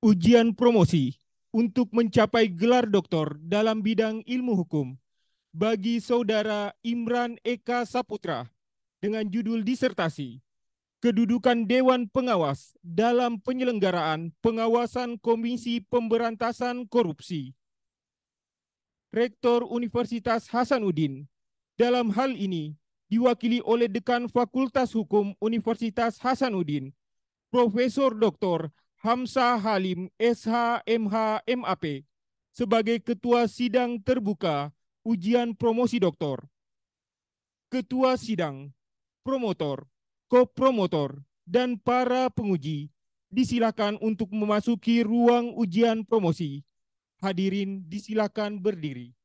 ujian promosi untuk mencapai gelar doktor dalam bidang ilmu hukum bagi saudara Imran Eka Saputra dengan judul disertasi Kedudukan Dewan Pengawas dalam penyelenggaraan pengawasan Komisi Pemberantasan Korupsi. Rektor Universitas Hasanuddin dalam hal ini diwakili oleh Dekan Fakultas Hukum Universitas Hasanuddin, Profesor Dr. Hamsa Halim SH MH MAP sebagai Ketua Sidang Terbuka Ujian Promosi Doktor, Ketua Sidang, Promotor, Kopromotor, dan para penguji disilakan untuk memasuki ruang ujian promosi. Hadirin disilakan berdiri.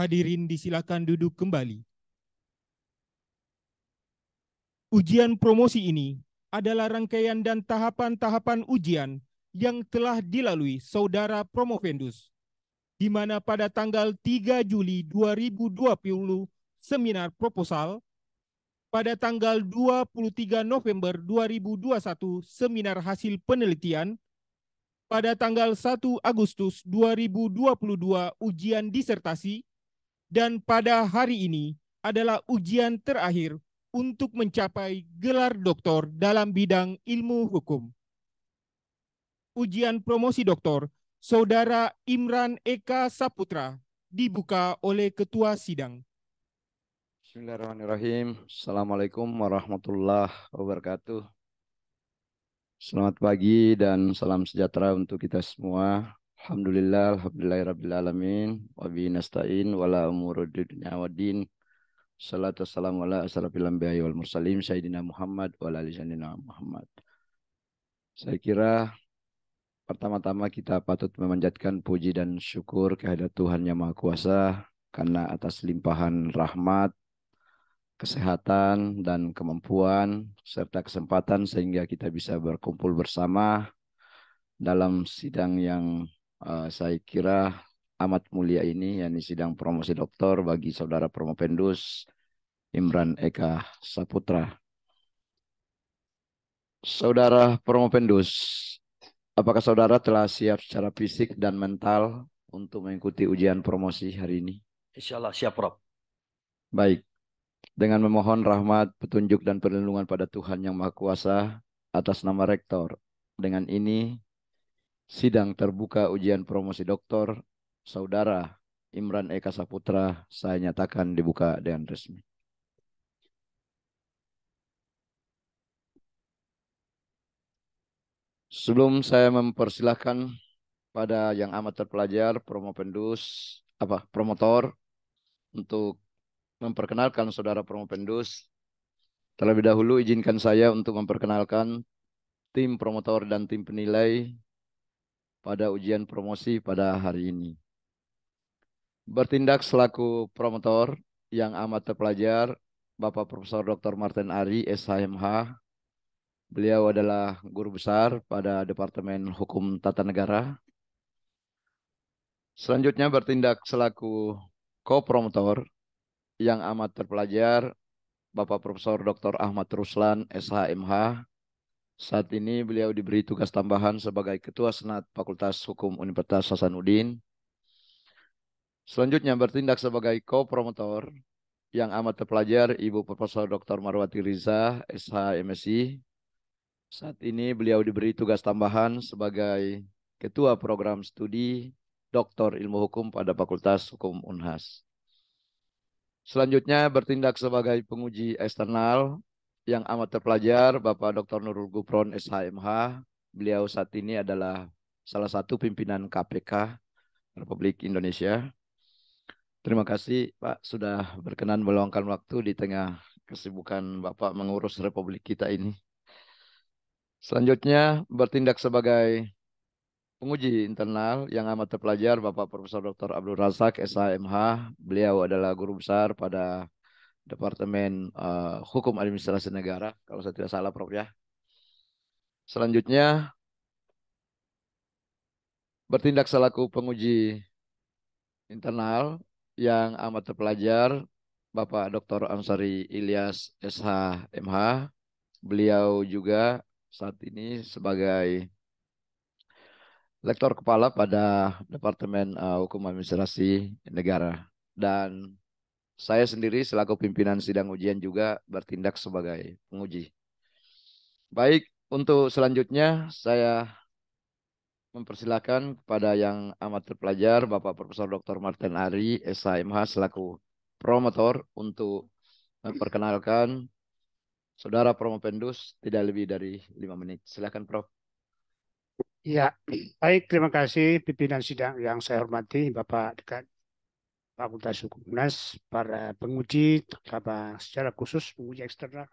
Hadirin disilakan duduk kembali. Ujian promosi ini adalah rangkaian dan tahapan-tahapan ujian yang telah dilalui saudara Promovendus, di mana pada tanggal 3 Juli 2020 seminar proposal, pada tanggal 23 November 2021 seminar hasil penelitian, pada tanggal 1 Agustus 2022 ujian disertasi, dan pada hari ini adalah ujian terakhir untuk mencapai gelar doktor dalam bidang ilmu hukum. Ujian promosi doktor, Saudara Imran Eka Saputra dibuka oleh Ketua Sidang. Bismillahirrahmanirrahim. Assalamualaikum warahmatullahi wabarakatuh. Selamat pagi dan salam sejahtera untuk kita semua. Alhamdulillah, alhamdulillahirrabbilalamin, wabi nasta'in, wala umuru dunia wa din, salatu wassalamu Wala asrafil anbiya wal Mursalim, Sayyidina Muhammad Wala Alisanina Muhammad. Saya kira pertama-tama kita patut memanjatkan puji dan syukur kehadirat Tuhan Yang Maha Kuasa karena atas limpahan rahmat, kesehatan, dan kemampuan, serta kesempatan sehingga kita bisa berkumpul bersama dalam sidang yang uh, saya kira amat mulia ini yakni sidang promosi doktor bagi saudara Promopendus Imran Eka Saputra. Saudara Promopendus, apakah saudara telah siap secara fisik dan mental untuk mengikuti ujian promosi hari ini? Insya Allah siap, Prof. Baik. Dengan memohon rahmat, petunjuk, dan perlindungan pada Tuhan Yang Maha Kuasa atas nama Rektor. Dengan ini, Sidang terbuka ujian promosi doktor, Saudara Imran Eka Saputra, saya nyatakan dibuka dengan resmi. Sebelum saya mempersilahkan pada yang amat terpelajar, promo pendus, apa promotor, untuk memperkenalkan saudara promo pendus Terlebih dahulu izinkan saya untuk memperkenalkan tim promotor dan tim penilai pada ujian promosi pada hari ini. Bertindak selaku promotor yang amat terpelajar, Bapak Profesor Dr. Martin Ari, SHMH. Beliau adalah guru besar pada Departemen Hukum Tata Negara. Selanjutnya bertindak selaku kopromotor promotor yang amat terpelajar, Bapak Profesor Dr. Ahmad Ruslan, SHMH, saat ini beliau diberi tugas tambahan sebagai Ketua Senat Fakultas Hukum Universitas Hasanuddin. Selanjutnya bertindak sebagai co-promotor yang amat terpelajar Ibu Profesor Dr. Marwati Riza, SH MSI. Saat ini beliau diberi tugas tambahan sebagai Ketua Program Studi Doktor Ilmu Hukum pada Fakultas Hukum Unhas. Selanjutnya bertindak sebagai penguji eksternal yang amat terpelajar Bapak Dr. Nurul Gupron SHMH. Beliau saat ini adalah salah satu pimpinan KPK Republik Indonesia. Terima kasih Pak sudah berkenan meluangkan waktu di tengah kesibukan Bapak mengurus Republik kita ini. Selanjutnya bertindak sebagai penguji internal yang amat terpelajar Bapak Profesor Dr. Abdul Razak SHMH. Beliau adalah guru besar pada Departemen uh, Hukum Administrasi Negara, kalau saya tidak salah Prof ya. Selanjutnya, bertindak selaku penguji internal yang amat terpelajar, Bapak Dr. Ansari Ilyas SH MH. Beliau juga saat ini sebagai Lektor Kepala pada Departemen uh, Hukum Administrasi Negara. Dan saya sendiri selaku pimpinan sidang ujian juga bertindak sebagai penguji. Baik, untuk selanjutnya saya mempersilahkan kepada yang amat terpelajar Bapak Profesor Dr. Martin Ari, SHMH selaku promotor untuk memperkenalkan Saudara Promo Pendus tidak lebih dari lima menit. Silakan Prof. Ya, baik terima kasih pimpinan sidang yang saya hormati Bapak dekat. Fakultas Hukum UNAS, para penguji, terutama secara khusus penguji eksternal.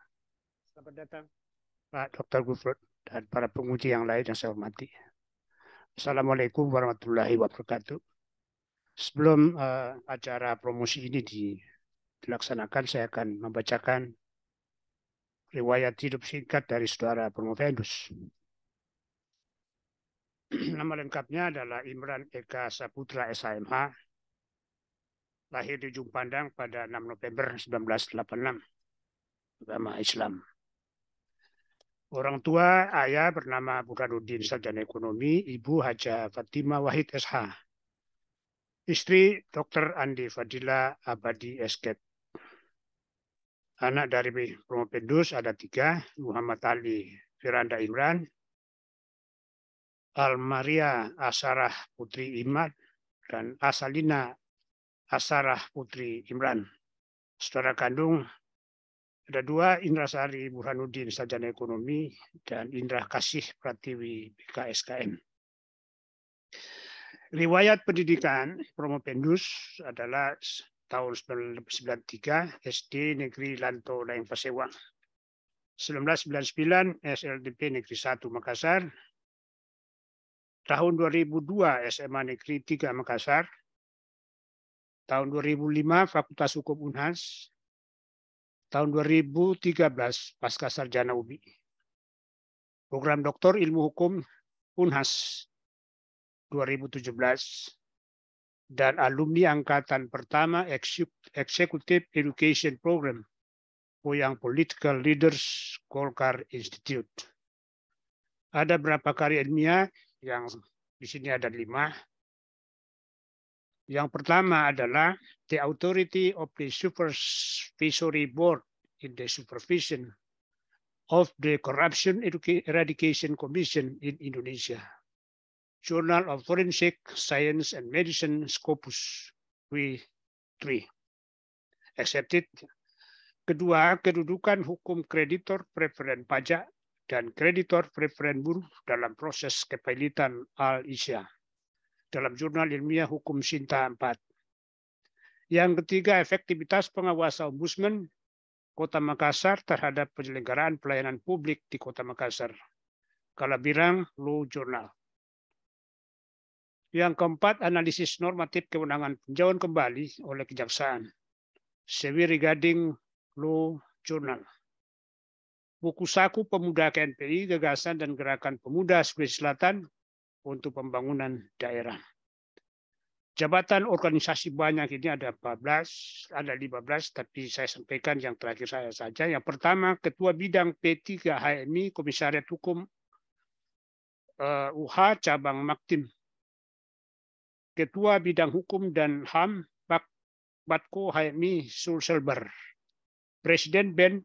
Selamat datang Pak Dr. Gufrud dan para penguji yang lain yang saya hormati. Assalamualaikum warahmatullahi wabarakatuh. Sebelum uh, acara promosi ini dilaksanakan, saya akan membacakan riwayat hidup singkat dari saudara Promovendus. Nama lengkapnya adalah Imran Eka Saputra SHMH, lahir di Ujung Pandang pada 6 November 1986 agama Islam. Orang tua ayah bernama Burhanuddin Sarjana Ekonomi, ibu Haja Fatima Wahid SH. Istri Dr. Andi Fadila Abadi Esket. Anak dari Romo Pendus ada tiga, Muhammad Ali Firanda Imran, Almaria Asarah Putri Imad, dan Asalina Hasarah Putri Imran. Saudara kandung ada dua Indra Sari Burhanuddin Sarjana Ekonomi dan Indra Kasih Pratiwi BKSKM. Riwayat pendidikan Promo Pendus adalah tahun 1993 SD Negeri Lanto Daeng Pasewang. 1999 SLDP Negeri 1 Makassar. Tahun 2002 SMA Negeri 3 Makassar tahun 2005 Fakultas Hukum Unhas, tahun 2013 Pasca Sarjana UBI. Program Doktor Ilmu Hukum Unhas 2017 dan alumni angkatan pertama Executive Education Program Puyang Political Leaders Golkar Institute. Ada berapa karya ilmiah yang di sini ada lima, yang pertama adalah the authority of the supervisory board in the supervision of the Corruption Eradication Commission in Indonesia. Journal of Forensic Science and Medicine Scopus v 3 Accepted. Kedua, kedudukan hukum kreditor preferen pajak dan kreditor preferen buruh dalam proses kepailitan Al-Isya dalam jurnal ilmiah Hukum Sinta 4. Yang ketiga, efektivitas pengawasan Ombudsman Kota Makassar terhadap penyelenggaraan pelayanan publik di Kota Makassar. Kalau bilang, lu jurnal. Yang keempat, analisis normatif kewenangan penjauhan kembali oleh Kejaksaan. Sewi regarding lu jurnal Buku Saku Pemuda KNPI, Gagasan dan Gerakan Pemuda Sulawesi Selatan, untuk pembangunan daerah. Jabatan organisasi banyak ini ada 14, ada 15, tapi saya sampaikan yang terakhir saya saja. Yang pertama, Ketua Bidang P3 HMI Komisariat Hukum uh, Cabang Maktim. Ketua Bidang Hukum dan HAM pak Batko HMI Sulselber. Presiden BEN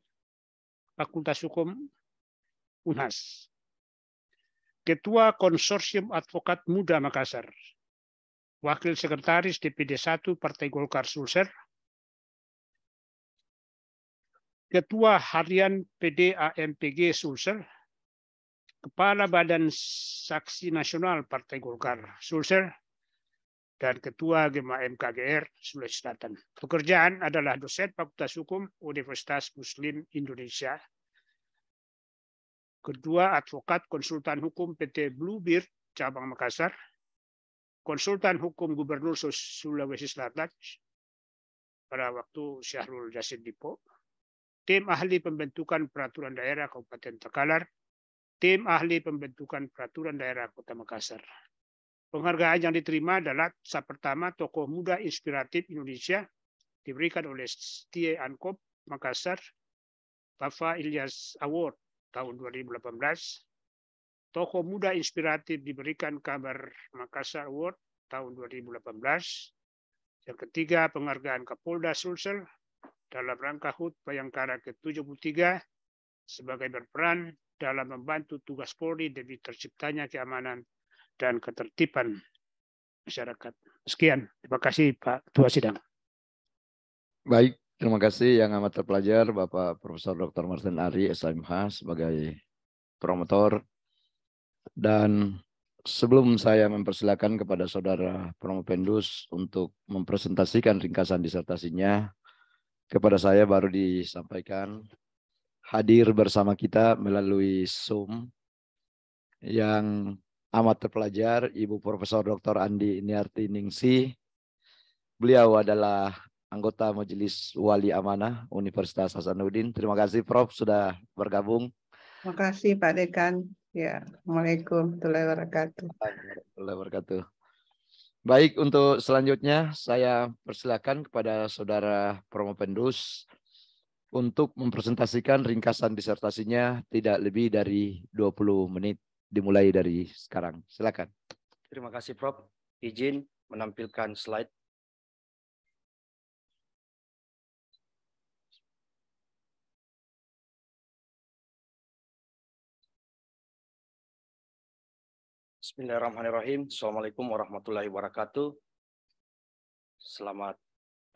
Fakultas Hukum UNHAS. Ketua Konsorsium Advokat Muda Makassar, Wakil Sekretaris DPD 1 Partai Golkar Sulsel, Ketua Harian PDAMPG Sulsel, Kepala Badan Saksi Nasional Partai Golkar Sulsel, dan Ketua Gema MKGR Sulawesi Selatan. Pekerjaan adalah dosen Fakultas Hukum Universitas Muslim Indonesia Kedua, advokat konsultan hukum PT Bluebird cabang Makassar, konsultan hukum Gubernur Sulawesi Selatan pada waktu Syahrul Yassin Dipo, tim ahli pembentukan peraturan daerah Kabupaten Takalar, tim ahli pembentukan peraturan daerah Kota Makassar. Penghargaan yang diterima adalah pertama tokoh muda inspiratif Indonesia diberikan oleh STIE Ankop Makassar Tafa Ilyas Award tahun 2018. Toko muda inspiratif diberikan kabar Makassar Award tahun 2018. Yang ketiga, penghargaan Kapolda Sulsel dalam rangka HUT Bayangkara ke-73 sebagai berperan dalam membantu tugas Polri demi terciptanya keamanan dan ketertiban masyarakat. Sekian, terima kasih Pak Tua Sidang. Baik, Terima kasih yang amat terpelajar Bapak Profesor Dr. Martin Ari SMH sebagai promotor. Dan sebelum saya mempersilakan kepada Saudara Promo Pendus untuk mempresentasikan ringkasan disertasinya, kepada saya baru disampaikan hadir bersama kita melalui Zoom yang amat terpelajar Ibu Profesor Dr. Andi Niarti Ningsi. Beliau adalah anggota Majelis Wali Amanah Universitas Hasanuddin. Terima kasih Prof sudah bergabung. Terima kasih Pak Dekan. Ya, Assalamualaikum warahmatullahi wabarakatuh. Warahmatullahi wabarakatuh. Baik, untuk selanjutnya saya persilakan kepada Saudara Promo Pendus untuk mempresentasikan ringkasan disertasinya tidak lebih dari 20 menit dimulai dari sekarang. Silakan. Terima kasih Prof. Izin menampilkan slide Bismillahirrahmanirrahim. Assalamualaikum warahmatullahi wabarakatuh. Selamat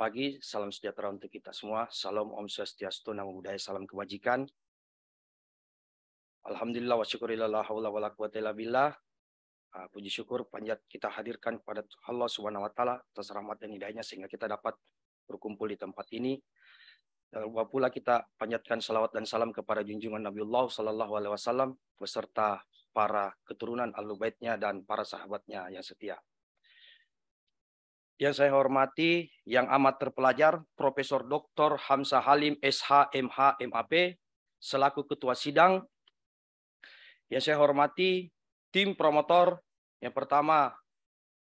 pagi, salam sejahtera untuk kita semua. Salam Om Swastiastu, Namo Buddhaya, salam kebajikan. Alhamdulillah wa syukurillah la billah. Ah, puji syukur panjat kita hadirkan kepada Allah Subhanahu wa taala atas rahmat dan hidayahnya sehingga kita dapat berkumpul di tempat ini. Dan pula kita panjatkan salawat dan salam kepada junjungan Nabiullah Shallallahu Alaihi Wasallam beserta para keturunan al baitnya dan para sahabatnya yang setia. Yang saya hormati, yang amat terpelajar, Profesor Dr. Hamsa Halim SH MH MAP selaku ketua sidang. Yang saya hormati, tim promotor yang pertama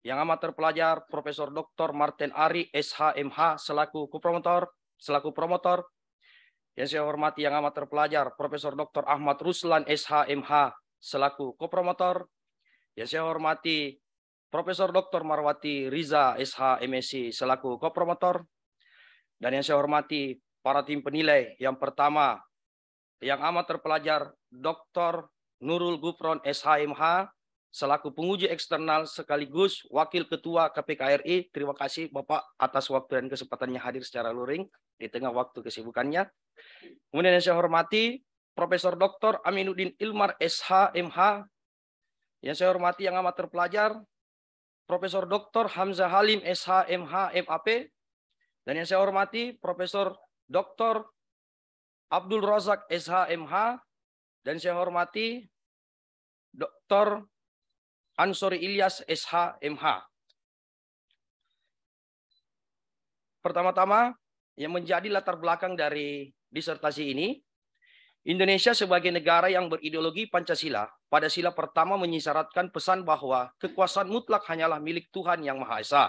yang amat terpelajar Profesor Dr. Martin Ari SH MH selaku kupromotor, selaku promotor. Yang saya hormati yang amat terpelajar Profesor Dr. Ahmad Ruslan SH MH selaku kopromotor. Yang saya hormati Profesor Dr. Marwati Riza SH MSc selaku kopromotor. Dan yang saya hormati para tim penilai yang pertama yang amat terpelajar Dr. Nurul Gufron SHMH selaku penguji eksternal sekaligus Wakil Ketua KPKRI. Terima kasih Bapak atas waktu dan kesempatannya hadir secara luring di tengah waktu kesibukannya. Kemudian yang saya hormati Profesor Dr. Aminuddin Ilmar SH MH yang saya hormati yang amat terpelajar Profesor Dr. Hamzah Halim SH MH MAP dan yang saya hormati Profesor Dr. Abdul Rozak SH MH dan saya hormati Dr. Ansori Ilyas SH MH Pertama-tama yang menjadi latar belakang dari disertasi ini Indonesia sebagai negara yang berideologi Pancasila, pada sila pertama menyisaratkan pesan bahwa kekuasaan mutlak hanyalah milik Tuhan Yang Maha Esa.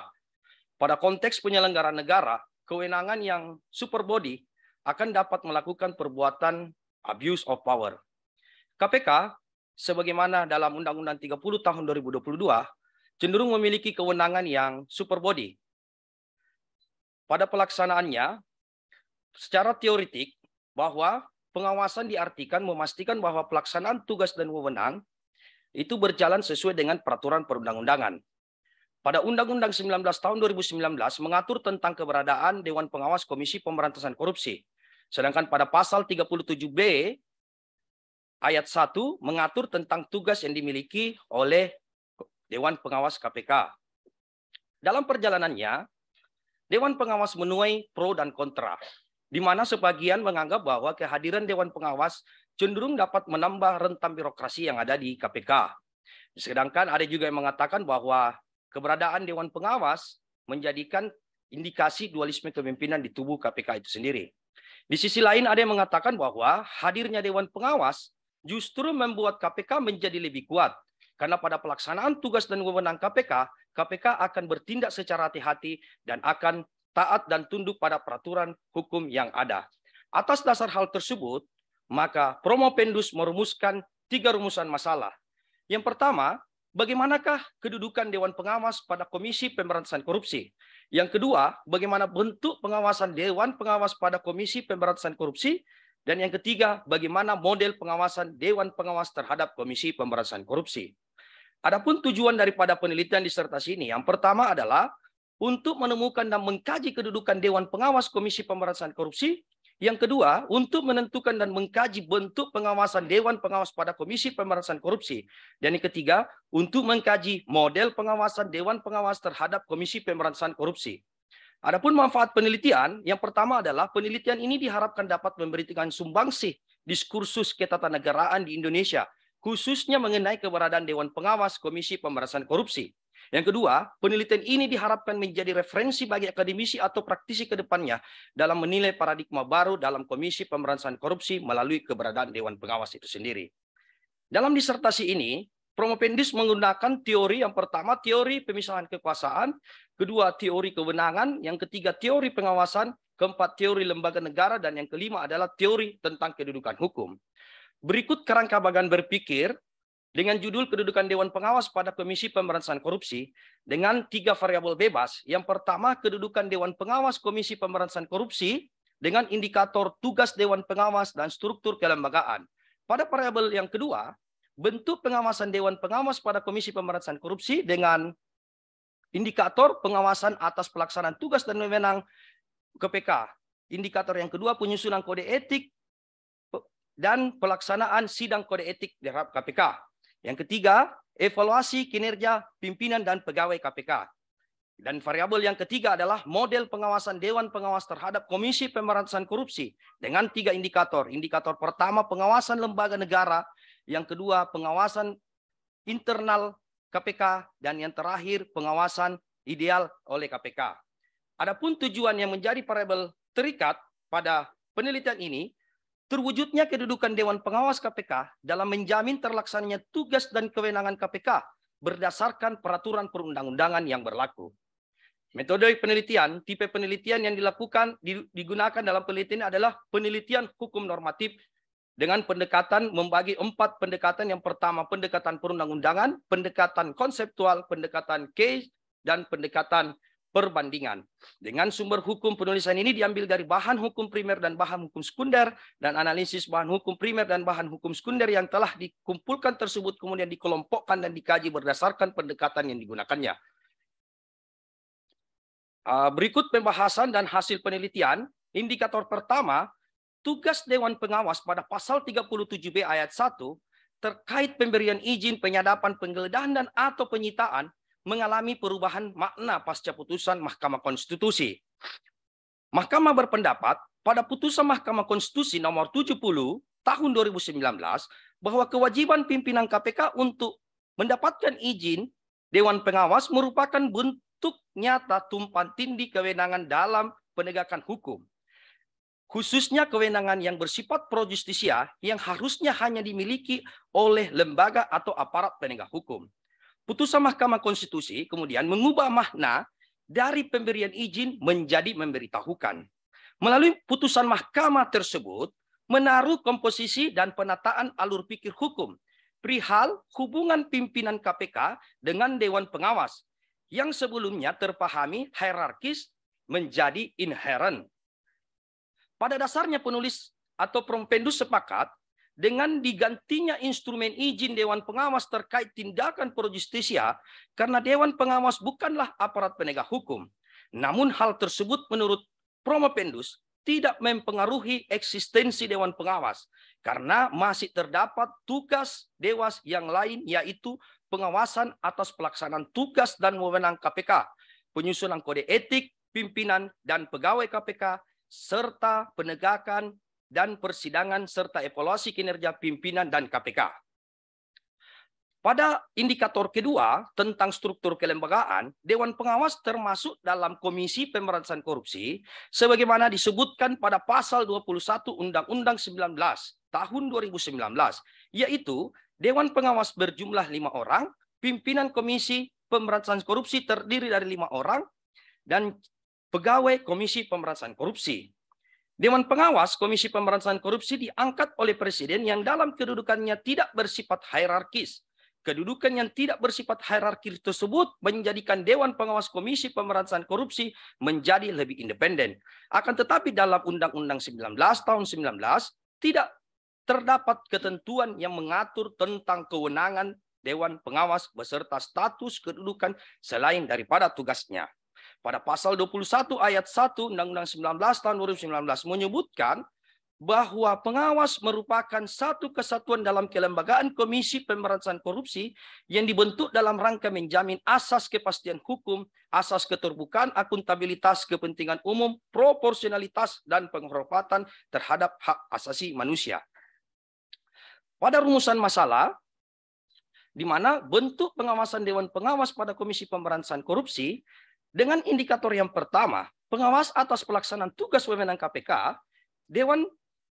Pada konteks penyelenggaraan negara, kewenangan yang superbody akan dapat melakukan perbuatan abuse of power. KPK, sebagaimana dalam Undang-Undang 30 tahun 2022, cenderung memiliki kewenangan yang superbody. Pada pelaksanaannya, secara teoritik, bahwa pengawasan diartikan memastikan bahwa pelaksanaan tugas dan wewenang itu berjalan sesuai dengan peraturan perundang-undangan. Pada Undang-Undang 19 tahun 2019 mengatur tentang keberadaan Dewan Pengawas Komisi Pemberantasan Korupsi. Sedangkan pada pasal 37B ayat 1 mengatur tentang tugas yang dimiliki oleh Dewan Pengawas KPK. Dalam perjalanannya, Dewan Pengawas menuai pro dan kontra di mana sebagian menganggap bahwa kehadiran dewan pengawas cenderung dapat menambah rentang birokrasi yang ada di KPK. Sedangkan ada juga yang mengatakan bahwa keberadaan dewan pengawas menjadikan indikasi dualisme kepemimpinan di tubuh KPK itu sendiri. Di sisi lain ada yang mengatakan bahwa hadirnya dewan pengawas justru membuat KPK menjadi lebih kuat karena pada pelaksanaan tugas dan wewenang KPK, KPK akan bertindak secara hati-hati dan akan taat dan tunduk pada peraturan hukum yang ada. Atas dasar hal tersebut, maka Promo Pendus merumuskan tiga rumusan masalah. Yang pertama, bagaimanakah kedudukan Dewan Pengawas pada Komisi Pemberantasan Korupsi? Yang kedua, bagaimana bentuk pengawasan Dewan Pengawas pada Komisi Pemberantasan Korupsi? Dan yang ketiga, bagaimana model pengawasan Dewan Pengawas terhadap Komisi Pemberantasan Korupsi? Adapun tujuan daripada penelitian disertasi ini, yang pertama adalah untuk menemukan dan mengkaji kedudukan Dewan Pengawas Komisi Pemberantasan Korupsi. Yang kedua, untuk menentukan dan mengkaji bentuk pengawasan Dewan Pengawas pada Komisi Pemberantasan Korupsi. Dan yang ketiga, untuk mengkaji model pengawasan Dewan Pengawas terhadap Komisi Pemberantasan Korupsi. Adapun manfaat penelitian, yang pertama adalah penelitian ini diharapkan dapat memberikan sumbangsih diskursus ketatanegaraan di Indonesia, khususnya mengenai keberadaan Dewan Pengawas Komisi Pemberantasan Korupsi. Yang kedua, penelitian ini diharapkan menjadi referensi bagi akademisi atau praktisi ke depannya dalam menilai paradigma baru dalam Komisi Pemberantasan Korupsi melalui keberadaan Dewan Pengawas itu sendiri. Dalam disertasi ini, Promopendis menggunakan teori yang pertama, teori pemisahan kekuasaan, kedua teori kewenangan, yang ketiga teori pengawasan, keempat teori lembaga negara, dan yang kelima adalah teori tentang kedudukan hukum. Berikut kerangka bagan berpikir dengan judul kedudukan Dewan Pengawas pada Komisi Pemberantasan Korupsi dengan tiga variabel bebas. Yang pertama, kedudukan Dewan Pengawas Komisi Pemberantasan Korupsi dengan indikator tugas Dewan Pengawas dan struktur kelembagaan. Pada variabel yang kedua, bentuk pengawasan Dewan Pengawas pada Komisi Pemberantasan Korupsi dengan indikator pengawasan atas pelaksanaan tugas dan wewenang KPK. Indikator yang kedua, penyusunan kode etik dan pelaksanaan sidang kode etik di KPK. Yang ketiga, evaluasi kinerja pimpinan dan pegawai KPK. Dan variabel yang ketiga adalah model pengawasan Dewan Pengawas terhadap Komisi Pemberantasan Korupsi dengan tiga indikator. Indikator pertama pengawasan lembaga negara, yang kedua pengawasan internal KPK, dan yang terakhir pengawasan ideal oleh KPK. Adapun tujuan yang menjadi variabel terikat pada penelitian ini Terwujudnya kedudukan Dewan Pengawas KPK dalam menjamin terlaksananya tugas dan kewenangan KPK berdasarkan peraturan perundang-undangan yang berlaku. Metode penelitian, tipe penelitian yang dilakukan digunakan dalam penelitian adalah penelitian hukum normatif dengan pendekatan membagi empat pendekatan yang pertama pendekatan perundang-undangan, pendekatan konseptual, pendekatan case, dan pendekatan perbandingan. Dengan sumber hukum penulisan ini diambil dari bahan hukum primer dan bahan hukum sekunder dan analisis bahan hukum primer dan bahan hukum sekunder yang telah dikumpulkan tersebut kemudian dikelompokkan dan dikaji berdasarkan pendekatan yang digunakannya. Ah, berikut pembahasan dan hasil penelitian. Indikator pertama, tugas Dewan Pengawas pada pasal 37B ayat 1 terkait pemberian izin penyadapan penggeledahan dan atau penyitaan mengalami perubahan makna pasca putusan Mahkamah Konstitusi. Mahkamah berpendapat pada putusan Mahkamah Konstitusi nomor 70 tahun 2019 bahwa kewajiban pimpinan KPK untuk mendapatkan izin Dewan Pengawas merupakan bentuk nyata tumpan tindih kewenangan dalam penegakan hukum. Khususnya kewenangan yang bersifat pro justisia yang harusnya hanya dimiliki oleh lembaga atau aparat penegak hukum. Putusan Mahkamah Konstitusi kemudian mengubah makna dari pemberian izin menjadi memberitahukan. Melalui putusan mahkamah tersebut, menaruh komposisi dan penataan alur pikir hukum perihal hubungan pimpinan KPK dengan Dewan Pengawas yang sebelumnya terpahami hierarkis menjadi inherent. Pada dasarnya penulis atau prompendus sepakat dengan digantinya instrumen izin Dewan Pengawas terkait tindakan projustisia karena Dewan Pengawas bukanlah aparat penegak hukum. Namun hal tersebut menurut promependus tidak mempengaruhi eksistensi Dewan Pengawas karena masih terdapat tugas dewas yang lain yaitu pengawasan atas pelaksanaan tugas dan wewenang KPK, penyusunan kode etik, pimpinan dan pegawai KPK, serta penegakan dan persidangan serta evaluasi kinerja pimpinan dan KPK. Pada indikator kedua tentang struktur kelembagaan, Dewan Pengawas termasuk dalam Komisi Pemberantasan Korupsi sebagaimana disebutkan pada pasal 21 Undang-Undang 19 tahun 2019, yaitu Dewan Pengawas berjumlah lima orang, pimpinan Komisi Pemberantasan Korupsi terdiri dari lima orang, dan pegawai Komisi Pemberantasan Korupsi. Dewan Pengawas Komisi Pemberantasan Korupsi diangkat oleh Presiden yang dalam kedudukannya tidak bersifat hierarkis. Kedudukan yang tidak bersifat hierarkis tersebut menjadikan Dewan Pengawas Komisi Pemberantasan Korupsi menjadi lebih independen. Akan tetapi dalam Undang-Undang 19 tahun 19 tidak terdapat ketentuan yang mengatur tentang kewenangan Dewan Pengawas beserta status kedudukan selain daripada tugasnya pada pasal 21 ayat 1 Undang-Undang 19 tahun 2019 menyebutkan bahwa pengawas merupakan satu kesatuan dalam kelembagaan Komisi Pemberantasan Korupsi yang dibentuk dalam rangka menjamin asas kepastian hukum, asas keterbukaan, akuntabilitas, kepentingan umum, proporsionalitas, dan penghormatan terhadap hak asasi manusia. Pada rumusan masalah, di mana bentuk pengawasan Dewan Pengawas pada Komisi Pemberantasan Korupsi dengan indikator yang pertama, pengawas atas pelaksanaan tugas wewenang KPK, Dewan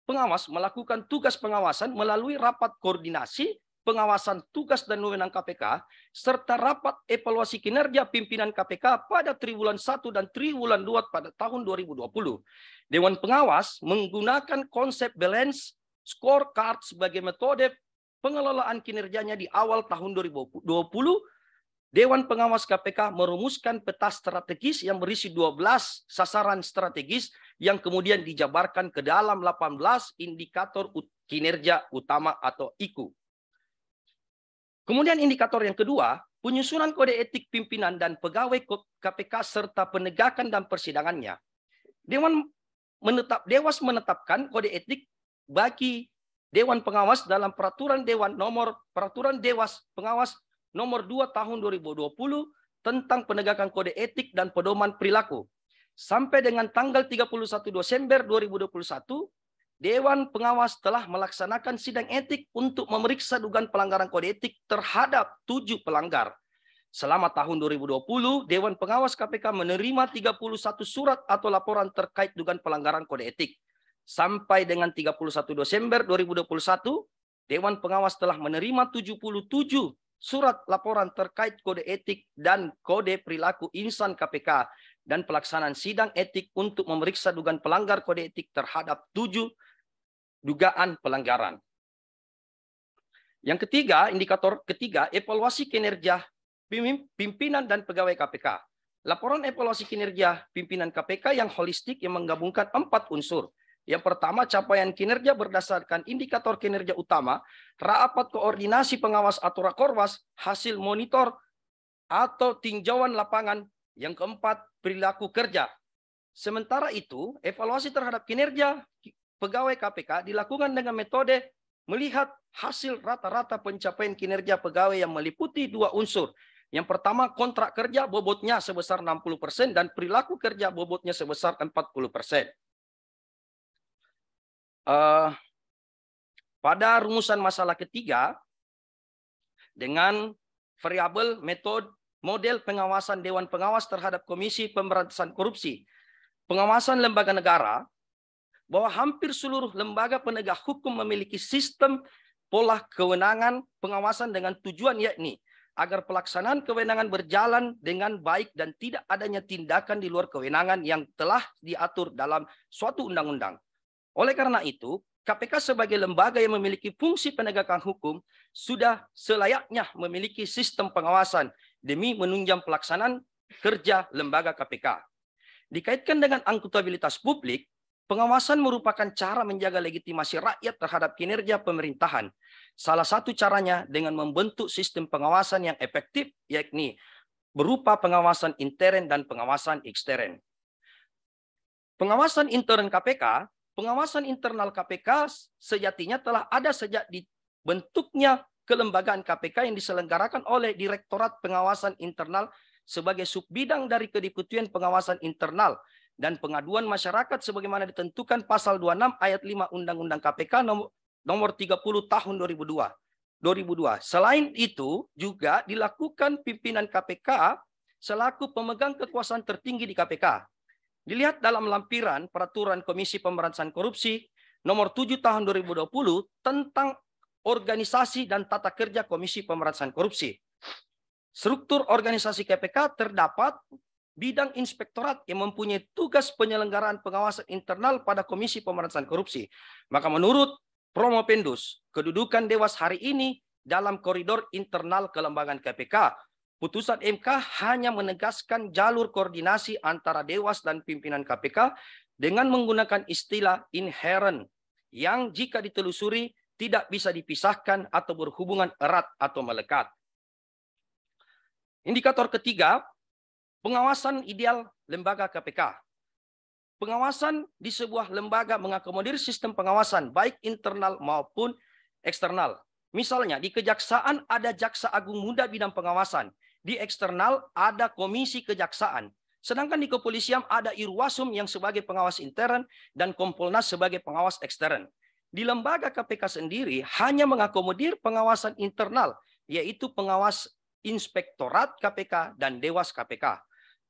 Pengawas melakukan tugas pengawasan melalui rapat koordinasi pengawasan tugas dan wewenang KPK, serta rapat evaluasi kinerja pimpinan KPK pada triwulan 1 dan triwulan 2 pada tahun 2020. Dewan Pengawas menggunakan konsep balance scorecard sebagai metode pengelolaan kinerjanya di awal tahun 2020 Dewan Pengawas KPK merumuskan peta strategis yang berisi 12 sasaran strategis yang kemudian dijabarkan ke dalam 18 indikator kinerja utama atau IKU. Kemudian indikator yang kedua, penyusunan kode etik pimpinan dan pegawai KPK serta penegakan dan persidangannya. Dewan menetap Dewas menetapkan kode etik bagi Dewan Pengawas dalam peraturan Dewan nomor peraturan Dewas Pengawas nomor 2 tahun 2020 tentang penegakan kode etik dan pedoman perilaku. Sampai dengan tanggal 31 Desember 2021, Dewan Pengawas telah melaksanakan sidang etik untuk memeriksa dugaan pelanggaran kode etik terhadap tujuh pelanggar. Selama tahun 2020, Dewan Pengawas KPK menerima 31 surat atau laporan terkait dugaan pelanggaran kode etik. Sampai dengan 31 Desember 2021, Dewan Pengawas telah menerima 77 surat laporan terkait kode etik dan kode perilaku insan KPK dan pelaksanaan sidang etik untuk memeriksa dugaan pelanggar kode etik terhadap tujuh dugaan pelanggaran. Yang ketiga, indikator ketiga, evaluasi kinerja pimpinan dan pegawai KPK. Laporan evaluasi kinerja pimpinan KPK yang holistik yang menggabungkan empat unsur, yang pertama, capaian kinerja berdasarkan indikator kinerja utama, rapat koordinasi pengawas atau rakorwas, hasil monitor atau tinjauan lapangan. Yang keempat, perilaku kerja. Sementara itu, evaluasi terhadap kinerja pegawai KPK dilakukan dengan metode melihat hasil rata-rata pencapaian kinerja pegawai yang meliputi dua unsur. Yang pertama, kontrak kerja bobotnya sebesar 60% dan perilaku kerja bobotnya sebesar 40%. Eh, pada rumusan masalah ketiga dengan variabel metode model pengawasan dewan pengawas terhadap Komisi Pemberantasan Korupsi, pengawasan lembaga negara bahwa hampir seluruh lembaga penegak hukum memiliki sistem pola kewenangan pengawasan dengan tujuan yakni agar pelaksanaan kewenangan berjalan dengan baik dan tidak adanya tindakan di luar kewenangan yang telah diatur dalam suatu undang-undang. Oleh karena itu, KPK sebagai lembaga yang memiliki fungsi penegakan hukum sudah selayaknya memiliki sistem pengawasan demi menunjang pelaksanaan kerja lembaga KPK. Dikaitkan dengan akuntabilitas publik, pengawasan merupakan cara menjaga legitimasi rakyat terhadap kinerja pemerintahan. Salah satu caranya dengan membentuk sistem pengawasan yang efektif, yakni berupa pengawasan intern dan pengawasan ekstern. Pengawasan intern KPK pengawasan internal KPK sejatinya telah ada sejak dibentuknya kelembagaan KPK yang diselenggarakan oleh Direktorat Pengawasan Internal sebagai subbidang dari Kediputian Pengawasan Internal dan pengaduan masyarakat sebagaimana ditentukan pasal 26 ayat 5 Undang-Undang KPK nomor 30 tahun 2002. 2002. Selain itu juga dilakukan pimpinan KPK selaku pemegang kekuasaan tertinggi di KPK Dilihat dalam lampiran peraturan Komisi Pemberantasan Korupsi nomor 7 tahun 2020 tentang organisasi dan tata kerja Komisi Pemberantasan Korupsi. Struktur organisasi KPK terdapat bidang inspektorat yang mempunyai tugas penyelenggaraan pengawasan internal pada Komisi Pemberantasan Korupsi. Maka menurut Promo Pendus, kedudukan Dewas hari ini dalam koridor internal kelembagaan KPK Putusan MK hanya menegaskan jalur koordinasi antara Dewas dan pimpinan KPK dengan menggunakan istilah inherent yang jika ditelusuri tidak bisa dipisahkan atau berhubungan erat atau melekat. Indikator ketiga, pengawasan ideal lembaga KPK. Pengawasan di sebuah lembaga mengakomodir sistem pengawasan baik internal maupun eksternal. Misalnya di kejaksaan ada jaksa agung muda bidang pengawasan di eksternal ada komisi kejaksaan. Sedangkan di kepolisian ada Irwasum yang sebagai pengawas intern dan Kompolnas sebagai pengawas ekstern. Di lembaga KPK sendiri hanya mengakomodir pengawasan internal, yaitu pengawas Inspektorat KPK dan Dewas KPK.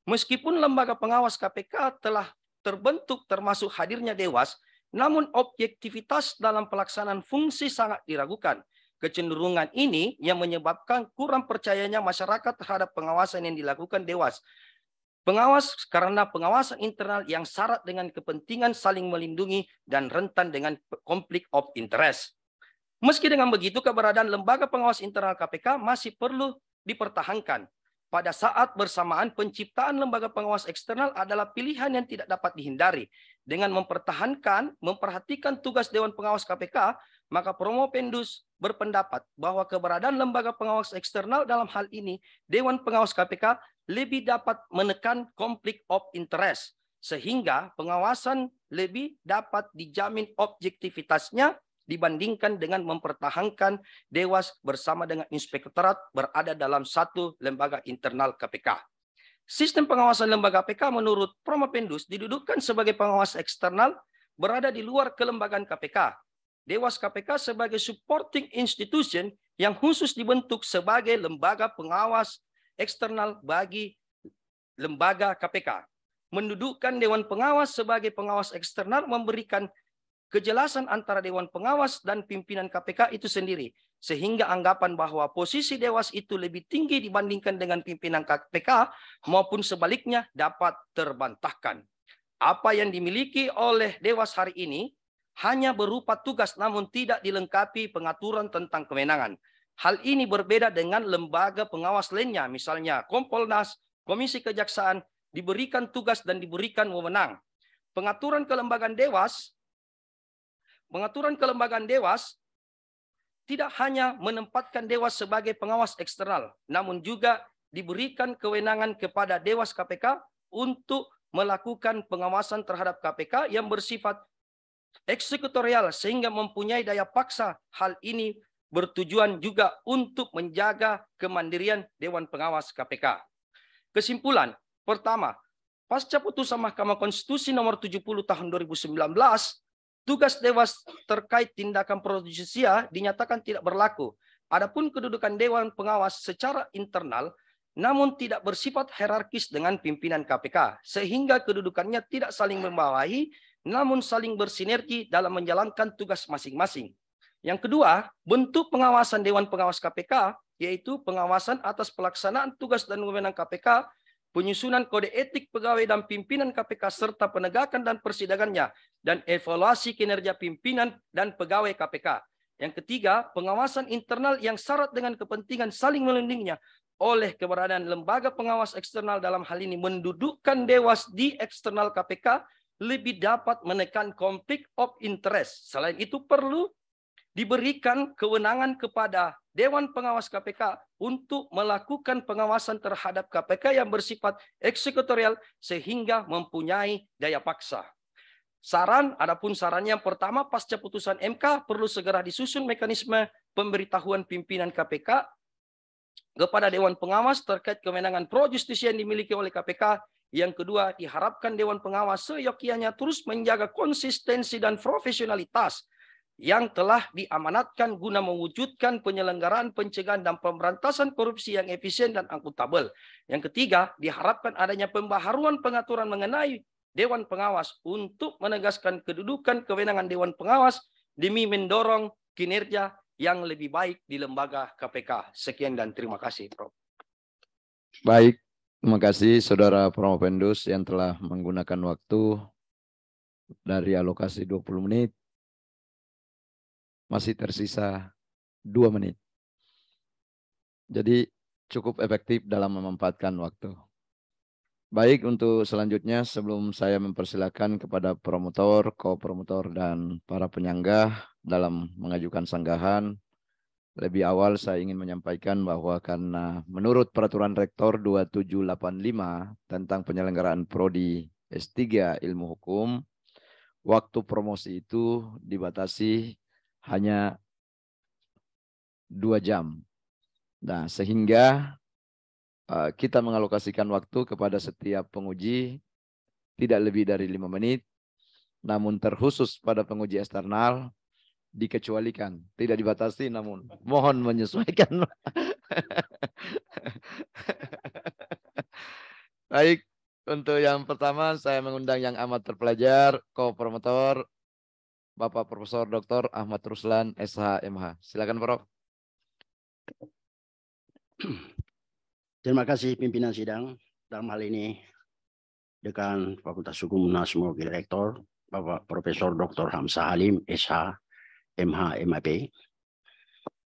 Meskipun lembaga pengawas KPK telah terbentuk termasuk hadirnya Dewas, namun objektivitas dalam pelaksanaan fungsi sangat diragukan – Kecenderungan ini yang menyebabkan kurang percayanya masyarakat terhadap pengawasan yang dilakukan Dewas. Pengawas karena pengawasan internal yang syarat dengan kepentingan saling melindungi dan rentan dengan konflik of interest. Meski dengan begitu, keberadaan lembaga pengawas internal KPK masih perlu dipertahankan. Pada saat bersamaan, penciptaan lembaga pengawas eksternal adalah pilihan yang tidak dapat dihindari. Dengan mempertahankan, memperhatikan tugas Dewan Pengawas KPK, maka Promo Pendus berpendapat bahwa keberadaan lembaga pengawas eksternal dalam hal ini Dewan Pengawas KPK lebih dapat menekan konflik of interest sehingga pengawasan lebih dapat dijamin objektivitasnya dibandingkan dengan mempertahankan Dewas bersama dengan Inspektorat berada dalam satu lembaga internal KPK. Sistem pengawasan lembaga KPK menurut Promo Pendus didudukkan sebagai pengawas eksternal berada di luar kelembagaan KPK Dewas KPK sebagai supporting institution yang khusus dibentuk sebagai lembaga pengawas eksternal bagi lembaga KPK. Mendudukkan Dewan Pengawas sebagai pengawas eksternal memberikan kejelasan antara Dewan Pengawas dan pimpinan KPK itu sendiri. Sehingga anggapan bahwa posisi Dewas itu lebih tinggi dibandingkan dengan pimpinan KPK maupun sebaliknya dapat terbantahkan. Apa yang dimiliki oleh Dewas hari ini hanya berupa tugas namun tidak dilengkapi pengaturan tentang kewenangan. Hal ini berbeda dengan lembaga pengawas lainnya, misalnya Kompolnas, Komisi Kejaksaan, diberikan tugas dan diberikan wewenang. Pengaturan kelembagaan dewas, pengaturan kelembagaan dewas tidak hanya menempatkan dewas sebagai pengawas eksternal, namun juga diberikan kewenangan kepada dewas KPK untuk melakukan pengawasan terhadap KPK yang bersifat eksekutorial sehingga mempunyai daya paksa. Hal ini bertujuan juga untuk menjaga kemandirian Dewan Pengawas KPK. Kesimpulan, pertama, pasca putusan Mahkamah Konstitusi nomor 70 tahun 2019, tugas Dewas terkait tindakan prosesia dinyatakan tidak berlaku. Adapun kedudukan Dewan Pengawas secara internal namun tidak bersifat hierarkis dengan pimpinan KPK, sehingga kedudukannya tidak saling membawahi namun saling bersinergi dalam menjalankan tugas masing-masing. Yang kedua, bentuk pengawasan Dewan Pengawas KPK, yaitu pengawasan atas pelaksanaan tugas dan wewenang KPK, penyusunan kode etik pegawai dan pimpinan KPK, serta penegakan dan persidangannya, dan evaluasi kinerja pimpinan dan pegawai KPK. Yang ketiga, pengawasan internal yang syarat dengan kepentingan saling melindunginya oleh keberadaan lembaga pengawas eksternal dalam hal ini mendudukkan dewas di eksternal KPK lebih dapat menekan konflik of interest. Selain itu perlu diberikan kewenangan kepada Dewan Pengawas KPK untuk melakukan pengawasan terhadap KPK yang bersifat eksekutorial sehingga mempunyai daya paksa. Saran, adapun saran yang pertama pasca putusan MK perlu segera disusun mekanisme pemberitahuan pimpinan KPK kepada Dewan Pengawas terkait kewenangan pro justisia yang dimiliki oleh KPK yang kedua, diharapkan Dewan Pengawas seyokianya terus menjaga konsistensi dan profesionalitas yang telah diamanatkan guna mewujudkan penyelenggaraan pencegahan dan pemberantasan korupsi yang efisien dan akuntabel. Yang ketiga, diharapkan adanya pembaharuan pengaturan mengenai Dewan Pengawas untuk menegaskan kedudukan kewenangan Dewan Pengawas demi mendorong kinerja yang lebih baik di lembaga KPK. Sekian dan terima kasih, Prof. Baik, Terima kasih Saudara Promo Pendus yang telah menggunakan waktu dari alokasi 20 menit. Masih tersisa 2 menit. Jadi cukup efektif dalam memanfaatkan waktu. Baik untuk selanjutnya sebelum saya mempersilahkan kepada promotor, co promotor dan para penyanggah dalam mengajukan sanggahan, lebih awal saya ingin menyampaikan bahwa karena menurut peraturan rektor 2785 tentang penyelenggaraan prodi S3 Ilmu Hukum, waktu promosi itu dibatasi hanya dua jam. Nah, sehingga eh, kita mengalokasikan waktu kepada setiap penguji tidak lebih dari lima menit, namun terkhusus pada penguji eksternal dikecualikan, tidak dibatasi namun mohon menyesuaikan. Baik, untuk yang pertama saya mengundang yang amat terpelajar, co-promotor Bapak Profesor Dr. Ahmad Ruslan SHMH. Silakan Prof. Terima kasih pimpinan sidang dalam hal ini Dekan Fakultas Hukum Munas Direktor Bapak Profesor Dr. Hamzah Halim SH MH MAP.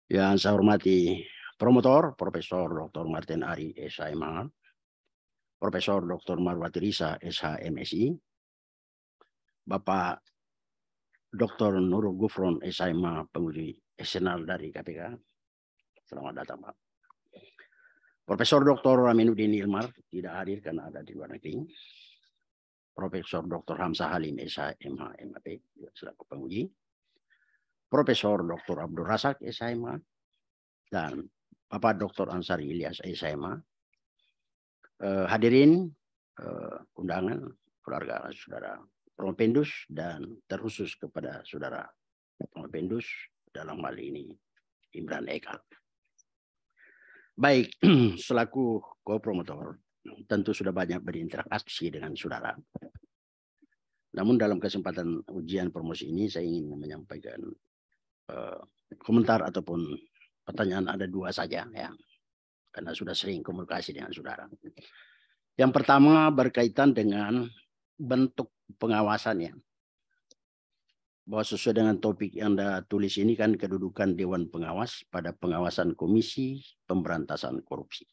Yang saya hormati promotor Profesor Dr. Martin Ari SHMH, Profesor Dr. Marwati Risa SHMSI, Bapak Dr. Nurul Gufron SHMH penguji esenal dari KPK. Selamat datang Pak. Profesor Dr. Aminuddin Ilmar tidak hadir karena ada di luar negeri. Profesor Dr. Hamzah Halim SHMH MAP selaku penguji. Profesor Dr. Abdul Razak Esaima dan Bapak Dr. Ansar Ilyas Esaima. Eh, hadirin eh, undangan keluarga saudara Pendus dan terkhusus kepada saudara Pendus dalam hal ini Imran Eka. Baik, selaku co-promotor tentu sudah banyak berinteraksi dengan saudara. Namun dalam kesempatan ujian promosi ini saya ingin menyampaikan Eh, komentar ataupun pertanyaan ada dua saja ya karena sudah sering komunikasi dengan saudara. Yang pertama berkaitan dengan bentuk pengawasannya. Bahwa sesuai dengan topik yang Anda tulis ini kan kedudukan Dewan Pengawas pada pengawasan Komisi Pemberantasan Korupsi.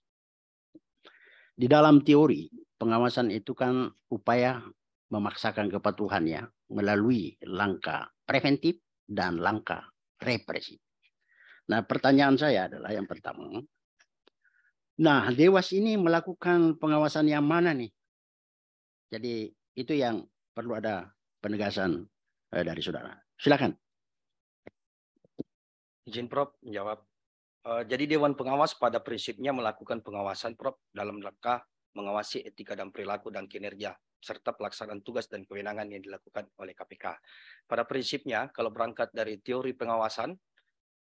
Di dalam teori, pengawasan itu kan upaya memaksakan kepatuhannya melalui langkah preventif dan langkah represi. Nah, pertanyaan saya adalah yang pertama, nah Dewas ini melakukan pengawasan yang mana nih? Jadi itu yang perlu ada penegasan eh, dari saudara. Silakan. Izin Prof menjawab. Eh, jadi Dewan Pengawas pada prinsipnya melakukan pengawasan Prof dalam langkah mengawasi etika dan perilaku dan kinerja serta pelaksanaan tugas dan kewenangan yang dilakukan oleh KPK. Pada prinsipnya, kalau berangkat dari teori pengawasan,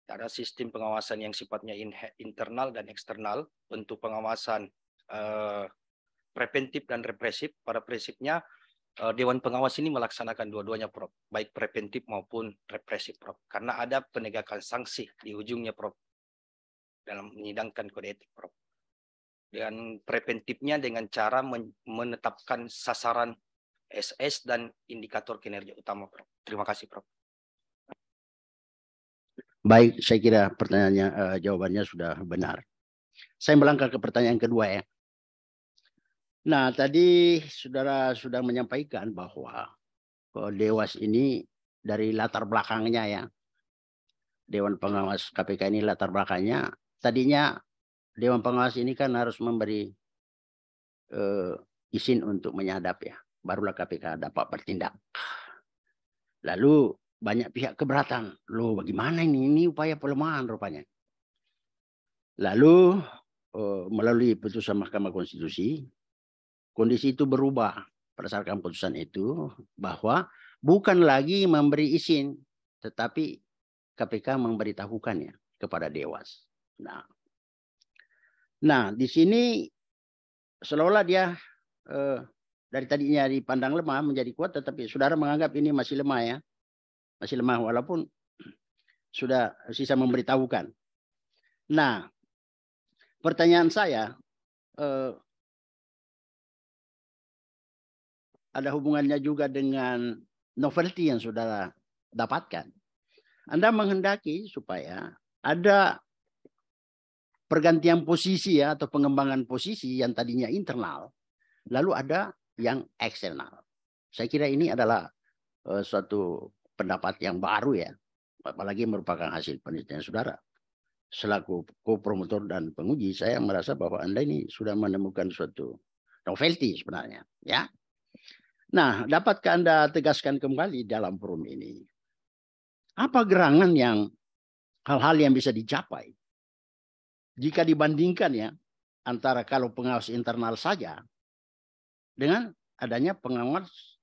ada sistem pengawasan yang sifatnya internal dan eksternal. Bentuk pengawasan eh, preventif dan represif, pada prinsipnya eh, Dewan Pengawas ini melaksanakan dua-duanya, Prof, baik preventif maupun represif, Prof, karena ada penegakan sanksi di ujungnya, Prof, dalam menyidangkan kode etik, Prof dengan preventifnya dengan cara menetapkan sasaran SS dan indikator kinerja utama, Prof. Terima kasih, Prof. Baik, saya kira pertanyaannya uh, jawabannya sudah benar. Saya melangkah ke pertanyaan kedua ya. Nah, tadi saudara sudah menyampaikan bahwa eh, Dewas ini dari latar belakangnya ya. Dewan Pengawas KPK ini latar belakangnya tadinya Dewan Pengawas ini kan harus memberi uh, izin untuk menyadap ya. Barulah KPK dapat bertindak. Lalu banyak pihak keberatan. Loh bagaimana ini? Ini upaya pelemahan rupanya. Lalu uh, melalui putusan Mahkamah Konstitusi, kondisi itu berubah berdasarkan putusan itu bahwa bukan lagi memberi izin, tetapi KPK memberitahukannya kepada Dewas. Nah, Nah, di sini seolah-olah dia eh, dari tadinya dipandang lemah menjadi kuat, tetapi saudara menganggap ini masih lemah ya, masih lemah walaupun sudah sisa memberitahukan. Nah, pertanyaan saya eh, ada hubungannya juga dengan novelty yang saudara dapatkan. Anda menghendaki supaya ada pergantian posisi ya atau pengembangan posisi yang tadinya internal lalu ada yang eksternal. Saya kira ini adalah uh, suatu pendapat yang baru ya, apalagi merupakan hasil penelitian saudara. Selaku co-promotor dan penguji, saya merasa bahwa Anda ini sudah menemukan suatu novelty sebenarnya, ya. Nah, dapatkah Anda tegaskan kembali dalam forum ini? Apa gerangan yang hal-hal yang bisa dicapai jika dibandingkan ya antara kalau pengawas internal saja dengan adanya pengawas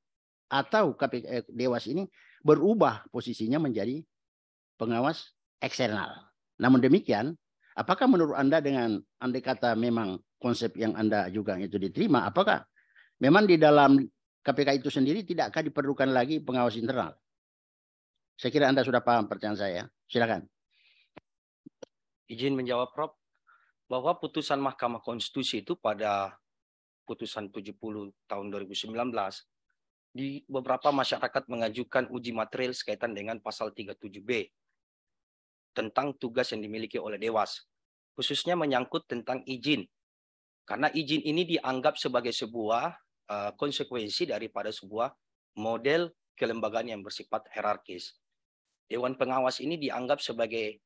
atau KPK eh, Dewas ini berubah posisinya menjadi pengawas eksternal. Namun demikian, apakah menurut Anda dengan andai kata memang konsep yang Anda juga itu diterima, apakah memang di dalam KPK itu sendiri tidakkah diperlukan lagi pengawas internal? Saya kira Anda sudah paham pertanyaan saya. Silakan. Izin menjawab, Prof bahwa putusan Mahkamah Konstitusi itu pada putusan 70 tahun 2019 di beberapa masyarakat mengajukan uji material sekaitan dengan pasal 37B tentang tugas yang dimiliki oleh Dewas, khususnya menyangkut tentang izin. Karena izin ini dianggap sebagai sebuah eh, konsekuensi daripada sebuah model kelembagaan yang bersifat hierarkis. Dewan pengawas ini dianggap sebagai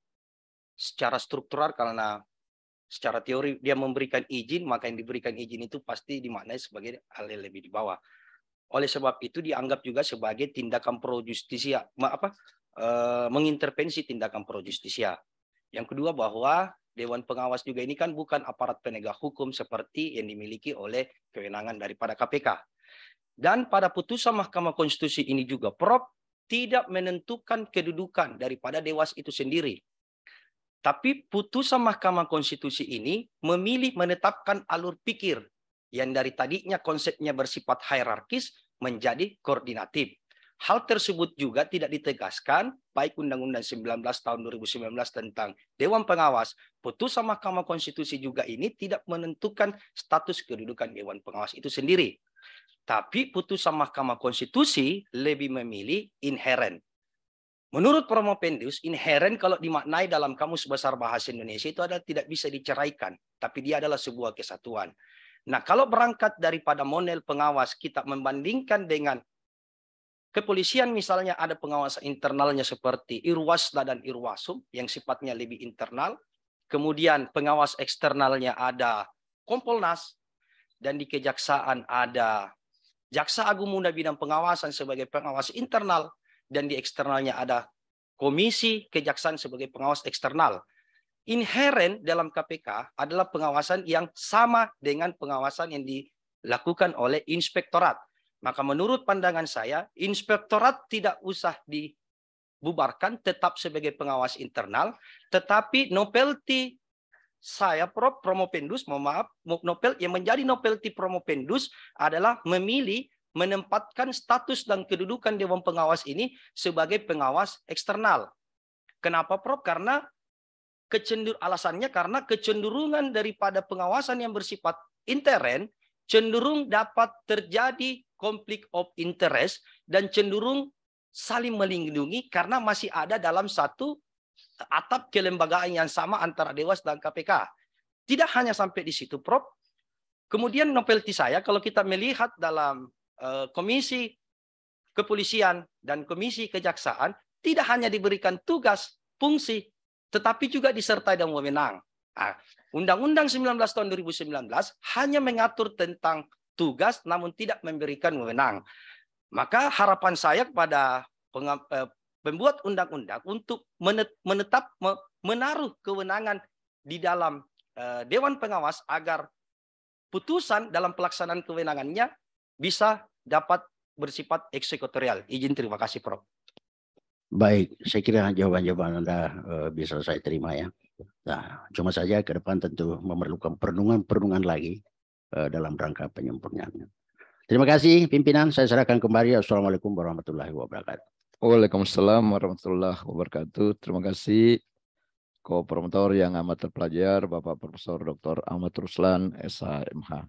secara struktural karena secara teori dia memberikan izin, maka yang diberikan izin itu pasti dimaknai sebagai hal yang lebih di bawah. Oleh sebab itu dianggap juga sebagai tindakan pro justisia, apa e, mengintervensi tindakan pro justisia. Yang kedua bahwa dewan pengawas juga ini kan bukan aparat penegak hukum seperti yang dimiliki oleh kewenangan daripada KPK. Dan pada putusan Mahkamah Konstitusi ini juga Prop tidak menentukan kedudukan daripada dewas itu sendiri tapi putusan Mahkamah Konstitusi ini memilih menetapkan alur pikir yang dari tadinya konsepnya bersifat hierarkis menjadi koordinatif. Hal tersebut juga tidak ditegaskan baik Undang-Undang 19 tahun 2019 tentang Dewan Pengawas. Putusan Mahkamah Konstitusi juga ini tidak menentukan status kedudukan Dewan Pengawas itu sendiri. Tapi putusan Mahkamah Konstitusi lebih memilih inherent Menurut Promo Pendius, inherent kalau dimaknai dalam Kamus Besar Bahasa Indonesia itu adalah tidak bisa diceraikan, tapi dia adalah sebuah kesatuan. Nah, kalau berangkat daripada model pengawas kita membandingkan dengan kepolisian misalnya ada pengawas internalnya seperti Irwasda dan Irwasum yang sifatnya lebih internal, kemudian pengawas eksternalnya ada Kompolnas dan di kejaksaan ada Jaksa Agung Muda Bidang Pengawasan sebagai pengawas internal dan di eksternalnya ada komisi kejaksaan sebagai pengawas eksternal. Inherent dalam KPK adalah pengawasan yang sama dengan pengawasan yang dilakukan oleh inspektorat. Maka menurut pandangan saya, inspektorat tidak usah dibubarkan tetap sebagai pengawas internal, tetapi novelty saya prop promopendus, mohon maaf, nopel yang menjadi novelty promopendus adalah memilih menempatkan status dan kedudukan Dewan Pengawas ini sebagai pengawas eksternal. Kenapa Prof? Karena kecendur alasannya karena kecenderungan daripada pengawasan yang bersifat intern cenderung dapat terjadi konflik of interest dan cenderung saling melindungi karena masih ada dalam satu atap kelembagaan yang sama antara Dewas dan KPK. Tidak hanya sampai di situ, Prof. Kemudian novelty saya, kalau kita melihat dalam Eh, komisi kepolisian dan komisi kejaksaan tidak hanya diberikan tugas, fungsi, tetapi juga disertai dengan wewenang. Ah, Undang-Undang 19 tahun 2019 hanya mengatur tentang tugas namun tidak memberikan wewenang. Maka harapan saya kepada eh, pembuat undang-undang untuk menetap menaruh kewenangan di dalam eh, dewan pengawas agar putusan dalam pelaksanaan kewenangannya bisa dapat bersifat eksekutorial. Izin terima kasih, Prof. Baik, saya kira jawaban-jawaban Anda eh, bisa saya terima ya. Nah, cuma saja ke depan tentu memerlukan perenungan-perenungan lagi eh, dalam rangka penyempurnaannya. Terima kasih pimpinan, saya serahkan kembali. Assalamualaikum warahmatullahi wabarakatuh. Waalaikumsalam warahmatullahi wabarakatuh. Terima kasih ko-promotor yang amat terpelajar, Bapak Profesor Dr. Ahmad Ruslan, SHMH.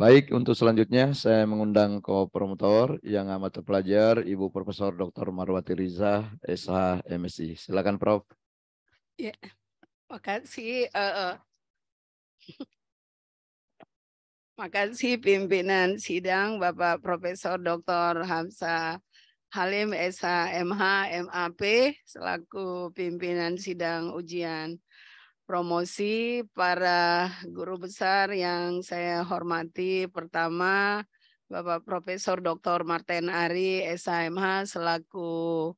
Baik, untuk selanjutnya saya mengundang ke promotor yang amat terpelajar, Ibu Profesor Dr. Marwati Riza, SH MSI. Silakan Prof. Ya, makasih. Uh, makasih pimpinan sidang Bapak Profesor Dr. Hamsa Halim SH MH MAP selaku pimpinan sidang ujian promosi para guru besar yang saya hormati. Pertama, Bapak Profesor Dr. Martin Ari, SHMH, selaku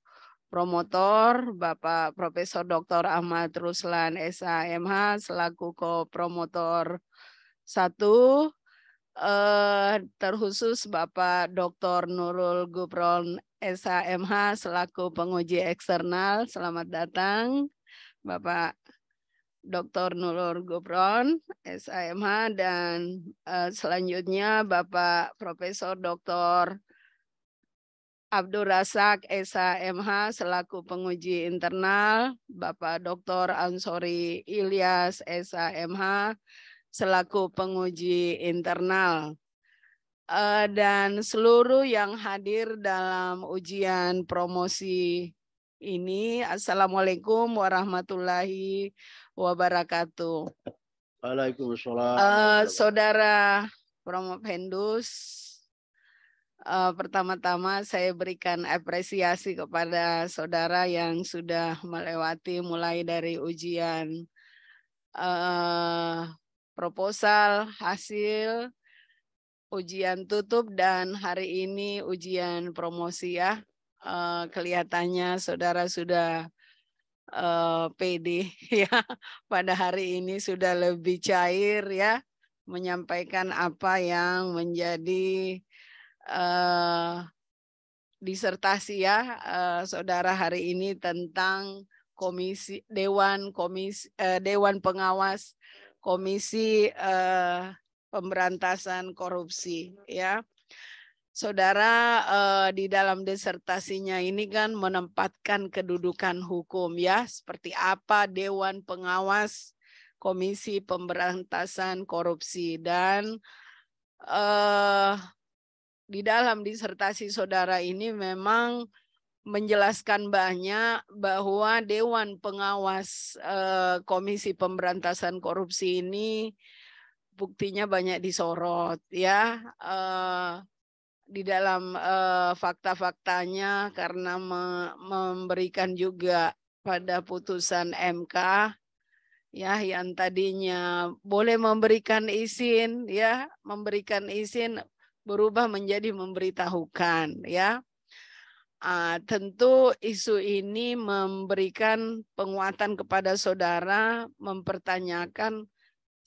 promotor, Bapak Profesor Dr. Ahmad Ruslan, SHMH, selaku kopromotor satu, eh, terkhusus Bapak Dr. Nurul Gupron, SHMH, selaku penguji eksternal, selamat datang. Bapak Dr. Nulur Gobron, SIMH, dan uh, selanjutnya Bapak Profesor Dr. Abdul Razak, SIMH, selaku penguji internal, Bapak Dr. Ansori Ilyas, SIMH, selaku penguji internal. Uh, dan seluruh yang hadir dalam ujian promosi ini. Assalamualaikum warahmatullahi wabarakatuh. Waalaikumsalam. Uh, saudara Promo Pendus, uh, eh, pertama-tama saya berikan apresiasi kepada saudara yang sudah melewati mulai dari ujian uh, proposal, hasil, ujian tutup, dan hari ini ujian promosi ya uh, kelihatannya saudara sudah uh, eh, PD ya pada hari ini sudah lebih cair ya menyampaikan apa yang menjadi uh, disertasi ya uh, saudara hari ini tentang komisi dewan komisi uh, dewan pengawas komisi uh, pemberantasan korupsi ya Saudara eh, di dalam disertasinya ini kan menempatkan kedudukan hukum ya, seperti apa dewan pengawas Komisi Pemberantasan Korupsi dan eh, di dalam disertasi saudara ini memang menjelaskan banyak bahwa Dewan Pengawas eh, Komisi Pemberantasan Korupsi ini buktinya banyak disorot ya eh, di dalam uh, fakta-faktanya karena me memberikan juga pada putusan MK ya yang tadinya boleh memberikan izin ya memberikan izin berubah menjadi memberitahukan ya uh, tentu isu ini memberikan penguatan kepada saudara mempertanyakan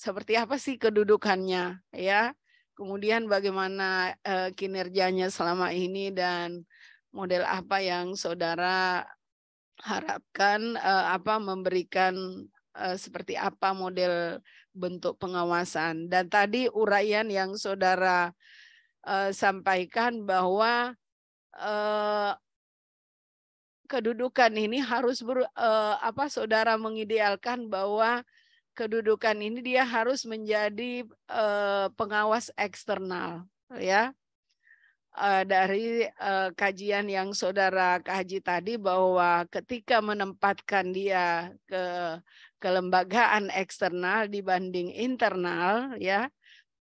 seperti apa sih kedudukannya ya kemudian bagaimana uh, kinerjanya selama ini dan model apa yang saudara harapkan uh, apa memberikan uh, seperti apa model bentuk pengawasan dan tadi uraian yang saudara uh, sampaikan bahwa uh, kedudukan ini harus ber, uh, apa saudara mengidealkan bahwa kedudukan ini dia harus menjadi eh, pengawas eksternal ya eh, dari eh, kajian yang saudara kaji tadi bahwa ketika menempatkan dia ke kelembagaan eksternal dibanding internal ya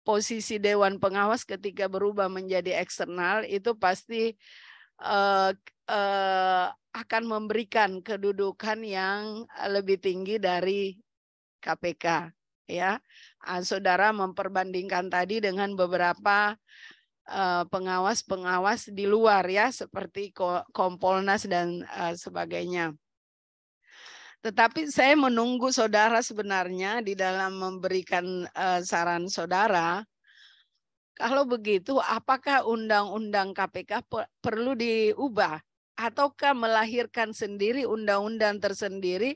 posisi dewan pengawas ketika berubah menjadi eksternal itu pasti akan memberikan kedudukan yang lebih tinggi dari KPK ya. Ah, saudara memperbandingkan tadi dengan beberapa eh, pengawas-pengawas di luar ya seperti Kompolnas dan eh, sebagainya. Tetapi saya menunggu saudara sebenarnya di dalam memberikan eh, saran saudara kalau begitu, apakah undang-undang KPK perlu diubah ataukah melahirkan sendiri undang-undang tersendiri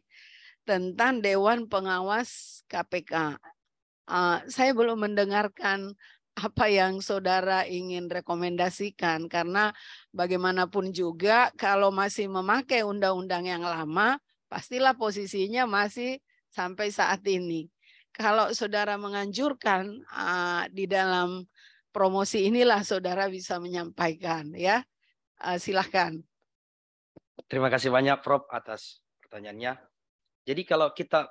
tentang Dewan Pengawas KPK. Uh, ah, saya belum mendengarkan apa yang saudara ingin rekomendasikan karena bagaimanapun juga kalau masih memakai undang-undang yang lama pastilah posisinya masih sampai saat ini. Kalau saudara menganjurkan uh, di dalam promosi inilah saudara bisa menyampaikan ya. Uh, ah, silahkan. Terima kasih banyak Prof atas pertanyaannya. Jadi kalau kita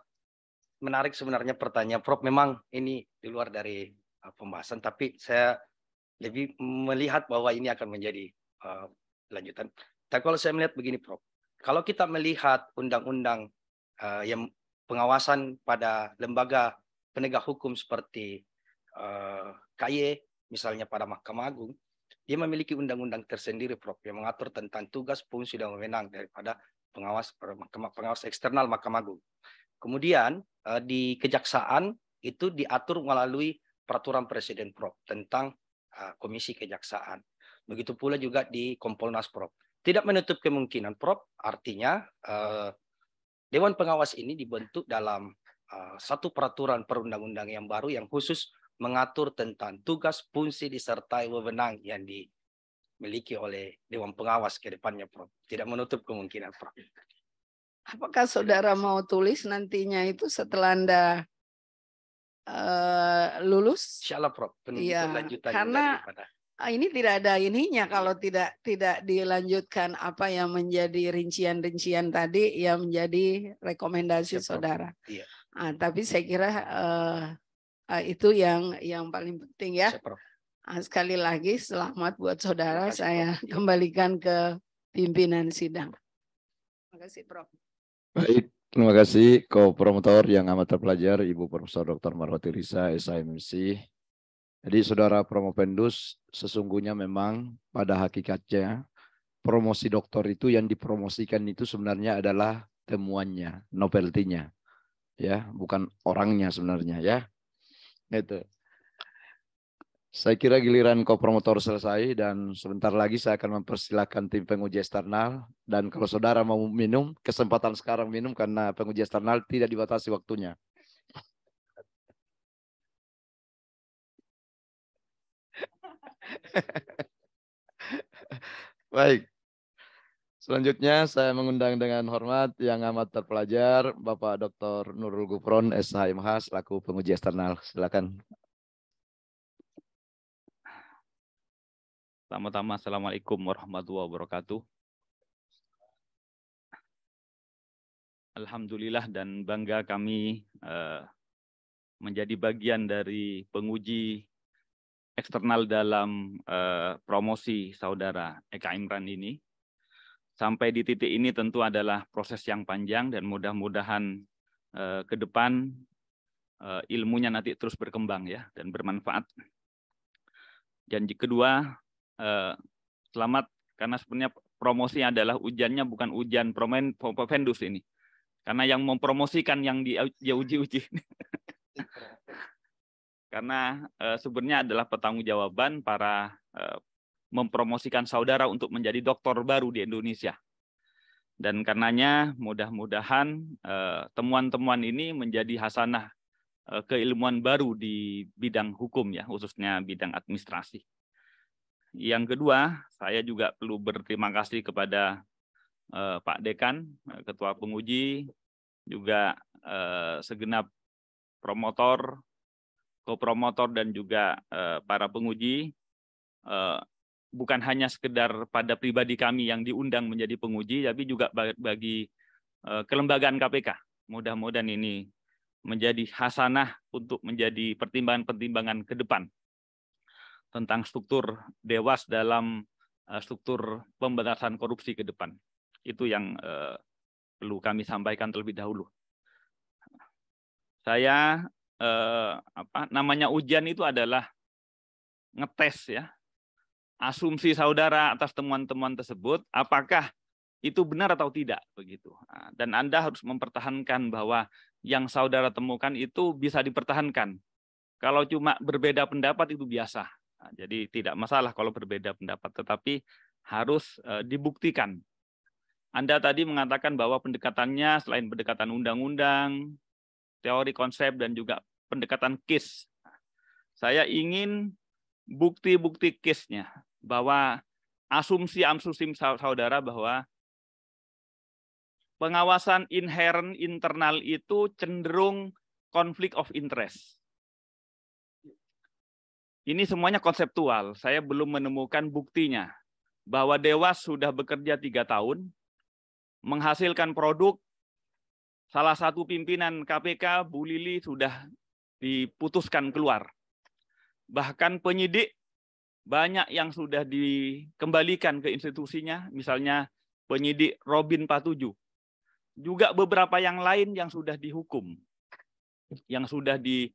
menarik sebenarnya pertanyaan Prof, memang ini di luar dari uh, pembahasan, tapi saya lebih melihat bahwa ini akan menjadi uh, lanjutan. Tapi kalau saya melihat begini Prof, kalau kita melihat undang-undang uh, yang pengawasan pada lembaga penegak hukum seperti uh, KY, e, misalnya pada Mahkamah Agung, dia memiliki undang-undang tersendiri Prof yang mengatur tentang tugas, fungsi dan wewenang daripada pengawas pengawas eksternal Mahkamah Agung. Kemudian eh, di kejaksaan itu diatur melalui peraturan Presiden Prof tentang eh, Komisi Kejaksaan. Begitu pula juga di Kompolnas Prof. Tidak menutup kemungkinan Prof, artinya eh, Dewan Pengawas ini dibentuk dalam satu peraturan perundang-undang yang baru yang khusus mengatur tentang tugas, fungsi disertai wewenang yang di dimiliki oleh Dewan Pengawas ke depannya, Prof. Tidak menutup kemungkinan, Prof. Apakah saudara mau tulis nantinya itu setelah Anda uh, lulus? Insya Allah, Prof. Iya, karena daripada... Ah, ini tidak ada ininya kalau tidak tidak dilanjutkan apa yang menjadi rincian-rincian tadi yang menjadi rekomendasi ya, saudara. Iya. Nah, tapi saya kira uh, itu yang yang paling penting ya. Siap, Prof. Ah, sekali lagi selamat buat saudara saya kembalikan ke pimpinan sidang. Terima kasih Prof. Baik, terima kasih ko-promotor yang amat terpelajar Ibu Profesor Dr. Marwati Risa SIMC. Jadi saudara Promopendus sesungguhnya memang pada hakikatnya promosi doktor itu yang dipromosikan itu sebenarnya adalah temuannya, novelty-nya. Ya, bukan orangnya sebenarnya ya. Itu. Saya kira giliran kopromotor selesai dan sebentar lagi saya akan mempersilahkan tim penguji eksternal. Dan kalau saudara mau minum, kesempatan sekarang minum karena penguji eksternal tidak dibatasi waktunya. Baik. Selanjutnya saya mengundang dengan hormat yang amat terpelajar Bapak Dr. Nurul Gufron SHMH selaku penguji eksternal. Silakan Pertama-tama Assalamualaikum warahmatullahi wabarakatuh. Alhamdulillah dan bangga kami uh, menjadi bagian dari penguji eksternal dalam uh, promosi saudara Eka Imran ini. Sampai di titik ini tentu adalah proses yang panjang dan mudah-mudahan uh, ke depan uh, ilmunya nanti terus berkembang ya dan bermanfaat. janji kedua, Eh, selamat karena sebenarnya promosi adalah ujiannya bukan ujian promen vendus ini. Karena yang mempromosikan yang ya uji-uji. karena eh, sebenarnya adalah petanggung jawaban para eh, mempromosikan saudara untuk menjadi dokter baru di Indonesia. Dan karenanya mudah-mudahan eh, temuan-temuan ini menjadi hasanah eh, keilmuan baru di bidang hukum ya, khususnya bidang administrasi. Yang kedua, saya juga perlu berterima kasih kepada uh, Pak Dekan, eh, Ketua Penguji, juga uh, segenap promotor, kopromotor dan juga uh, para penguji. Uh, bukan hanya sekedar pada pribadi kami yang diundang menjadi penguji, tapi juga bagi kelembagaan KPK. Mudah-mudahan ini menjadi hasanah untuk menjadi pertimbangan-pertimbangan ke depan tentang struktur dewas dalam eh, struktur pemberantasan korupsi ke depan. Itu yang eh, perlu kami sampaikan terlebih dahulu. Saya eh, apa namanya ujian itu adalah ngetes ya. Asumsi saudara atas temuan-temuan tersebut apakah itu benar atau tidak begitu. Ah, dan Anda harus mempertahankan bahwa yang saudara temukan itu bisa dipertahankan. Kalau cuma berbeda pendapat itu biasa Nah, jadi tidak masalah kalau berbeda pendapat, tetapi harus e, dibuktikan. Anda tadi mengatakan bahwa pendekatannya selain pendekatan undang-undang, teori konsep, dan juga pendekatan KIS. Nah, saya ingin bukti-bukti KIS-nya bahwa asumsi-asumsi saudara bahwa pengawasan inherent internal itu cenderung konflik of interest. Ini semuanya konseptual. Saya belum menemukan buktinya bahwa Dewas sudah bekerja tiga tahun, menghasilkan produk. Salah satu pimpinan KPK, Bu Lili, sudah diputuskan keluar. Bahkan penyidik banyak yang sudah dikembalikan ke institusinya, misalnya penyidik Robin Patuju. Juga beberapa yang lain yang sudah dihukum, yang sudah di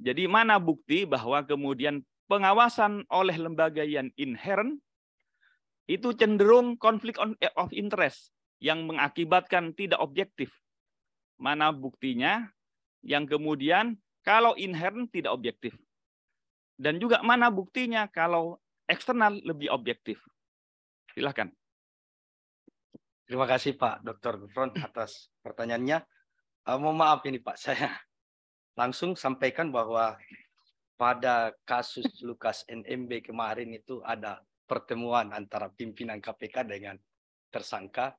jadi mana bukti bahwa kemudian pengawasan oleh lembaga yang inherent itu cenderung konflik eh, of interest yang mengakibatkan tidak objektif. Mana buktinya yang kemudian kalau inherent tidak objektif. Dan juga mana buktinya kalau eksternal lebih objektif. Silahkan. Terima kasih Pak Dr. Gufron atas pertanyaannya. Uh, eh, mau maaf ini Pak, saya langsung sampaikan bahwa pada kasus Lukas NMB kemarin itu ada pertemuan antara pimpinan KPK dengan tersangka.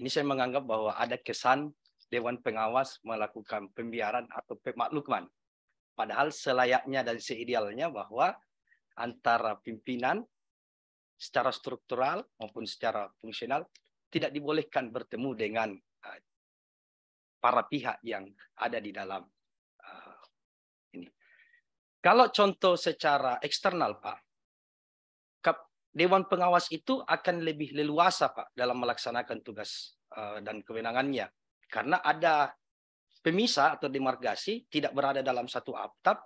Ini saya menganggap bahwa ada kesan Dewan Pengawas melakukan pembiaran atau pemakluman. Padahal selayaknya dan seidealnya bahwa antara pimpinan secara struktural maupun secara fungsional tidak dibolehkan bertemu dengan eh, para pihak yang ada di dalam kalau contoh secara eksternal, Pak, Dewan Pengawas itu akan lebih leluasa, Pak, dalam melaksanakan tugas eh, dan kewenangannya. Karena ada pemisah atau demarkasi tidak berada dalam satu atap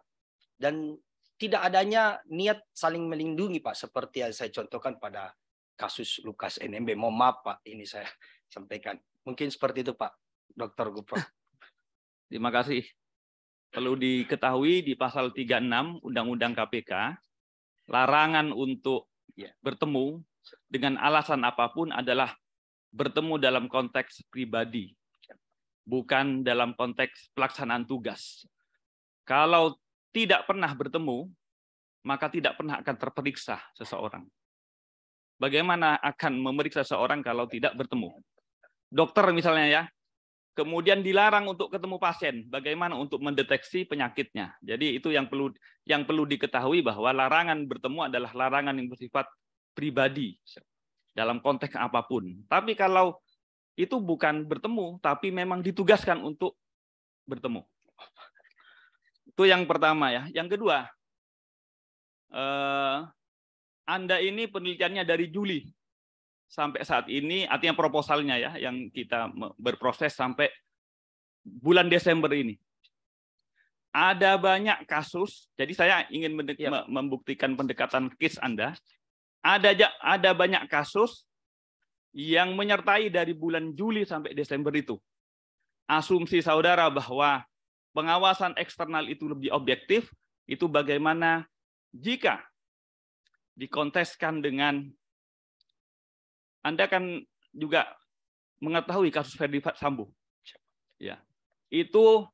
dan tidak adanya niat saling melindungi, Pak, seperti yang saya contohkan pada kasus Lukas NMB. Mohon maaf, Pak, ini saya sampaikan. Mungkin seperti itu, Pak, Dr. Gupro. Terima kasih. Perlu diketahui di pasal 36 Undang-Undang KPK, larangan untuk ya. bertemu dengan alasan apapun adalah bertemu dalam konteks pribadi, bukan dalam konteks pelaksanaan tugas. Kalau tidak pernah bertemu, maka tidak pernah akan terperiksa seseorang. Bagaimana akan memeriksa seseorang kalau tidak bertemu? Dokter misalnya ya, kemudian dilarang untuk ketemu pasien. Bagaimana untuk mendeteksi penyakitnya? Jadi itu yang perlu yang perlu diketahui bahwa larangan bertemu adalah larangan yang bersifat pribadi dalam konteks apapun. Tapi kalau itu bukan bertemu, tapi memang ditugaskan untuk bertemu. Itu yang pertama ya. Yang kedua, eh, Anda ini penelitiannya dari Juli sampai saat ini artinya proposalnya ya yang kita berproses sampai bulan Desember ini. Ada banyak kasus. Jadi saya ingin ya. membuktikan pendekatan case Anda. Ada ada banyak kasus yang menyertai dari bulan Juli sampai Desember itu. Asumsi saudara bahwa pengawasan eksternal itu lebih objektif itu bagaimana jika dikonteskan dengan anda akan juga mengetahui kasus Ferdi Sambo. Ya. Itu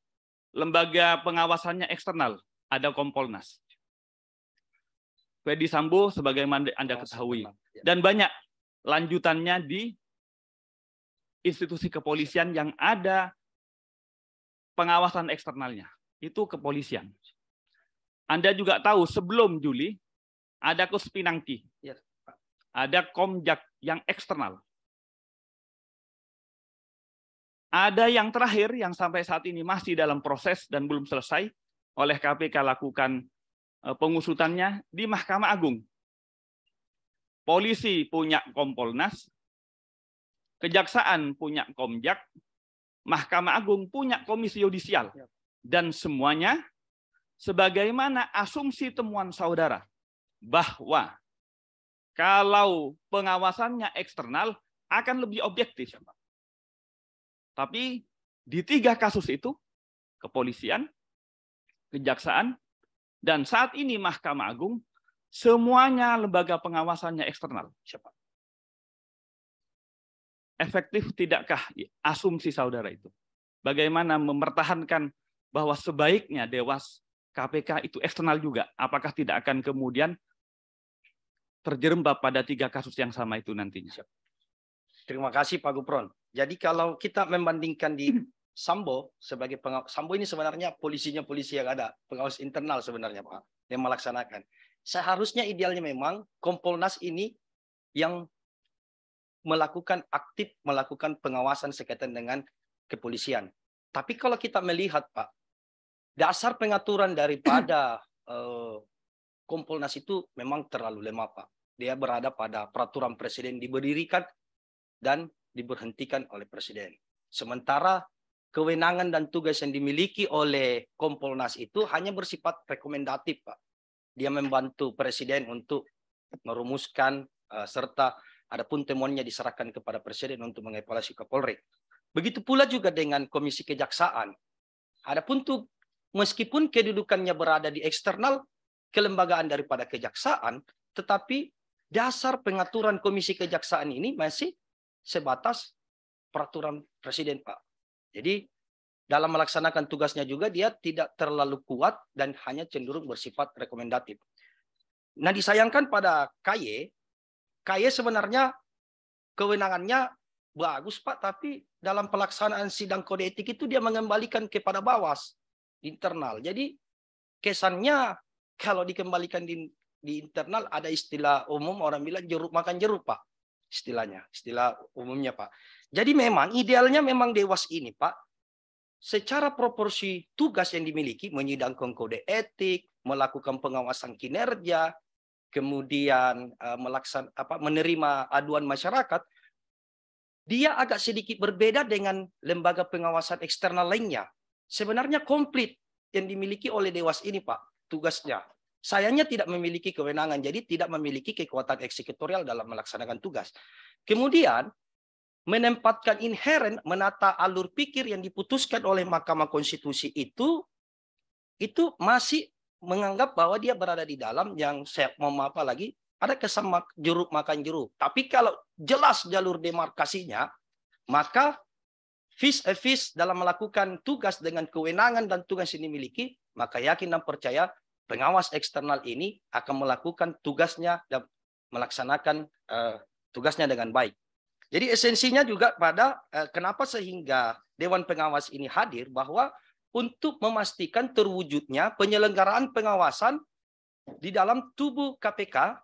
lembaga pengawasannya eksternal, ada Kompolnas. Ferdi Sambo sebagaimana Anda oh, ketahui ya. dan banyak lanjutannya di institusi kepolisian yang ada pengawasan eksternalnya. Itu kepolisian. Anda juga tahu sebelum Juli ada Kuspinangki. Ya. Ada Komjak yang eksternal. Ada yang terakhir yang sampai saat ini masih dalam proses dan belum selesai oleh KPK lakukan eh, pengusutannya di Mahkamah Agung. Polisi punya Kompolnas, kejaksaan punya Komjak, Mahkamah Agung punya Komisi Yudisial. Ya. Dan semuanya sebagaimana asumsi temuan saudara bahwa kalau pengawasannya eksternal akan lebih objektif. Tapi di tiga kasus itu, kepolisian, kejaksaan, dan saat ini Mahkamah Agung, semuanya lembaga pengawasannya eksternal. Efektif tidakkah asumsi saudara itu? Bagaimana mempertahankan bahwa sebaiknya Dewas KPK itu eksternal juga? Apakah tidak akan kemudian terjerembab pada tiga kasus yang sama itu nantinya. Siap. Terima kasih Pak Gupron. Jadi kalau kita membandingkan di Sambo sebagai pengawas, Sambo ini sebenarnya polisinya polisi yang ada, pengawas internal sebenarnya Pak, yang melaksanakan. Seharusnya idealnya memang Kompolnas ini yang melakukan aktif melakukan pengawasan sekaitan dengan kepolisian. Tapi kalau kita melihat Pak, dasar pengaturan daripada uh, Kompolnas itu memang terlalu lemah, Pak. Dia berada pada peraturan presiden diberdirikan dan diberhentikan oleh presiden. Sementara kewenangan dan tugas yang dimiliki oleh Kompolnas itu hanya bersifat rekomendatif, Pak. Dia membantu presiden untuk merumuskan uh, serta adapun temuannya diserahkan kepada presiden untuk mengevaluasi Kapolri. Begitu pula juga dengan Komisi Kejaksaan. Adapun tuh meskipun kedudukannya berada di eksternal, kelembagaan daripada kejaksaan, tetapi dasar pengaturan komisi kejaksaan ini masih sebatas peraturan presiden, Pak. Jadi dalam melaksanakan tugasnya juga dia tidak terlalu kuat dan hanya cenderung bersifat rekomendatif. Nah disayangkan pada KY, KY sebenarnya kewenangannya bagus Pak, tapi dalam pelaksanaan sidang kode etik itu dia mengembalikan kepada bawas internal. Jadi kesannya kalau dikembalikan di, di internal ada istilah umum orang bilang jeruk makan jeruk Pak. Istilahnya, istilah umumnya Pak. Jadi memang idealnya memang dewas ini Pak secara proporsi tugas yang dimiliki menyidangkan kode etik, melakukan pengawasan kinerja, kemudian eh, melaksan apa menerima aduan masyarakat, dia agak sedikit berbeda dengan lembaga pengawasan eksternal lainnya. Sebenarnya komplit yang dimiliki oleh dewas ini, Pak tugasnya. Sayangnya tidak memiliki kewenangan, jadi tidak memiliki kekuatan eksekutorial dalam melaksanakan tugas. Kemudian menempatkan inherent menata alur pikir yang diputuskan oleh Mahkamah Konstitusi itu itu masih menganggap bahwa dia berada di dalam yang saya mau apa lagi ada kesama jeruk makan jeruk. Tapi kalau jelas jalur demarkasinya, maka vis a vis dalam melakukan tugas dengan kewenangan dan tugas ini miliki maka yakin dan percaya pengawas eksternal ini akan melakukan tugasnya dan melaksanakan uh, tugasnya dengan baik. Jadi esensinya juga pada uh, kenapa sehingga dewan pengawas ini hadir bahwa untuk memastikan terwujudnya penyelenggaraan pengawasan di dalam tubuh KPK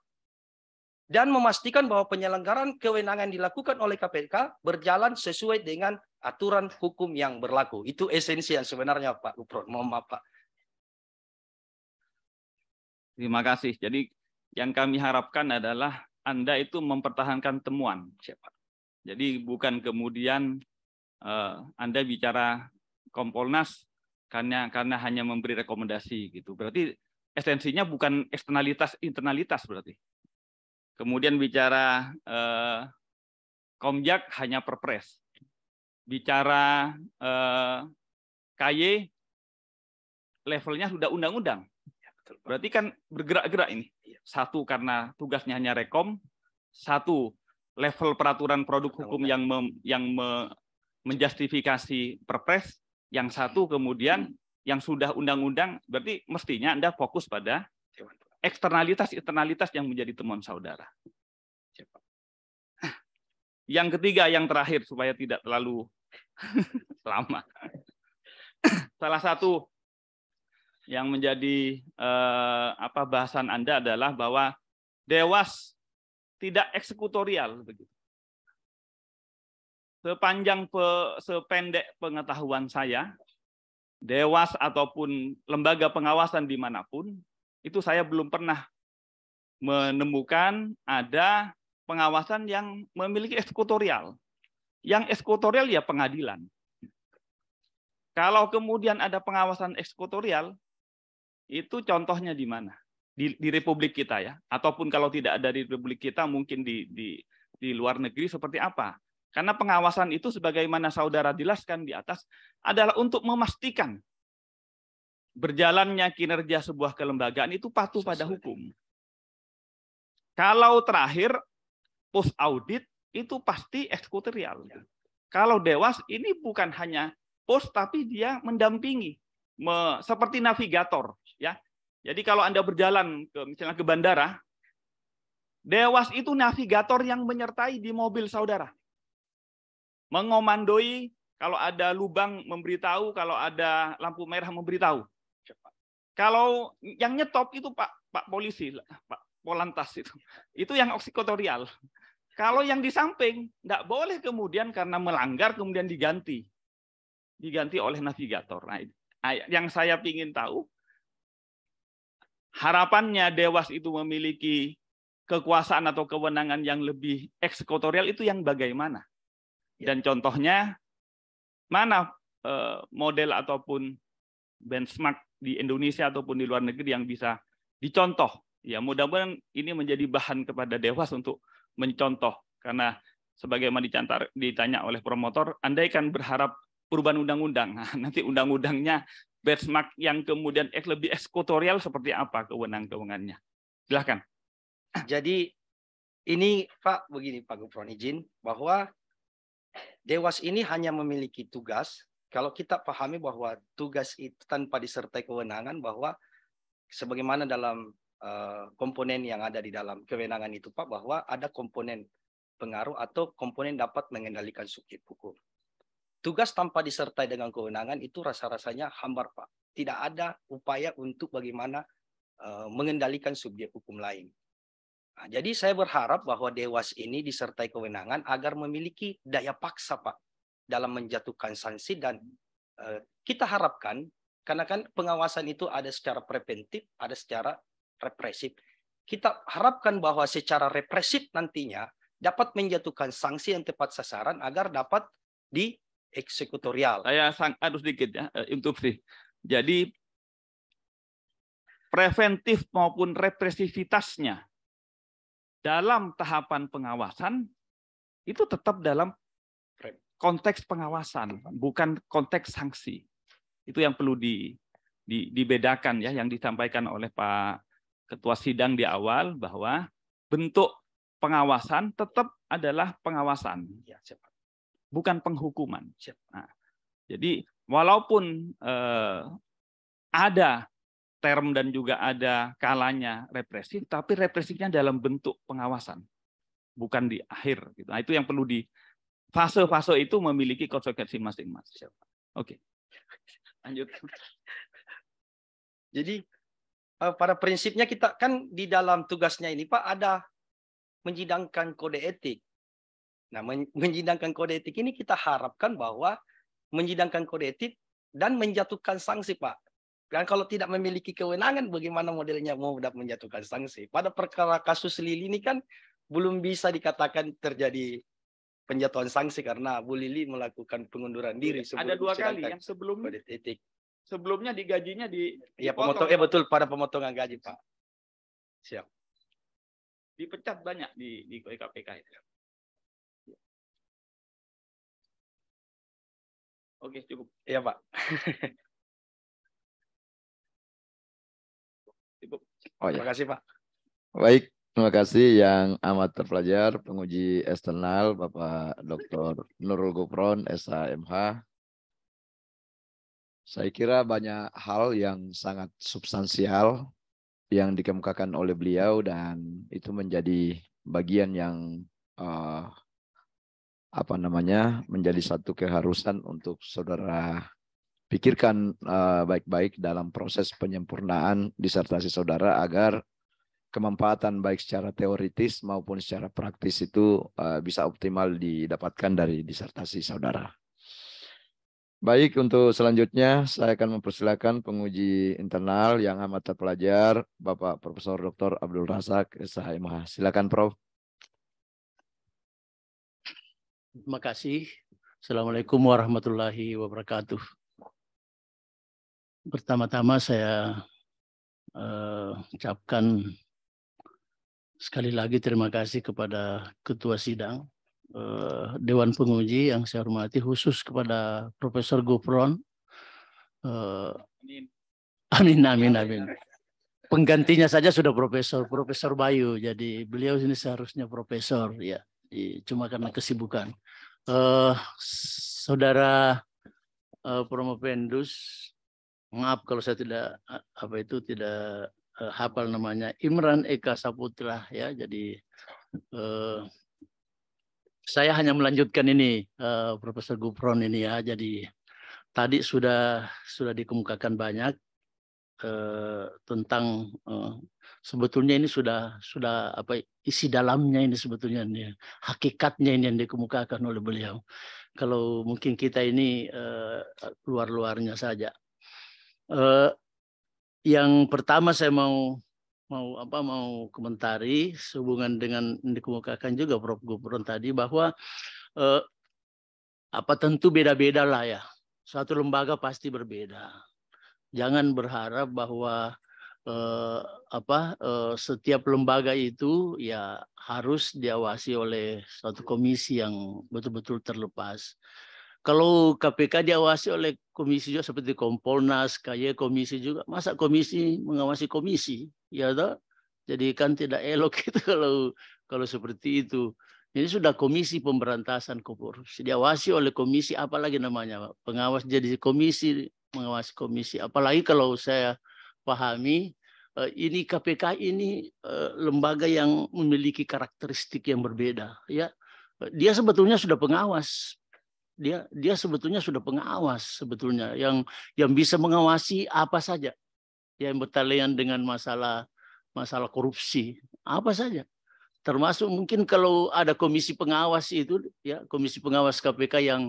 dan memastikan bahwa penyelenggaraan kewenangan dilakukan oleh KPK berjalan sesuai dengan aturan hukum yang berlaku. Itu esensi yang sebenarnya Pak Upron, Mohon maaf Pak. Terima kasih. Jadi yang kami harapkan adalah Anda itu mempertahankan temuan, Jadi bukan kemudian eh, Anda bicara Kompolnas karena karena hanya memberi rekomendasi gitu. Berarti esensinya bukan eksternalitas internalitas berarti. Kemudian bicara eh, Komjak hanya perpres. Bicara eh, KY levelnya sudah undang-undang. Berarti kan bergerak-gerak ini. Satu karena tugasnya hanya rekom, satu level peraturan produk hukum yang mem, yang me, menjustifikasi perpres, yang satu kemudian yang sudah undang-undang, berarti mestinya Anda fokus pada eksternalitas-eksternalitas yang menjadi temuan saudara. Yang ketiga, yang terakhir supaya tidak terlalu lama. Salah satu yang menjadi eh, apa bahasan Anda adalah bahwa dewas tidak eksekutorial begitu. Sepanjang pe, sependek pengetahuan saya, dewas ataupun lembaga pengawasan dimanapun, itu saya belum pernah menemukan ada pengawasan yang memiliki eksekutorial. Yang eksekutorial ya pengadilan. Kalau kemudian ada pengawasan eksekutorial, itu contohnya di mana? Di, di Republik kita ya, ataupun kalau tidak ada di Republik kita mungkin di, di, di luar negeri seperti apa? Karena pengawasan itu sebagaimana saudara jelaskan di atas adalah untuk memastikan berjalannya kinerja sebuah kelembagaan itu patuh pada hukum. Kalau terakhir post audit itu pasti eksekutorial. Ya. Kalau dewas ini bukan hanya post tapi dia mendampingi seperti navigator ya. Jadi kalau Anda berjalan ke misalnya ke bandara, Dewas itu navigator yang menyertai di mobil saudara. Mengomandoi kalau ada lubang memberitahu, kalau ada lampu merah memberitahu. Kalau yang nyetop itu Pak Pak polisi, Pak Polantas itu. Itu yang oksikotorial. Kalau yang di samping tidak boleh kemudian karena melanggar kemudian diganti. Diganti oleh navigator. Nah, yang saya ingin tahu harapannya Dewas itu memiliki kekuasaan atau kewenangan yang lebih eksekutorial itu yang bagaimana? Ya. Dan contohnya mana eh, model ataupun benchmark di Indonesia ataupun di luar negeri yang bisa dicontoh? Ya mudah-mudahan ini menjadi bahan kepada Dewas untuk mencontoh karena sebagaimana dicantar, ditanya oleh promotor, andaikan berharap perubahan undang-undang, nanti undang-undangnya benchmark yang kemudian lebih eksekutorial seperti apa kewenang-kewenangannya? Silahkan. Jadi ini Pak begini Pak Gufron izin bahwa Dewas ini hanya memiliki tugas kalau kita pahami bahwa tugas itu tanpa disertai kewenangan bahwa sebagaimana dalam eh, komponen yang ada di dalam kewenangan itu Pak bahwa ada komponen pengaruh atau komponen dapat mengendalikan subjek hukum. Tugas tanpa disertai dengan kewenangan itu rasa-rasanya hambar, Pak. Tidak ada upaya untuk bagaimana uh, mengendalikan subjek hukum lain. Nah, jadi saya berharap bahwa Dewas ini disertai kewenangan agar memiliki daya paksa, Pak, dalam menjatuhkan sanksi dan uh, kita harapkan karena kan pengawasan itu ada secara preventif, ada secara represif. Kita harapkan bahwa secara represif nantinya dapat menjatuhkan sanksi yang tepat sasaran agar dapat di eksekutorial. Saya sang, aduh sedikit ya, untuk eh, sih. Jadi preventif maupun represivitasnya dalam tahapan pengawasan itu tetap dalam konteks pengawasan, bukan konteks sanksi. Itu yang perlu di, di, dibedakan ya, yang disampaikan oleh Pak Ketua Sidang di awal bahwa bentuk pengawasan tetap adalah pengawasan. Ya, bukan penghukuman. Nah, jadi walaupun eh, ada term dan juga ada kalanya represif, tapi represifnya dalam bentuk pengawasan, bukan di akhir. Gitu. Nah, itu yang perlu di fase-fase itu memiliki konsekuensi masing-masing. Oke, okay. lanjut. Jadi eh, pada prinsipnya kita kan di dalam tugasnya ini Pak ada menjidangkan kode etik Nah, menyidangkan kode etik ini kita harapkan bahwa menyidangkan kode etik dan menjatuhkan sanksi, Pak. Dan kalau tidak memiliki kewenangan, bagaimana modelnya mau dapat menjatuhkan sanksi? Pada perkara kasus Lili ini kan belum bisa dikatakan terjadi penjatuhan sanksi karena Bu Lili melakukan pengunduran diri iya, ada dua kali yang sebelum kode etik. Sebelumnya digajinya di iya, ya pemotong eh betul pada pemotongan gaji, Pak. Siap. Dipecat banyak di di KPK itu Oke, cukup. Iya, Pak. cukup. Oh, ya. kasih, Pak. Baik, terima kasih yang amat terpelajar penguji eksternal Bapak Dr. Nurul Gupron, SHMH. Saya kira banyak hal yang sangat substansial yang dikemukakan oleh beliau dan itu menjadi bagian yang uh, apa namanya menjadi satu keharusan untuk saudara pikirkan eh, baik-baik uh, dalam proses penyempurnaan disertasi saudara agar kemanfaatan baik secara teoritis maupun secara praktis itu uh, bisa optimal didapatkan dari disertasi saudara. Baik, untuk selanjutnya saya akan mempersilahkan penguji internal yang amat terpelajar, Bapak Profesor Dr. Abdul Razak SHMH. Silakan Prof. Terima kasih. Assalamualaikum warahmatullahi wabarakatuh. Pertama-tama saya eh, ucapkan sekali lagi terima kasih kepada Ketua Sidang uh, Dewan Penguji yang saya hormati khusus kepada Profesor Gufron. Uh, eh, amin, amin, amin. Penggantinya saja sudah Profesor, Profesor Bayu. Jadi beliau ini seharusnya Profesor ya. Iya, cuma karena kesibukan. Uh, saudara uh, Promo Pendus, maaf kalau saya tidak apa itu tidak uh, hafal namanya Imran Eka Saputra ya. Jadi uh, saya hanya melanjutkan ini uh, Profesor Gupron ini ya. Jadi tadi sudah sudah dikemukakan banyak uh, tentang uh, sebetulnya ini sudah sudah apa isi dalamnya ini sebetulnya ini hakikatnya ini yang dikemukakan oleh beliau. Kalau mungkin kita ini uh, luar-luarnya saja. Uh, yang pertama saya mau mau apa mau komentari sehubungan dengan yang dikemukakan juga Prof Gubron tadi bahwa uh, apa tentu beda-beda lah ya. Suatu lembaga pasti berbeda. Jangan berharap bahwa eh, apa eh, setiap lembaga itu ya harus diawasi oleh suatu komisi yang betul-betul terlepas. Kalau KPK diawasi oleh komisi juga seperti Kompolnas, KY komisi juga, masa komisi mengawasi komisi, ya toh? Jadi kan tidak elok itu kalau kalau seperti itu. Ini sudah komisi pemberantasan korupsi diawasi oleh komisi apalagi namanya pengawas jadi komisi mengawasi komisi apalagi kalau saya pahami eh, ini KPK ini eh, lembaga yang memiliki karakteristik yang berbeda ya eh, dia sebetulnya sudah pengawas dia dia sebetulnya sudah pengawas sebetulnya yang yang bisa mengawasi apa saja yang bertalian dengan masalah masalah korupsi apa saja termasuk mungkin kalau ada komisi pengawas itu ya komisi pengawas KPK yang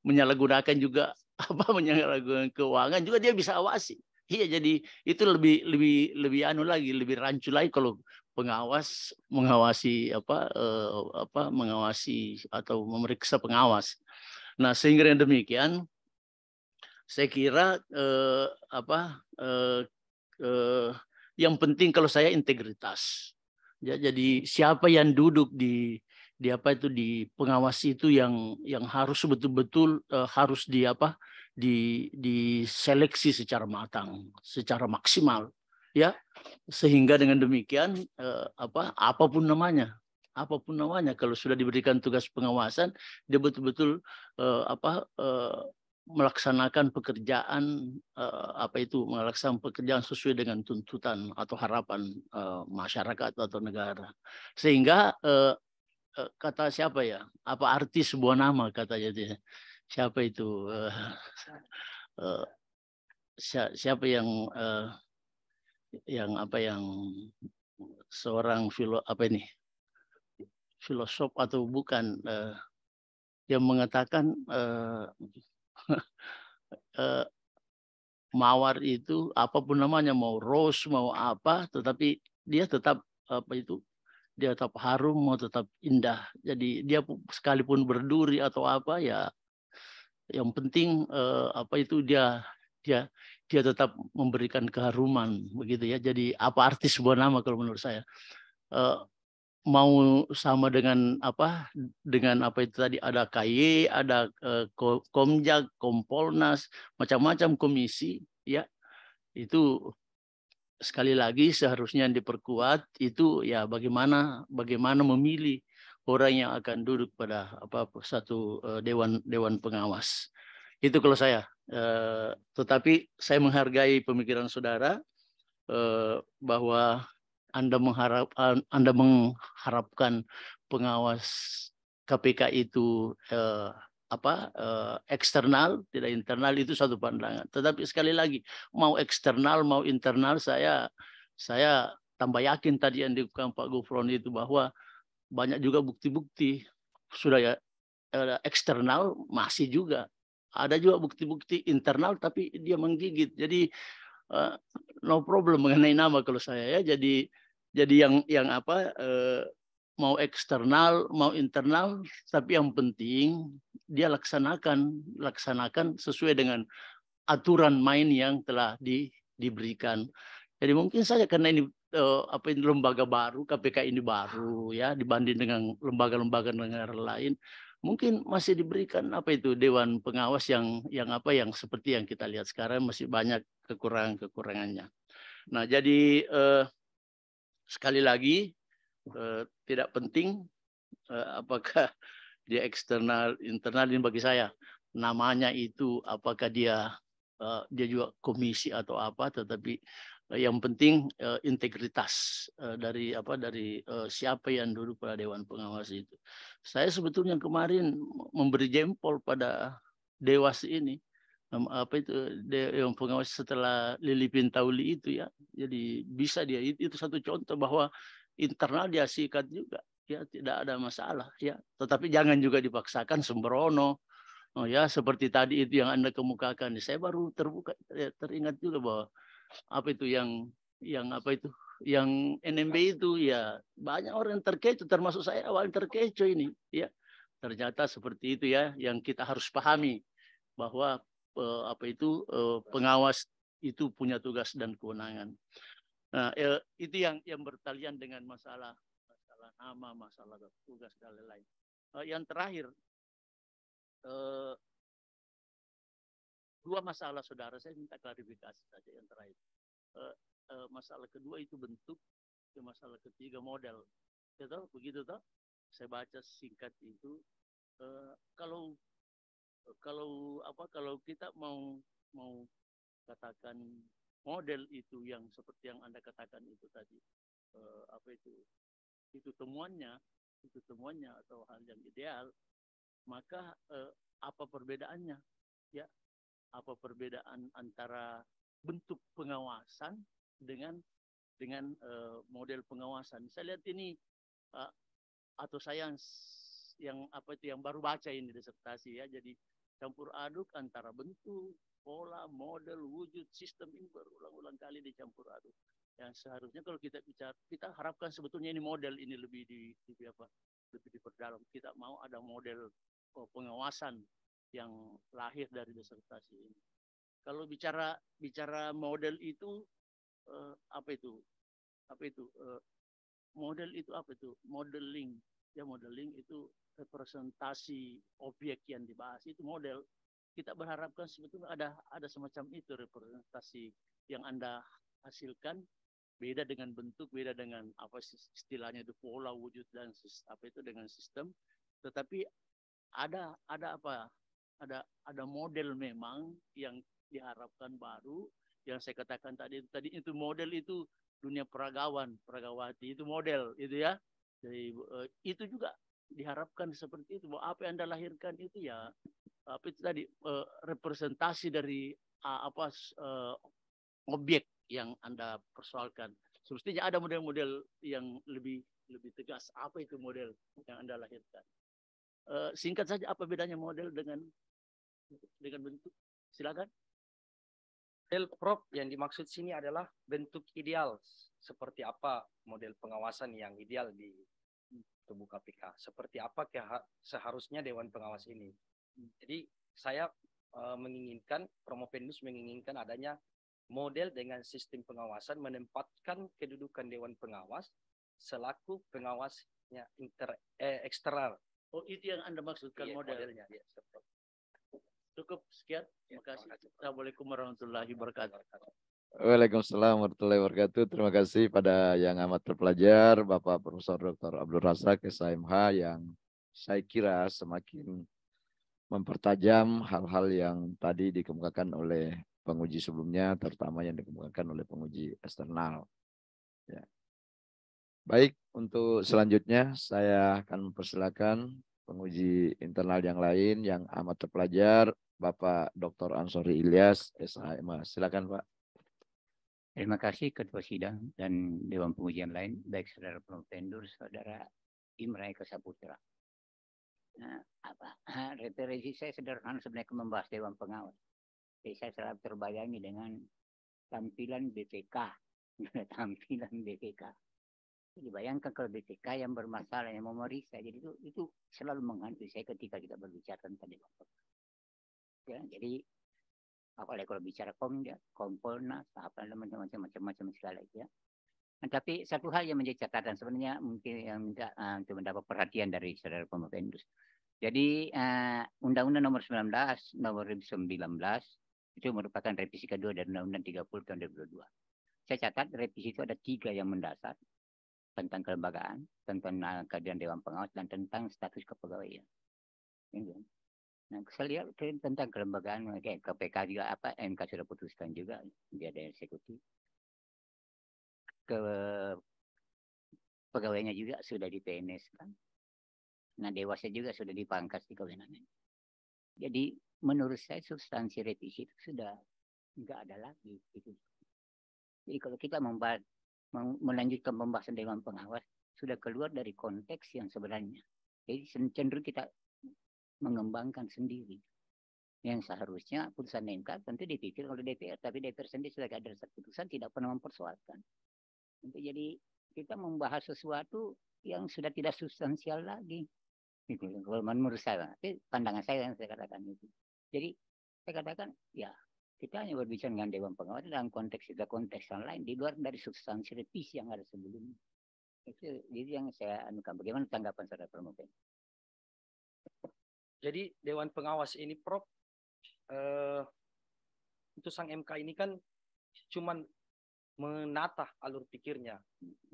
menyalahgunakan juga apa menyalahgunakan keuangan juga dia bisa awasi Iya jadi itu lebih lebih lebih anu lagi lebih rancu lagi kalau pengawas mengawasi apa eh, apa mengawasi atau memeriksa pengawas. Nah sehingga yang demikian saya kira eh, apa eh, eh, yang penting kalau saya integritas. Ya, jadi siapa yang duduk di di apa itu di pengawas itu yang yang harus betul-betul eh, harus di apa di diseleksi secara matang, secara maksimal ya. Sehingga dengan demikian eh, apa apapun namanya, apapun namanya kalau sudah diberikan tugas pengawasan dia betul-betul eh, apa eh, melaksanakan pekerjaan eh, apa itu melaksanakan pekerjaan sesuai dengan tuntutan atau harapan eh, masyarakat atau negara sehingga eh, eh kata siapa ya apa arti sebuah nama katanya dia siapa itu uh, uh, siapa yang uh, yang apa yang seorang filo apa ini filosof atau bukan uh, yang mengatakan uh, uh, mawar itu apapun namanya mau rose mau apa tetapi dia tetap apa itu dia tetap harum mau tetap indah jadi dia sekalipun berduri atau apa ya yang penting eh, apa itu dia dia dia tetap memberikan keharuman begitu ya jadi apa arti sebuah nama kalau menurut saya eh, mau sama dengan apa dengan apa itu tadi ada KY ada eh, Komjak Kompolnas macam-macam komisi ya itu sekali lagi seharusnya yang diperkuat itu ya bagaimana bagaimana memilih orang yang akan duduk pada apa satu eh, dewan dewan pengawas. Itu kalau saya. Eh, tetapi saya menghargai pemikiran saudara eh, bahwa Anda mengharap Anda mengharapkan pengawas KPK itu uh, apa eh, eksternal tidak internal itu satu pandangan tetapi sekali lagi mau eksternal mau internal saya saya tambah yakin tadi yang dikatakan Pak Gufron itu bahwa banyak juga bukti-bukti sudah ya eksternal masih juga ada juga bukti-bukti internal tapi dia menggigit jadi eh, no problem mengenai nama kalau saya ya jadi jadi yang yang apa eh, mau eksternal mau internal tapi yang penting dia laksanakan laksanakan sesuai dengan aturan main yang telah di, diberikan jadi mungkin saja karena ini uh, apa ini lembaga baru KPK ini baru ya dibanding dengan lembaga-lembaga negara lain mungkin masih diberikan apa itu dewan pengawas yang yang apa yang seperti yang kita lihat sekarang masih banyak kekurangan-kekurangannya. Nah, jadi uh, sekali lagi uh, tidak penting uh, apakah dia eksternal internal ini bagi saya namanya itu apakah dia dia juga komisi atau apa tetapi Eh, yang penting uh, integritas uh, dari apa dari uh, siapa yang duduk pada dewan pengawas itu. Saya sebetulnya kemarin memberi jempol pada dewas ini um, apa itu dewan pengawas setelah Lili Pintauli itu ya. Jadi bisa dia itu satu contoh bahwa internal dia sikat juga ya tidak ada masalah ya. Tetapi jangan juga dipaksakan sembrono. Oh ya seperti tadi itu yang Anda kemukakan. Saya baru terbuka ya, teringat juga bahwa apa itu yang yang apa itu yang NMB itu ya banyak orang yang terkecoh termasuk saya awalnya terkecoh ini ya ternyata seperti itu ya yang kita harus pahami bahwa eh, apa itu eh, pengawas itu punya tugas dan kewenangan nah eh, itu yang yang bertalian dengan masalah masalah nama masalah tugas dan lain-lain eh, yang terakhir eh, Dua masalah saudara, saya minta klarifikasi saja yang terakhir. Uh, uh, masalah kedua itu bentuk, ke masalah ketiga model. Ya begitu toh? Saya baca singkat itu. Uh, kalau kalau apa kalau kita mau mau katakan model itu yang seperti yang anda katakan itu tadi uh, apa itu itu temuannya itu temuannya atau hal yang ideal maka uh, apa perbedaannya ya apa perbedaan antara bentuk pengawasan dengan dengan uh, model pengawasan. Saya lihat ini uh, atau saya yang, apa itu yang baru baca ini disertasi ya. Jadi campur aduk antara bentuk, pola, model, wujud, sistem ini berulang-ulang kali dicampur aduk. Yang seharusnya kalau kita bicara kita harapkan sebetulnya ini model ini lebih di, di apa? lebih diperdalam. Kita mau ada model oh, pengawasan yang lahir dari disertasi ini. Kalau bicara bicara model itu eh, apa itu? Apa itu? Eh, model itu apa itu? Modeling. Ya modeling itu representasi objek yang dibahas itu model. Kita berharapkan sebetulnya ada ada semacam itu representasi yang Anda hasilkan beda dengan bentuk, beda dengan apa istilahnya itu pola wujud dan apa itu dengan sistem, tetapi ada ada apa ada ada model memang yang diharapkan baru yang saya katakan tadi tadi itu model itu dunia peragawan peragawati itu model itu ya jadi eh, itu juga diharapkan seperti itu bahwa apa yang anda lahirkan itu ya apa itu tadi eh, representasi dari apa eh, objek yang anda persoalkan sebetulnya ada model-model yang lebih lebih tegas apa itu model yang anda lahirkan singkat saja apa bedanya model dengan dengan bentuk silakan model prop yang dimaksud sini adalah bentuk ideal seperti apa model pengawasan yang ideal di tubuh KPK seperti apa seharusnya dewan pengawas ini jadi saya menginginkan, eh, menginginkan Promopendus menginginkan adanya model dengan sistem pengawasan menempatkan kedudukan dewan pengawas selaku pengawasnya inter eh, eksternal. Oh itu yang anda maksudkan iya, model. modelnya. Iya, Cukup sekian. Ya, terima kasih. Assalamualaikum warahmatullahi wabarakatuh. Waalaikumsalam warahmatullahi wabarakatuh. Terima kasih pada yang amat terpelajar, Bapak Profesor Dr. Abdul Razak SMH yang saya kira semakin mempertajam hal-hal yang tadi dikemukakan oleh penguji sebelumnya, terutama yang dikemukakan oleh penguji eksternal. Ya. Baik, untuk selanjutnya saya akan mempersilakan penguji internal yang lain yang amat terpelajar Bapak Dr. Ansori Ilyas, SHMA. Silakan Pak. Terima kasih Ketua Sidang dan Dewan Pengujian lain, baik Saudara Pendur, Saudara Imrai Kesaputra. Nah, apa? Referensi saya sederhana sebenarnya membahas Dewan Pengawas. Jadi saya selalu terbayangi dengan tampilan BPK. tampilan BPK. Jadi bayangkan kalau BPK yang bermasalah, yang memeriksa. Jadi itu, itu selalu menghantui saya ketika kita berbicara tentang Dewan Pengawas ya jadi apalagi kalau bicara ya kompolnas apa namanya macam-macam macam segala ya nah, tapi satu hal yang menjadi catatan sebenarnya mungkin yang minta uh, untuk mendapat perhatian dari saudara pemerintah Indus. jadi Undang-Undang Nomor 19 Nomor 19 itu merupakan revisi kedua dari Undang-Undang 30 tahun 2022. Saya catat revisi itu ada tiga yang mendasar tentang kelembagaan, tentang kehadiran Dewan Pengawas, dan tentang status kepegawaian. Nah, saya lihat tentang kelembagaan kayak KPK juga apa MK sudah putuskan juga dia ada eksekutif. Ke pegawainya juga sudah di PNS kan. Nah, dewasa juga sudah dipangkas di kewenangan. Jadi menurut saya substansi revisi itu sudah nggak ada lagi gitu. Jadi kalau kita membahas melanjutkan pembahasan dewan pengawas sudah keluar dari konteks yang sebenarnya. Jadi cenderung kita mengembangkan sendiri. Yang seharusnya putusan MK tentu dipikir oleh DPR, tapi DPR sendiri sebagai ada putusan tidak pernah mempersoalkan. Jadi kita membahas sesuatu yang sudah tidak substansial lagi. itu Kalau menurut saya, itu pandangan saya yang saya katakan itu. Jadi saya katakan, ya kita hanya berbicara dengan Dewan Pengawas dalam konteks itu konteks yang lain di luar dari substansi revisi yang ada sebelumnya. Itu, itu yang saya anukan. Bagaimana tanggapan saudara Pramoka? Jadi Dewan Pengawas ini, Prof, eh, itu sang MK ini kan cuman menata alur pikirnya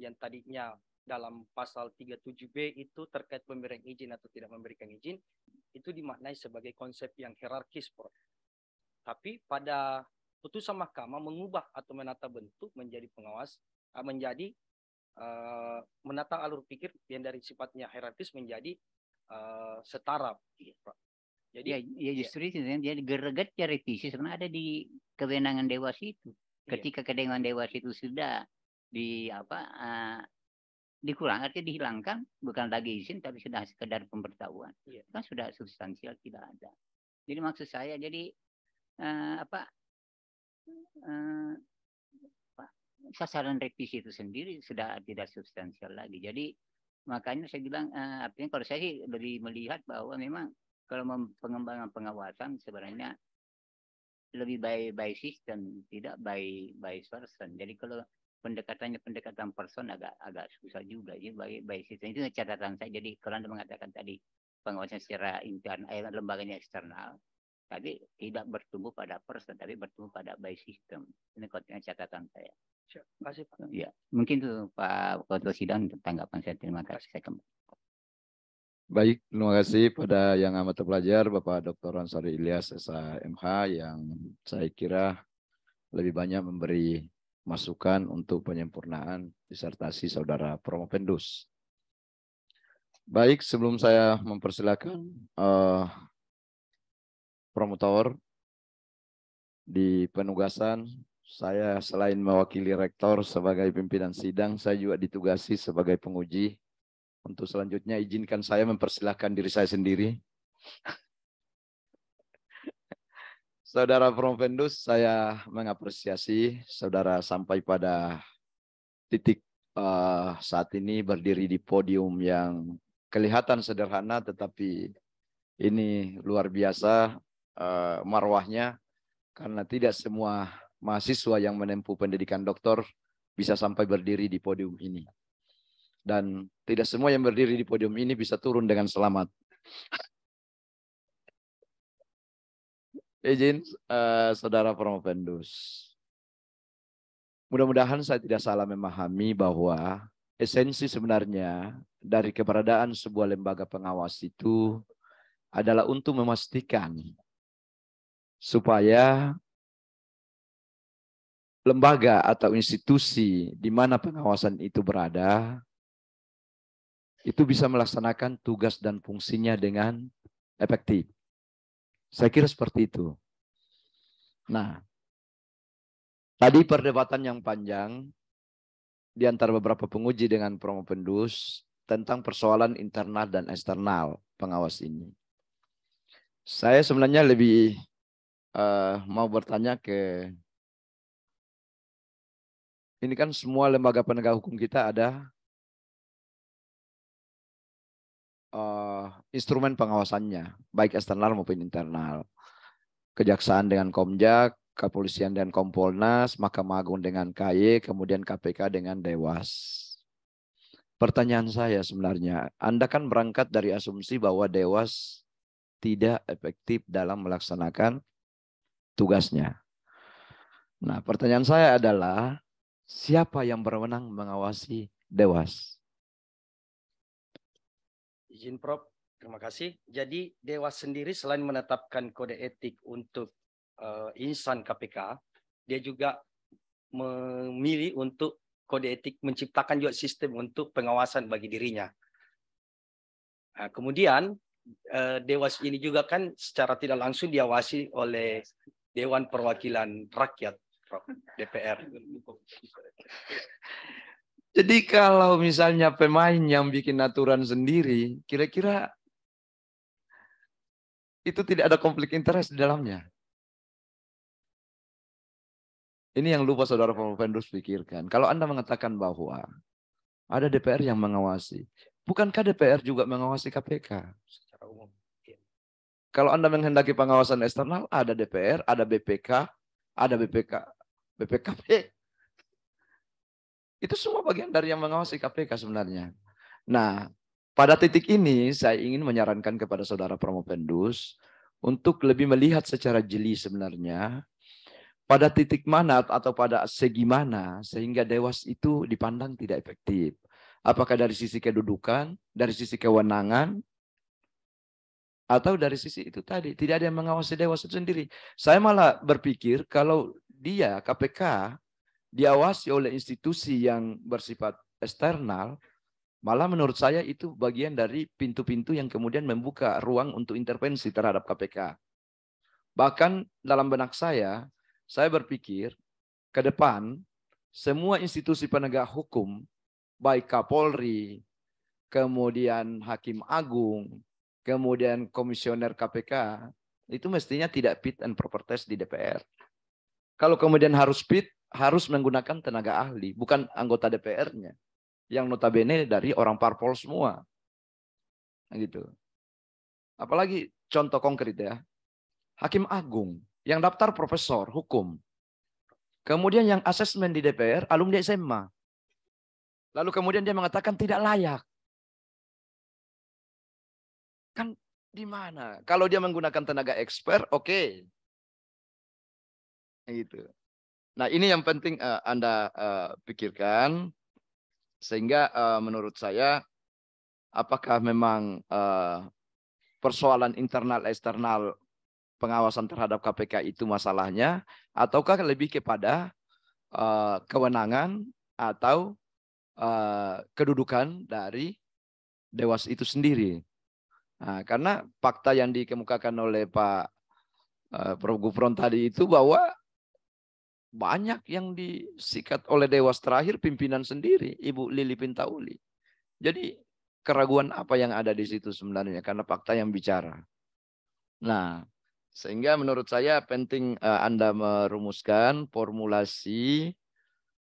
yang tadinya dalam pasal 37B itu terkait pemberian izin atau tidak memberikan izin itu dimaknai sebagai konsep yang hierarkis, Prof. Tapi pada putusan mahkamah mengubah atau menata bentuk menjadi pengawas eh, menjadi uh, menata alur pikir yang dari sifatnya hierarkis menjadi Eh, setara. Gitu, jadi ya, ya, ya. justru ya. itu dia gereget revisi sebenarnya ada di kewenangan dewas itu. Iya. Ketika ya. kewenangan dewas itu sudah di apa uh, dikurang artinya dihilangkan bukan lagi izin tapi sudah sekedar pemberitahuan Ya. kan sudah substansial tidak ada jadi maksud saya jadi uh, apa, uh, sasaran revisi itu sendiri sudah tidak substansial lagi jadi Makanya saya bilang, uh, artinya kalau saya sih lebih melihat bahwa memang kalau pengembangan pengawasan sebenarnya lebih by by system, tidak by by person. Jadi kalau pendekatannya pendekatan person agak agak susah juga Jadi by by system itu catatan saya. Jadi kalau anda mengatakan tadi pengawasan secara internal, eh, lembaganya eksternal, tapi tidak bertumbuh pada person, tapi bertumbuh pada by system. Ini kontennya catatan saya kasih Pak. Ya, mungkin itu Pak Ketua Sidang tanggapan saya. Terima kasih. Saya kembali. Baik, terima kasih pada yang amat terpelajar, Bapak Dr. Ansari Ilyas S.M.H. yang saya kira lebih banyak memberi masukan untuk penyempurnaan disertasi saudara Promo Pendus. Baik, sebelum saya mempersilakan uh, promotor di penugasan saya selain mewakili rektor sebagai pimpinan sidang, saya juga ditugasi sebagai penguji. Untuk selanjutnya izinkan saya mempersilahkan diri saya sendiri. saudara Provendus. saya mengapresiasi saudara sampai pada titik uh, saat ini berdiri di podium yang kelihatan sederhana tetapi ini luar biasa uh, marwahnya karena tidak semua mahasiswa yang menempuh pendidikan doktor bisa sampai berdiri di podium ini. Dan tidak semua yang berdiri di podium ini bisa turun dengan selamat. Izin uh, Saudara Promovendus. Mudah-mudahan saya tidak salah memahami bahwa esensi sebenarnya dari keberadaan sebuah lembaga pengawas itu adalah untuk memastikan supaya lembaga atau institusi di mana pengawasan itu berada, itu bisa melaksanakan tugas dan fungsinya dengan efektif. Saya kira seperti itu. Nah, tadi perdebatan yang panjang di antara beberapa penguji dengan promo pendus tentang persoalan internal dan eksternal pengawas ini. Saya sebenarnya lebih uh, mau bertanya ke ini kan semua lembaga penegak hukum kita ada uh, instrumen pengawasannya, baik eksternal maupun internal. Kejaksaan dengan Komjak, Kepolisian dan Kompolnas, Mahkamah Agung dengan KY, kemudian KPK dengan Dewas. Pertanyaan saya sebenarnya, Anda kan berangkat dari asumsi bahwa Dewas tidak efektif dalam melaksanakan tugasnya. Nah, pertanyaan saya adalah Siapa yang berwenang mengawasi Dewas? Izin Prof, terima kasih. Jadi Dewas sendiri selain menetapkan kode etik untuk uh, insan KPK, dia juga memilih untuk kode etik menciptakan juga sistem untuk pengawasan bagi dirinya. Nah, kemudian uh, Dewas ini juga kan secara tidak langsung diawasi oleh Dewan Perwakilan Rakyat DPR. Jadi kalau misalnya pemain yang bikin aturan sendiri, kira-kira itu tidak ada konflik interest di dalamnya. Ini yang lupa saudara Vendus pikirkan. Kalau Anda mengatakan bahwa ada DPR yang mengawasi, bukankah DPR juga mengawasi KPK? Iya. Kalau Anda menghendaki pengawasan eksternal, ada DPR, ada BPK, ada BPK, BPKP. Itu semua bagian dari yang mengawasi KPK sebenarnya. Nah, pada titik ini saya ingin menyarankan kepada saudara Pendus untuk lebih melihat secara jeli sebenarnya pada titik mana atau pada segi mana sehingga dewas itu dipandang tidak efektif. Apakah dari sisi kedudukan, dari sisi kewenangan, atau dari sisi itu tadi. Tidak ada yang mengawasi dewas itu sendiri. Saya malah berpikir kalau dia KPK diawasi oleh institusi yang bersifat eksternal, malah menurut saya itu bagian dari pintu-pintu yang kemudian membuka ruang untuk intervensi terhadap KPK. Bahkan dalam benak saya, saya berpikir ke depan semua institusi penegak hukum, baik Kapolri, kemudian Hakim Agung, kemudian Komisioner KPK, itu mestinya tidak fit and proper test di DPR. Kalau kemudian harus fit, harus menggunakan tenaga ahli, bukan anggota DPR-nya. Yang notabene dari orang parpol semua. Nah, gitu. Apalagi contoh konkret ya. Hakim Agung yang daftar profesor hukum. Kemudian yang asesmen di DPR, alumni SMA. Lalu kemudian dia mengatakan tidak layak. Kan di mana? Kalau dia menggunakan tenaga expert, oke. Okay. Gitu. Nah ini yang penting uh, anda uh, pikirkan sehingga uh, menurut saya apakah memang uh, persoalan internal eksternal pengawasan terhadap KPK itu masalahnya ataukah lebih kepada uh, kewenangan atau uh, kedudukan dari dewas itu sendiri. Nah, karena fakta yang dikemukakan oleh Pak uh, Prof Gufron tadi itu bahwa banyak yang disikat oleh Dewas terakhir pimpinan sendiri, Ibu Lili Pintauli. Jadi keraguan apa yang ada di situ sebenarnya karena fakta yang bicara. Nah, sehingga menurut saya penting eh, Anda merumuskan formulasi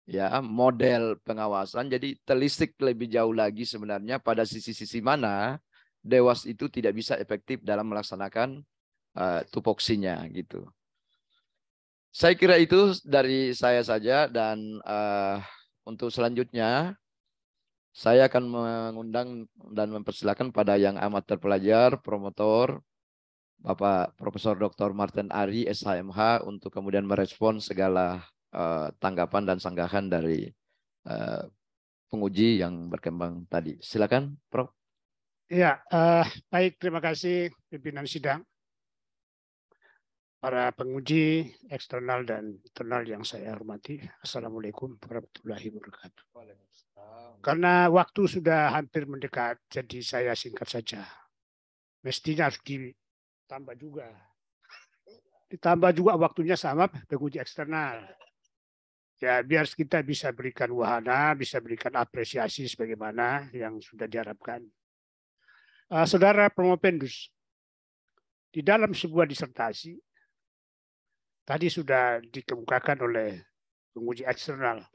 ya model pengawasan jadi telisik lebih jauh lagi sebenarnya pada sisi-sisi mana dewas itu tidak bisa efektif dalam melaksanakan uh, tupoksinya gitu. Saya kira itu dari saya saja dan uh, untuk selanjutnya saya akan mengundang dan mempersilahkan pada yang amat terpelajar, promotor, Bapak Profesor Dr. Martin Ari, SHMH, untuk kemudian merespon segala uh, tanggapan dan sanggahan dari uh, penguji yang berkembang tadi. Silakan, Prof. Ya, uh, baik. Terima kasih pimpinan sidang para penguji eksternal dan internal yang saya hormati. Assalamualaikum warahmatullahi wabarakatuh. Karena waktu sudah hampir mendekat, jadi saya singkat saja. Mestinya harus ditambah juga. Ditambah juga waktunya sama penguji eksternal. Ya, biar kita bisa berikan wahana, bisa berikan apresiasi sebagaimana yang sudah diharapkan. Uh, Saudara Promopendus, di dalam sebuah disertasi, Tadi sudah dikemukakan oleh penguji eksternal.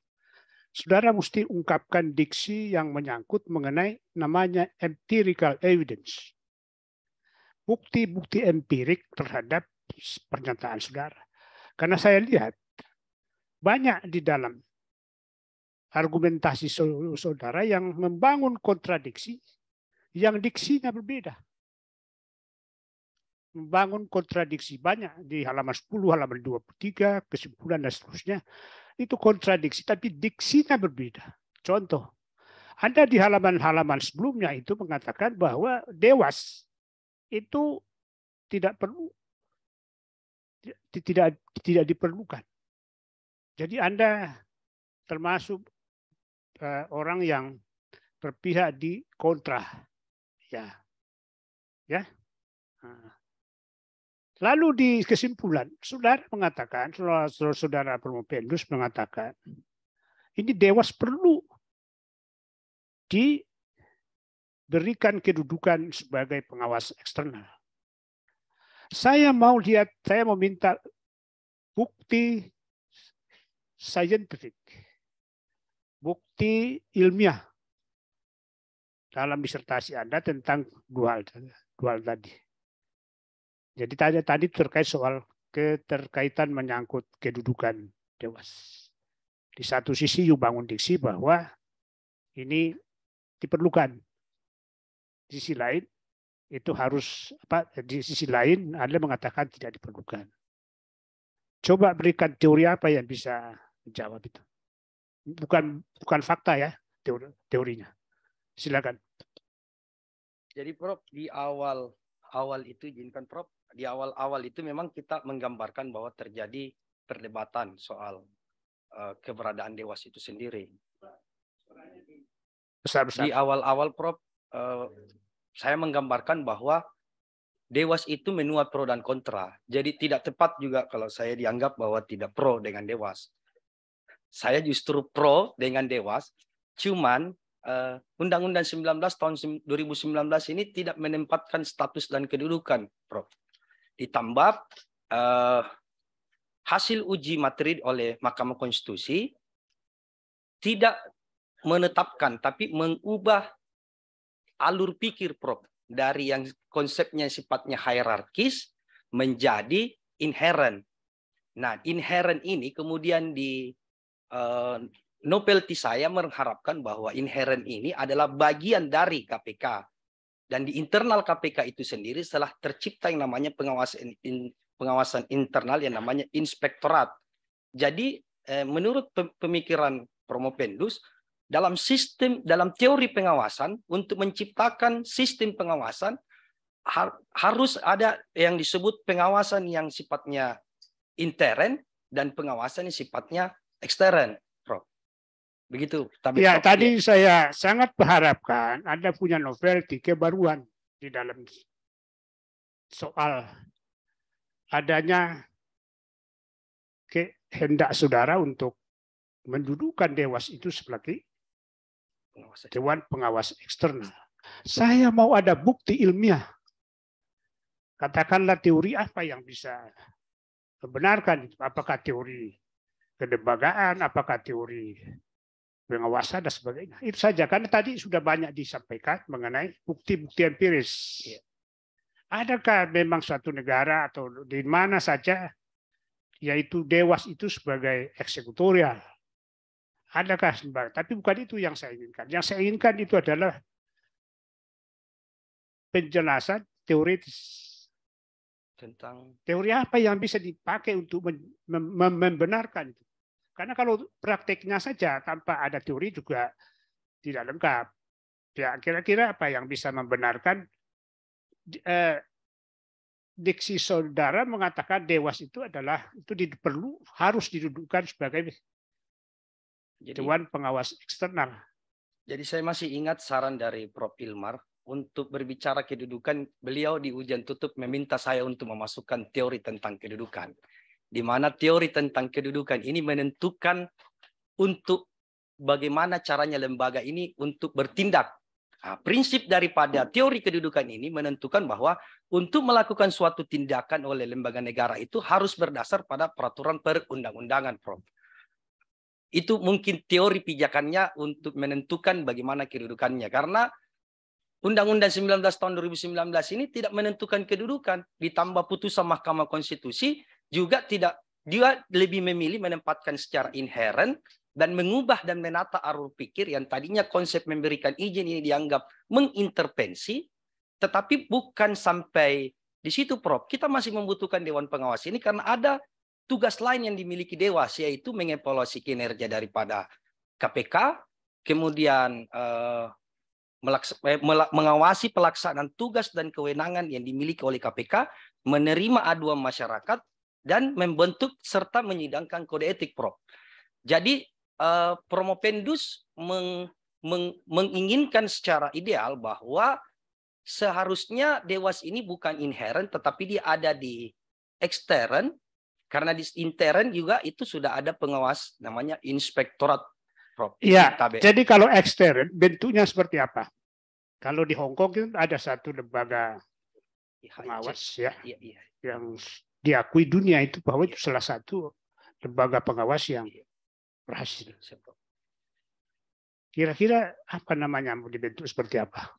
Saudara mesti ungkapkan diksi yang menyangkut mengenai namanya empirical evidence. Bukti-bukti empirik terhadap pernyataan saudara. Karena saya lihat banyak di dalam argumentasi saudara yang membangun kontradiksi yang diksinya berbeda membangun kontradiksi banyak di halaman 10, halaman 23, kesimpulan dan seterusnya. Itu kontradiksi, tapi diksinya berbeda. Contoh, Anda di halaman-halaman sebelumnya itu mengatakan bahwa dewas itu tidak perlu tidak tidak diperlukan. Jadi Anda termasuk eh, orang yang berpihak di kontra. Ya. Ya. Ah. Lalu di kesimpulan, saudara mengatakan, saudara Permopendus mengatakan, ini Dewas perlu diberikan kedudukan sebagai pengawas eksternal. Saya mau lihat, saya meminta bukti scientific, bukti ilmiah dalam disertasi Anda tentang dua hal, dua hal tadi. Jadi tadi, tadi terkait soal keterkaitan menyangkut kedudukan dewas. Di satu sisi you bangun diksi bahwa ini diperlukan. Di sisi lain itu harus apa di sisi lain Anda mengatakan tidak diperlukan. Coba berikan teori apa yang bisa menjawab itu. Bukan bukan fakta ya teori, teorinya. Silakan. Jadi Prof di awal awal itu izinkan Prof di awal-awal itu memang kita menggambarkan bahwa terjadi perdebatan soal uh, keberadaan dewas itu sendiri. Besar, besar. Di awal-awal Prof, uh, saya menggambarkan bahwa dewas itu menuai pro dan kontra. Jadi tidak tepat juga kalau saya dianggap bahwa tidak pro dengan dewas. Saya justru pro dengan dewas, cuman eh, Undang-Undang uh, 19 tahun 2019 ini tidak menempatkan status dan kedudukan, Prof ditambah uh, hasil uji materi oleh Mahkamah Konstitusi tidak menetapkan tapi mengubah alur pikir Prof dari yang konsepnya sifatnya hierarkis menjadi inherent. Nah, inherent ini kemudian di uh, novelty saya mengharapkan bahwa inherent ini adalah bagian dari KPK dan di internal KPK itu sendiri telah tercipta yang namanya pengawasan in, pengawasan internal yang namanya inspektorat. Jadi eh, menurut pemikiran Promo Pendus dalam sistem dalam teori pengawasan untuk menciptakan sistem pengawasan har, harus ada yang disebut pengawasan yang sifatnya intern dan pengawasan yang sifatnya ekstern. Begitu. Tapi ya, tadi ya. saya sangat berharapkan Anda punya novel novelty, kebaruan di dalam soal adanya kehendak saudara untuk mendudukan dewas itu sebagai dewan pengawas eksternal. Saya mau ada bukti ilmiah. Katakanlah teori apa yang bisa membenarkan Apakah teori kelembagaan? Apakah teori pengawasan dan sebagainya. Itu saja karena tadi sudah banyak disampaikan mengenai bukti-bukti empiris. Iya. Adakah memang suatu negara atau di mana saja yaitu dewas itu sebagai eksekutorial? Adakah sembarang? Tapi bukan itu yang saya inginkan. Yang saya inginkan itu adalah penjelasan teoritis tentang teori apa yang bisa dipakai untuk membenarkan itu karena kalau prakteknya saja tanpa ada teori juga tidak lengkap. Ya, kira-kira apa yang bisa membenarkan eh, diksi saudara mengatakan dewas itu adalah itu perlu harus didudukan sebagai jadi, dewan pengawas eksternal. Jadi saya masih ingat saran dari Prof Ilmar untuk berbicara kedudukan, beliau di ujian tutup meminta saya untuk memasukkan teori tentang kedudukan di mana teori tentang kedudukan ini menentukan untuk bagaimana caranya lembaga ini untuk bertindak. Nah, prinsip daripada teori kedudukan ini menentukan bahwa untuk melakukan suatu tindakan oleh lembaga negara itu harus berdasar pada peraturan perundang-undangan, Itu mungkin teori pijakannya untuk menentukan bagaimana kedudukannya. Karena Undang-Undang 19 tahun 2019 ini tidak menentukan kedudukan. Ditambah putusan Mahkamah Konstitusi juga tidak dia lebih memilih menempatkan secara inherent dan mengubah dan menata arus pikir yang tadinya konsep memberikan izin ini dianggap mengintervensi tetapi bukan sampai di situ Prof. Kita masih membutuhkan dewan pengawas ini karena ada tugas lain yang dimiliki dewas yaitu mengevaluasi kinerja daripada KPK, kemudian eh, eh mengawasi pelaksanaan tugas dan kewenangan yang dimiliki oleh KPK, menerima aduan masyarakat, dan membentuk serta menyidangkan kode etik, Prof. Jadi eh, Promopendus meng, meng, menginginkan secara ideal bahwa seharusnya dewas ini bukan inherent, tetapi dia ada di ekstern karena di intern juga itu sudah ada pengawas namanya inspektorat Prof. Iya. Jadi kalau ekstern bentuknya seperti apa? Kalau di Hong Kong itu ada satu lembaga iya, pengawas ya, ya, ya. yang diakui dunia itu bahwa itu salah satu lembaga pengawas yang berhasil. Kira-kira apa namanya mau dibentuk seperti apa?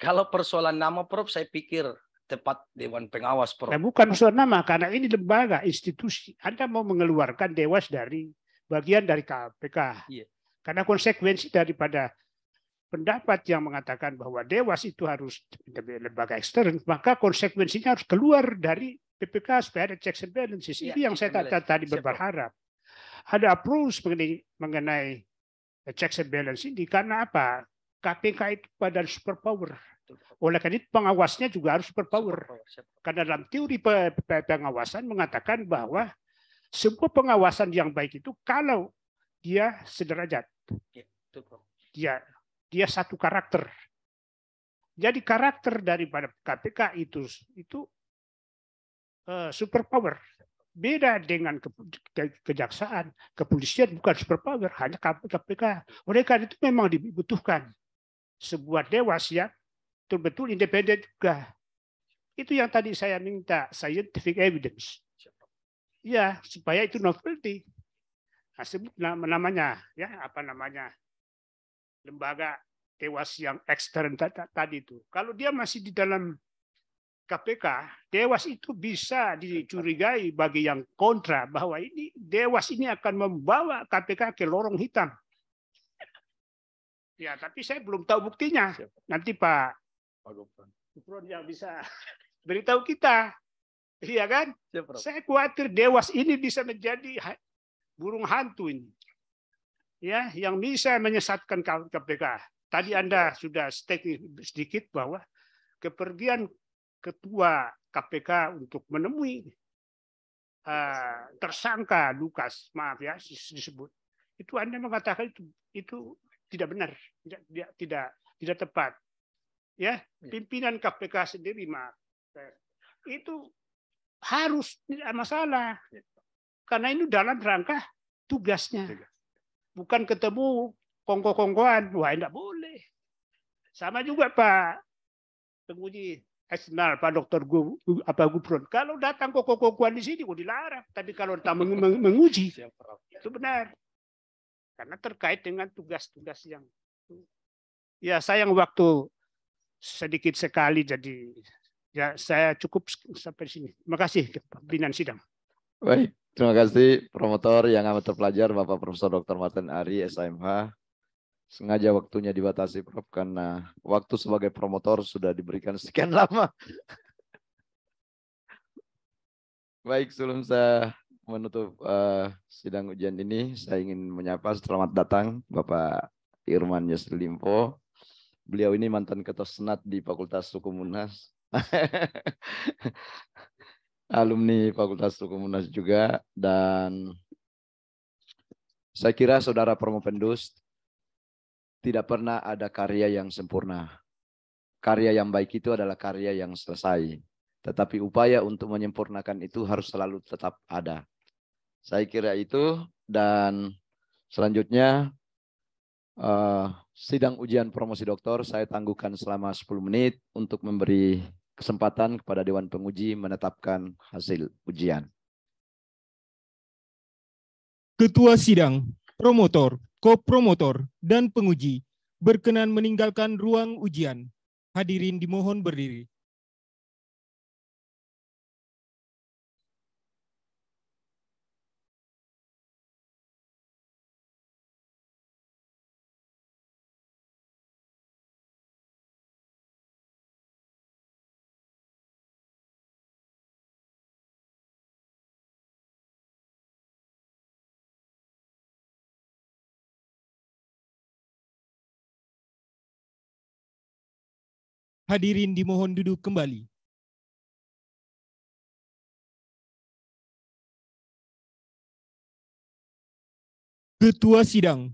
Kalau persoalan nama Prof, saya pikir tepat Dewan Pengawas Prof. Nah, bukan persoalan nama, karena ini lembaga, institusi. Anda mau mengeluarkan Dewas dari bagian dari KPK. Iya. Karena konsekuensi daripada pendapat yang mengatakan bahwa Dewas itu harus lembaga ekstern, maka konsekuensinya harus keluar dari PPK supaya ada checks and balances. Ya, Itu yang saya kata tadi berharap. Ada approach mengenai, mengenai eh, checks and balances ini karena apa? KPK itu badan superpower. Oleh karena itu pengawasnya juga harus superpower. superpower. Karena dalam teori pengawasan mengatakan bahwa sebuah pengawasan yang baik itu kalau dia sederajat. Iya, dia dia satu karakter. Jadi karakter daripada KPK itu itu Eh, superpower. Beda dengan ke, ke, kejaksaan, kepolisian bukan superpower, hanya KPK. Oleh karena itu memang dibutuhkan sebuah dewas yang betul-betul independen juga. Itu yang tadi saya minta, scientific evidence. Ya, supaya itu novelty. Nah, sebut namanya, ya apa namanya, lembaga dewas yang ekstern tadi itu. Kalau dia masih di dalam KPK, Dewas itu bisa dicurigai bagi yang kontra bahwa ini Dewas ini akan membawa KPK ke lorong hitam. Ya, tapi saya belum tahu buktinya. Nanti Pak Gufron yang bisa beritahu kita. Iya kan? Saya khawatir Dewas ini bisa menjadi burung hantu ini. Ya, yang bisa menyesatkan KPK. Tadi Anda sudah sedikit bahwa kepergian ketua KPK untuk menemui uh, tersangka Lukas, maaf ya disebut, itu Anda mengatakan itu itu tidak benar, tidak tidak tidak, tidak tepat. Ya, ya. pimpinan KPK sendiri maaf. Ya. Itu harus tidak masalah. Ya. Karena ini dalam rangka tugasnya. Bukan ketemu kongko-kongkoan, wah tidak boleh. Sama juga Pak penguji Esnar, Pak Dokter Gu, apa Gubron. Kalau datang koko-kokoan di sini, oh dilarang. Tapi kalau kita menguji, itu benar. Karena terkait dengan tugas-tugas yang ya sayang waktu sedikit sekali jadi ya saya cukup sampai sini. Terima kasih pimpinan sidang. Baik, terima kasih promotor yang amat terpelajar Bapak Profesor Dr. Martin Ari SMH sengaja waktunya dibatasi Prof karena waktu sebagai promotor sudah diberikan sekian lama. Baik, sebelum saya menutup uh, sidang ujian ini, saya ingin menyapa selamat datang Bapak Irman Yuslimpo. Beliau ini mantan ketua senat di Fakultas Hukum Unas. Alumni Fakultas Hukum Unas juga dan saya kira saudara Pendus tidak pernah ada karya yang sempurna. Karya yang baik itu adalah karya yang selesai. Tetapi upaya untuk menyempurnakan itu harus selalu tetap ada. Saya kira itu dan selanjutnya uh, sidang ujian promosi doktor saya tangguhkan selama 10 menit untuk memberi kesempatan kepada Dewan Penguji menetapkan hasil ujian. Ketua Sidang, Promotor kopromotor, dan penguji berkenan meninggalkan ruang ujian. Hadirin dimohon berdiri. Hadirin dimohon duduk kembali. Ketua sidang,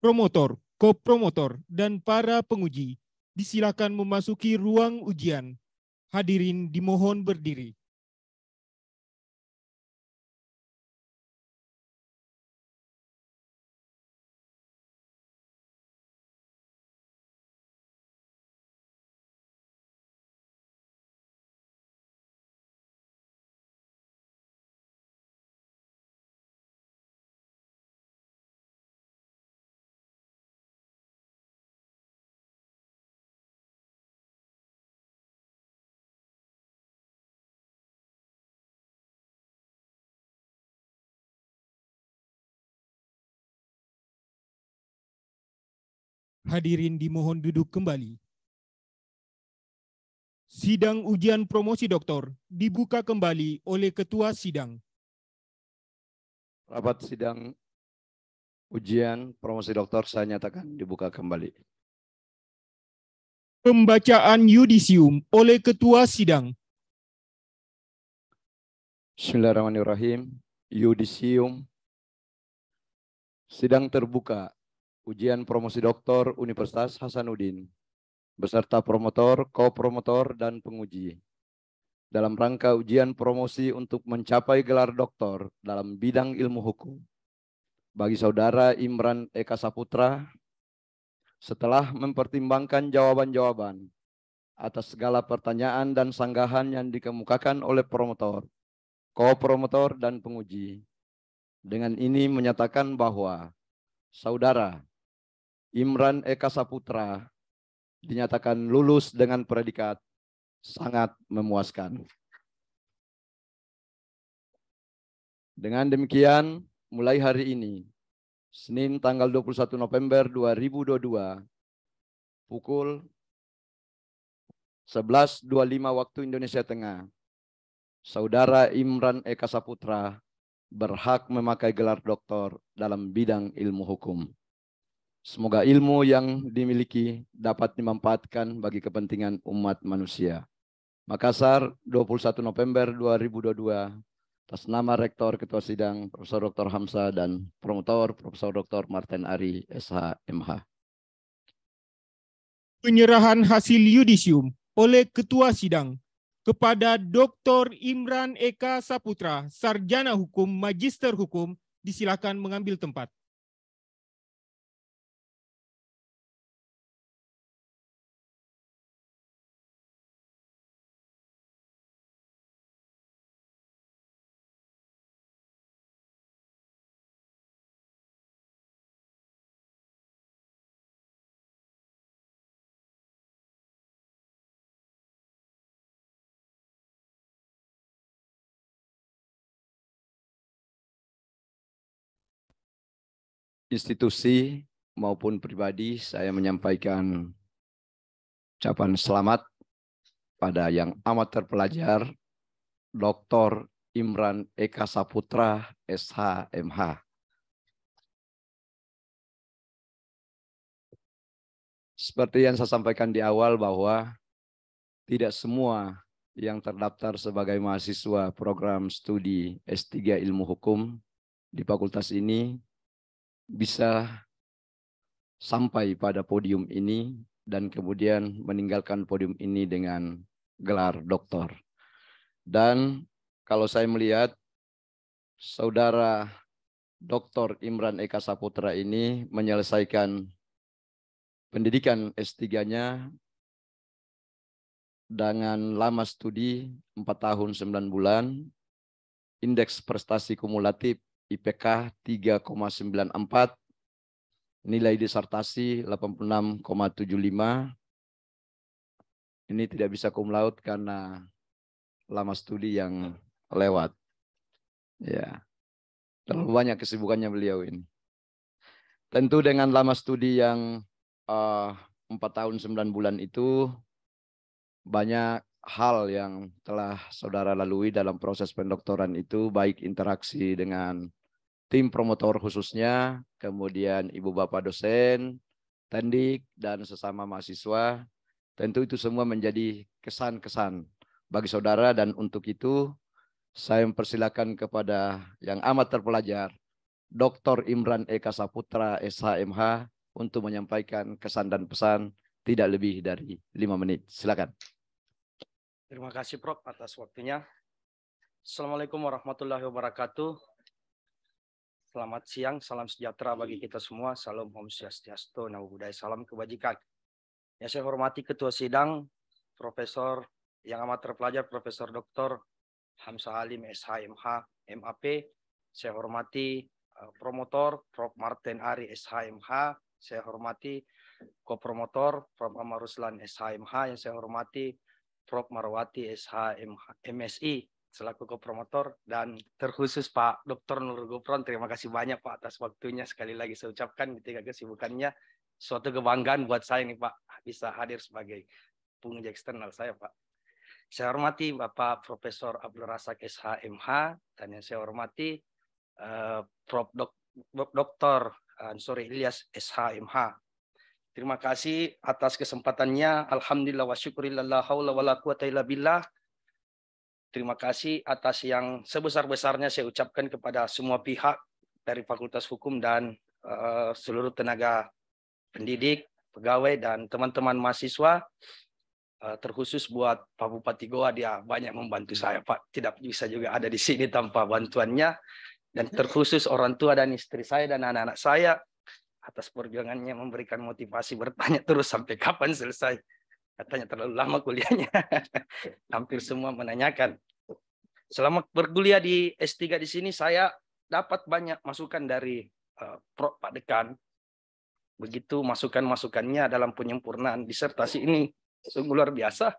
promotor, kopromotor, dan para penguji disilakan memasuki ruang ujian. Hadirin dimohon berdiri. Hadirin dimohon duduk kembali. Sidang ujian promosi doktor dibuka kembali oleh Ketua Sidang. Rapat sidang ujian promosi doktor saya nyatakan dibuka kembali. Pembacaan yudisium oleh Ketua Sidang. Bismillahirrahmanirrahim. Yudisium. Sidang terbuka ujian promosi doktor Universitas Hasanuddin, beserta promotor, kopromotor, dan penguji. Dalam rangka ujian promosi untuk mencapai gelar doktor dalam bidang ilmu hukum. Bagi Saudara Imran Eka Saputra, setelah mempertimbangkan jawaban-jawaban atas segala pertanyaan dan sanggahan yang dikemukakan oleh promotor, kopromotor, dan penguji, dengan ini menyatakan bahwa saudara Imran Eka Saputra dinyatakan lulus dengan predikat sangat memuaskan. Dengan demikian, mulai hari ini, Senin tanggal 21 November 2022, pukul 11.25 waktu Indonesia Tengah, Saudara Imran Eka Saputra berhak memakai gelar doktor dalam bidang ilmu hukum. Semoga ilmu yang dimiliki dapat dimanfaatkan bagi kepentingan umat manusia. Makassar, 21 November 2022, atas nama Rektor Ketua Sidang Profesor Dr. Hamsa dan Promotor Profesor Dr. Martin Ari SHMH. Penyerahan hasil yudisium oleh Ketua Sidang kepada Dr. Imran Eka Saputra, Sarjana Hukum, Magister Hukum, disilakan mengambil tempat. institusi maupun pribadi saya menyampaikan ucapan selamat pada yang amat terpelajar Dr. Imran Eka Saputra SHMH. Seperti yang saya sampaikan di awal bahwa tidak semua yang terdaftar sebagai mahasiswa program studi S3 Ilmu Hukum di fakultas ini bisa sampai pada podium ini dan kemudian meninggalkan podium ini dengan gelar doktor. Dan kalau saya melihat saudara Dr. Imran Eka Saputra ini menyelesaikan pendidikan S3-nya dengan lama studi 4 tahun 9 bulan, indeks prestasi kumulatif IPK 3,94, nilai disertasi 86,75. Ini tidak bisa cum laude karena lama studi yang lewat. Ya. Terlalu banyak kesibukannya beliau ini. Tentu dengan lama studi yang eh, empat 4 tahun 9 bulan itu banyak hal yang telah saudara lalui dalam proses pendoktoran itu baik interaksi dengan tim promotor khususnya, kemudian ibu bapak dosen, tendik, dan sesama mahasiswa. Tentu itu semua menjadi kesan-kesan bagi saudara dan untuk itu saya mempersilahkan kepada yang amat terpelajar, Dr. Imran Eka Saputra, SHMH, untuk menyampaikan kesan dan pesan tidak lebih dari lima menit. Silakan. Terima kasih Prof atas waktunya. Assalamualaikum warahmatullahi wabarakatuh. Selamat siang, salam sejahtera bagi iya. kita semua. Salam Om Swastiastu, Namo Buddhaya, salam kebajikan. Yang saya hormati Ketua Sidang, Profesor yang amat terpelajar, Profesor Dr. Hamsa Halim, SHMH MAP. Saya hormati eh, promotor Prof. Martin Ari, SHMH. Saya hormati kopromotor Prof. Amaruslan, SHMH. Yang saya hormati Prof. Marwati, SHMH, MSI selaku kopromotor dan terkhusus Pak Dr. Nur Gopron terima kasih banyak Pak atas waktunya sekali lagi saya ucapkan ketika kesibukannya suatu kebanggaan buat saya nih Pak bisa hadir sebagai pengunjung eksternal saya Pak. Saya hormati Bapak Profesor Abdul Razak SHMH dan yang saya hormati uh, Prof. Dok, Dr. Eh, Ansori Ilyas SHMH. Terima kasih atas kesempatannya. Alhamdulillah wa syukurillah la haula wa la quwata illa billah. Terima kasih atas yang sebesar-besarnya saya ucapkan kepada semua pihak dari Fakultas Hukum dan uh, seluruh tenaga pendidik, pegawai, dan teman-teman mahasiswa. Uh, terkhusus buat Pak Bupati Goa, dia banyak membantu saya, Pak. Tidak bisa juga ada di sini tanpa bantuannya. Dan terkhusus orang tua dan istri saya dan anak-anak saya atas perjuangannya memberikan motivasi bertanya terus sampai kapan selesai. Katanya terlalu lama kuliahnya. Hampir semua menanyakan. Selama berkuliah di S3 di sini, saya dapat banyak masukan dari uh, Pak Dekan. Begitu masukan-masukannya dalam penyempurnaan disertasi ini sungguh luar biasa.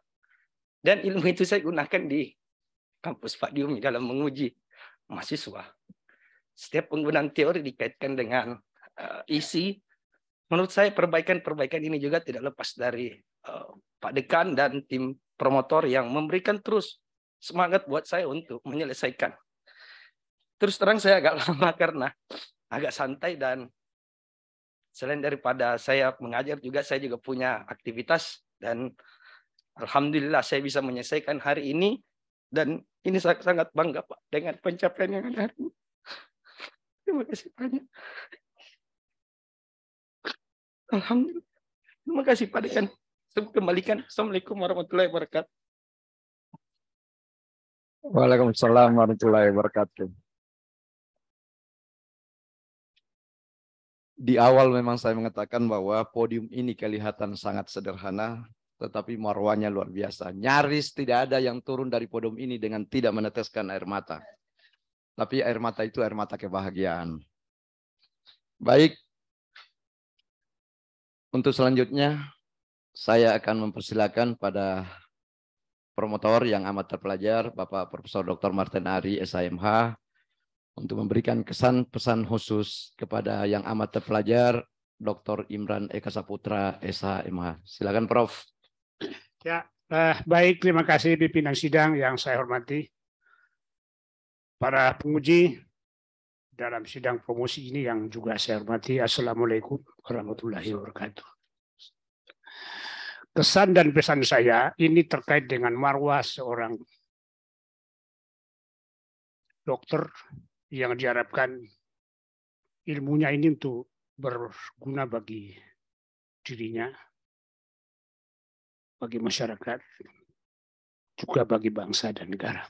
Dan ilmu itu saya gunakan di kampus Pak Diumi dalam menguji mahasiswa. Setiap penggunaan teori dikaitkan dengan uh, isi. Menurut saya perbaikan-perbaikan ini juga tidak lepas dari Eh, Pak Dekan dan tim promotor yang memberikan terus semangat buat saya untuk menyelesaikan. Terus terang saya agak lama karena agak santai dan selain daripada saya mengajar juga saya juga punya aktivitas dan alhamdulillah saya bisa menyelesaikan hari ini dan ini sangat, sangat bangga Pak dengan pencapaian yang ada hari ini. Terima kasih banyak. Alhamdulillah. Terima kasih Pak Dekan. Saya kembalikan. Assalamualaikum warahmatullahi wabarakatuh. Waalaikumsalam warahmatullahi wabarakatuh. Di awal memang saya mengatakan bahwa podium ini kelihatan sangat sederhana, tetapi marwahnya luar biasa. Nyaris tidak ada yang turun dari podium ini dengan tidak meneteskan air mata. Tapi air mata itu air mata kebahagiaan. Baik, untuk selanjutnya, saya akan mempersilahkan pada promotor yang amat terpelajar, Bapak Profesor Dr. Martin Ari, SIMH, untuk memberikan kesan-pesan khusus kepada yang amat terpelajar, Dr. Imran Eka Saputra, SHMH. Silakan Prof. Ya, eh, baik. Terima kasih pimpinan sidang yang saya hormati. Para penguji dalam sidang promosi ini yang juga saya hormati. Assalamualaikum warahmatullahi wabarakatuh kesan dan pesan saya ini terkait dengan marwah seorang dokter yang diharapkan ilmunya ini untuk berguna bagi dirinya, bagi masyarakat, juga bagi bangsa dan negara.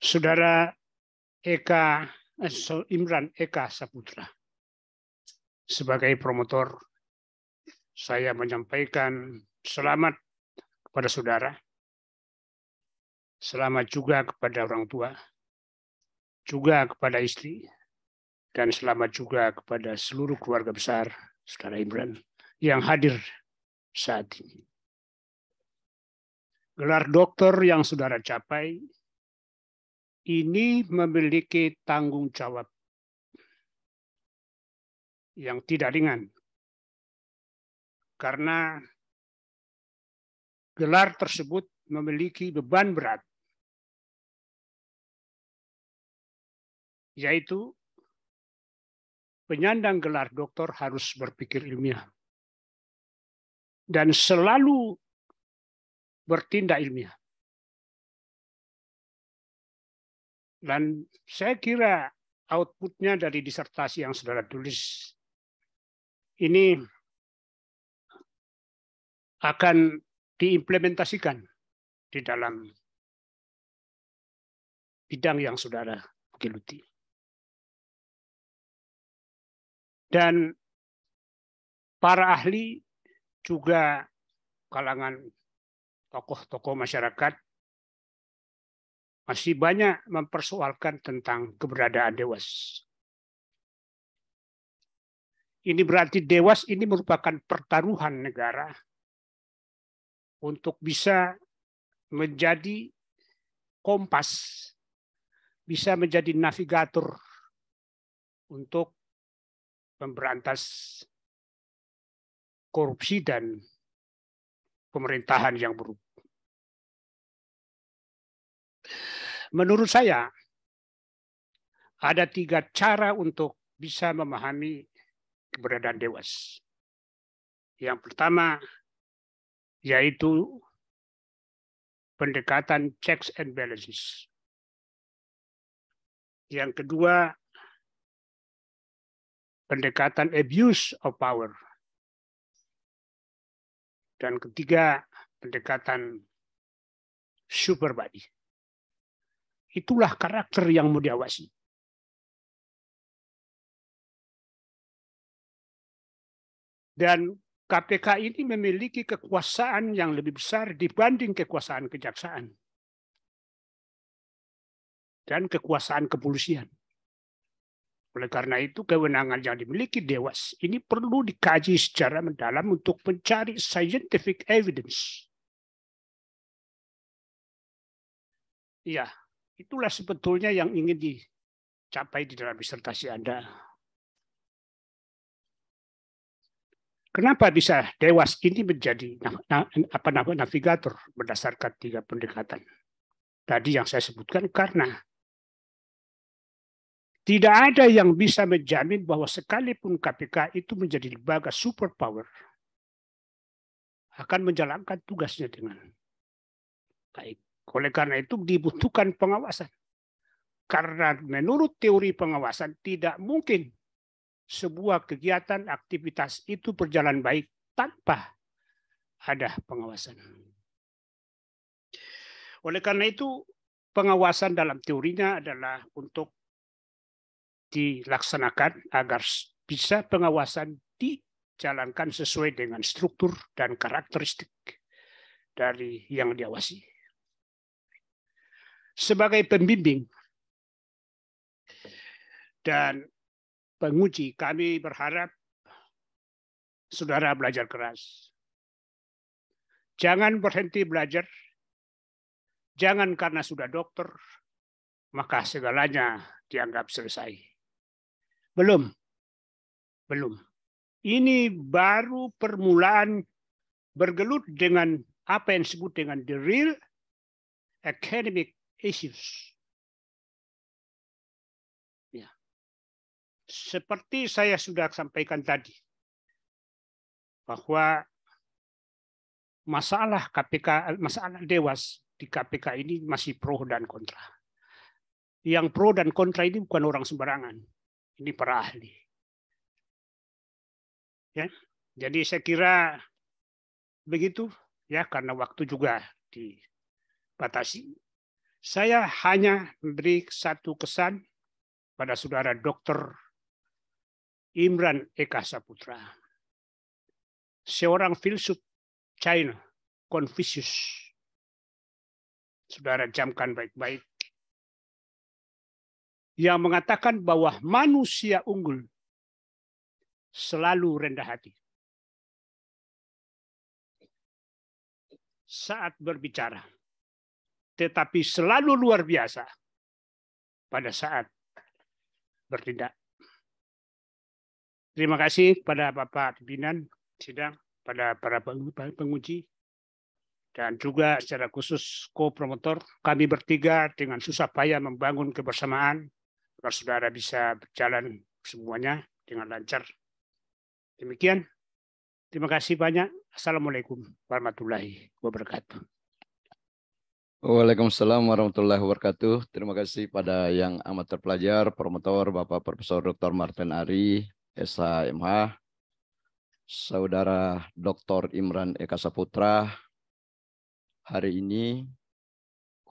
Saudara Eka eh, Imran Eka Saputra sebagai promotor saya menyampaikan selamat kepada saudara, selamat juga kepada orang tua, juga kepada istri, dan selamat juga kepada seluruh keluarga besar saudara Imran yang hadir saat ini. Gelar dokter yang saudara capai ini memiliki tanggung jawab yang tidak ringan karena gelar tersebut memiliki beban berat, yaitu penyandang gelar doktor harus berpikir ilmiah dan selalu bertindak ilmiah. Dan saya kira outputnya dari disertasi yang saudara tulis ini akan diimplementasikan di dalam bidang yang saudara geluti. Dan para ahli juga kalangan tokoh-tokoh masyarakat masih banyak mempersoalkan tentang keberadaan Dewas. Ini berarti Dewas ini merupakan pertaruhan negara untuk bisa menjadi kompas, bisa menjadi navigator untuk memberantas korupsi dan pemerintahan yang buruk. Menurut saya, ada tiga cara untuk bisa memahami keberadaan Dewas. Yang pertama, yaitu pendekatan checks and balances. Yang kedua, pendekatan abuse of power. Dan ketiga, pendekatan super body. Itulah karakter yang mau diawasi. Dan KPK ini memiliki kekuasaan yang lebih besar dibanding kekuasaan kejaksaan dan kekuasaan kepolisian. Oleh karena itu, kewenangan yang dimiliki Dewas ini perlu dikaji secara mendalam untuk mencari scientific evidence. Ya, itulah sebetulnya yang ingin dicapai di dalam disertasi Anda. Kenapa bisa Dewas ini menjadi apa namanya navigator berdasarkan tiga pendekatan? Tadi yang saya sebutkan karena tidak ada yang bisa menjamin bahwa sekalipun KPK itu menjadi lembaga superpower akan menjalankan tugasnya dengan baik. Oleh karena itu dibutuhkan pengawasan. Karena menurut teori pengawasan tidak mungkin sebuah kegiatan aktivitas itu berjalan baik tanpa ada pengawasan. Oleh karena itu, pengawasan dalam teorinya adalah untuk dilaksanakan agar bisa pengawasan dijalankan sesuai dengan struktur dan karakteristik dari yang diawasi. Sebagai pembimbing dan penguji, kami berharap saudara belajar keras. Jangan berhenti belajar. Jangan karena sudah dokter, maka segalanya dianggap selesai. Belum. Belum. Ini baru permulaan bergelut dengan apa yang disebut dengan the real academic issues seperti saya sudah sampaikan tadi, bahwa masalah KPK, masalah Dewas di KPK ini masih pro dan kontra. Yang pro dan kontra ini bukan orang sembarangan, ini para ahli. Ya, jadi saya kira begitu ya karena waktu juga dibatasi. Saya hanya memberi satu kesan pada saudara dokter Imran Eka Saputra. Seorang filsuf China, Confucius. Saudara jamkan baik-baik. Yang mengatakan bahwa manusia unggul selalu rendah hati. Saat berbicara, tetapi selalu luar biasa pada saat bertindak. Terima kasih kepada Bapak pimpinan sidang, pada para penguji, dan juga secara khusus co-promotor. Kami bertiga dengan susah payah membangun kebersamaan agar saudara bisa berjalan semuanya dengan lancar. Demikian. Terima kasih banyak. Assalamualaikum warahmatullahi wabarakatuh. Waalaikumsalam warahmatullahi wabarakatuh. Terima kasih pada yang amat terpelajar, promotor Bapak Profesor Dr. Martin Ari, SHMH, Saudara Dr. Imran Eka Saputra, hari ini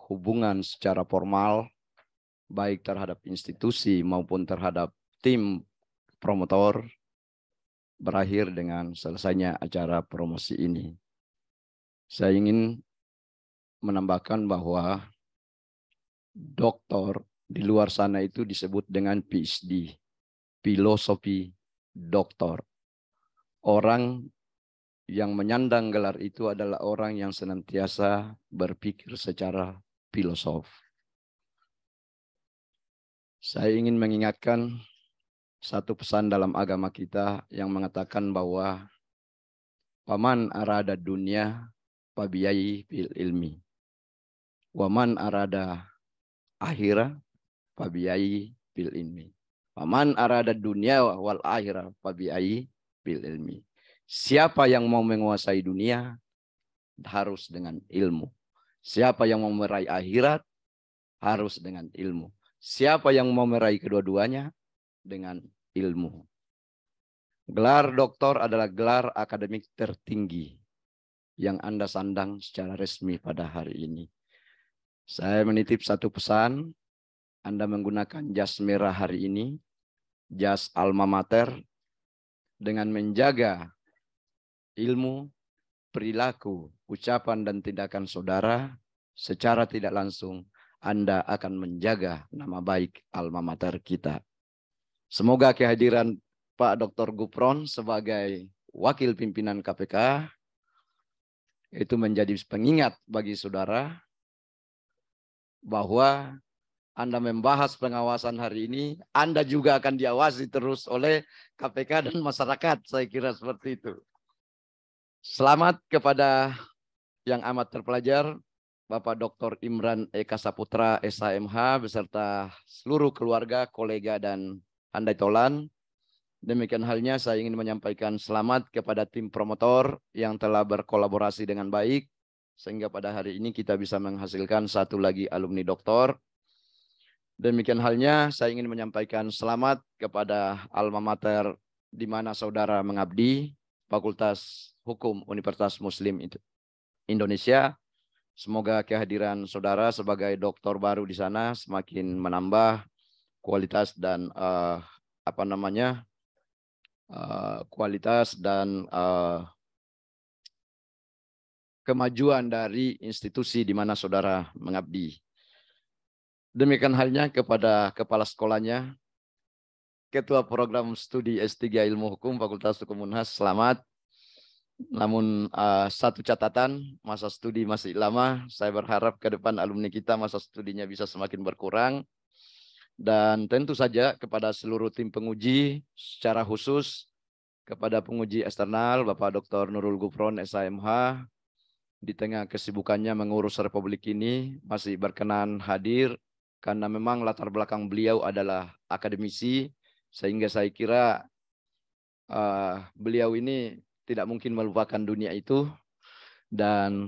hubungan secara formal baik terhadap institusi maupun terhadap tim promotor berakhir dengan selesainya acara promosi ini. Saya ingin menambahkan bahwa doktor di luar sana itu disebut dengan PhD filosofi doktor. Orang yang menyandang gelar itu adalah orang yang senantiasa berpikir secara filosof. Saya ingin mengingatkan satu pesan dalam agama kita yang mengatakan bahwa paman arada dunia pabiyai fil ilmi. Waman arada akhirah pabiyai fil ilmi. Paman arada dunia wal akhirah ai bil ilmi. Siapa yang mau menguasai dunia harus dengan ilmu. Siapa yang mau meraih akhirat harus dengan ilmu. Siapa yang mau meraih kedua-duanya dengan ilmu. Gelar doktor adalah gelar akademik tertinggi yang Anda sandang secara resmi pada hari ini. Saya menitip satu pesan anda menggunakan jas merah hari ini, jas alma mater, dengan menjaga ilmu, perilaku, ucapan, dan tindakan saudara secara tidak langsung, Anda akan menjaga nama baik alma mater kita. Semoga kehadiran Pak Dr. Gupron sebagai wakil pimpinan KPK itu menjadi pengingat bagi saudara bahwa anda membahas pengawasan hari ini, Anda juga akan diawasi terus oleh KPK dan masyarakat. Saya kira seperti itu. Selamat kepada yang amat terpelajar, Bapak Dr. Imran Eka Saputra, SHMH, beserta seluruh keluarga, kolega, dan Andai Tolan. Demikian halnya saya ingin menyampaikan selamat kepada tim promotor yang telah berkolaborasi dengan baik sehingga pada hari ini kita bisa menghasilkan satu lagi alumni doktor Demikian halnya saya ingin menyampaikan selamat kepada alma mater di mana saudara mengabdi, Fakultas Hukum Universitas Muslim Indonesia. Semoga kehadiran saudara sebagai doktor baru di sana semakin menambah kualitas dan uh, apa namanya uh, kualitas dan uh, kemajuan dari institusi di mana saudara mengabdi. Demikian halnya kepada kepala sekolahnya, Ketua Program Studi S3 Ilmu Hukum Fakultas Hukum Unhas, selamat. Namun eh, satu catatan, masa studi masih lama. Saya berharap ke depan alumni kita masa studinya bisa semakin berkurang. Dan tentu saja kepada seluruh tim penguji secara khusus, kepada penguji eksternal Bapak Dr. Nurul Gufron SIMH, di tengah kesibukannya mengurus Republik ini masih berkenan hadir karena memang latar belakang beliau adalah akademisi sehingga saya kira uh, beliau ini tidak mungkin melupakan dunia itu dan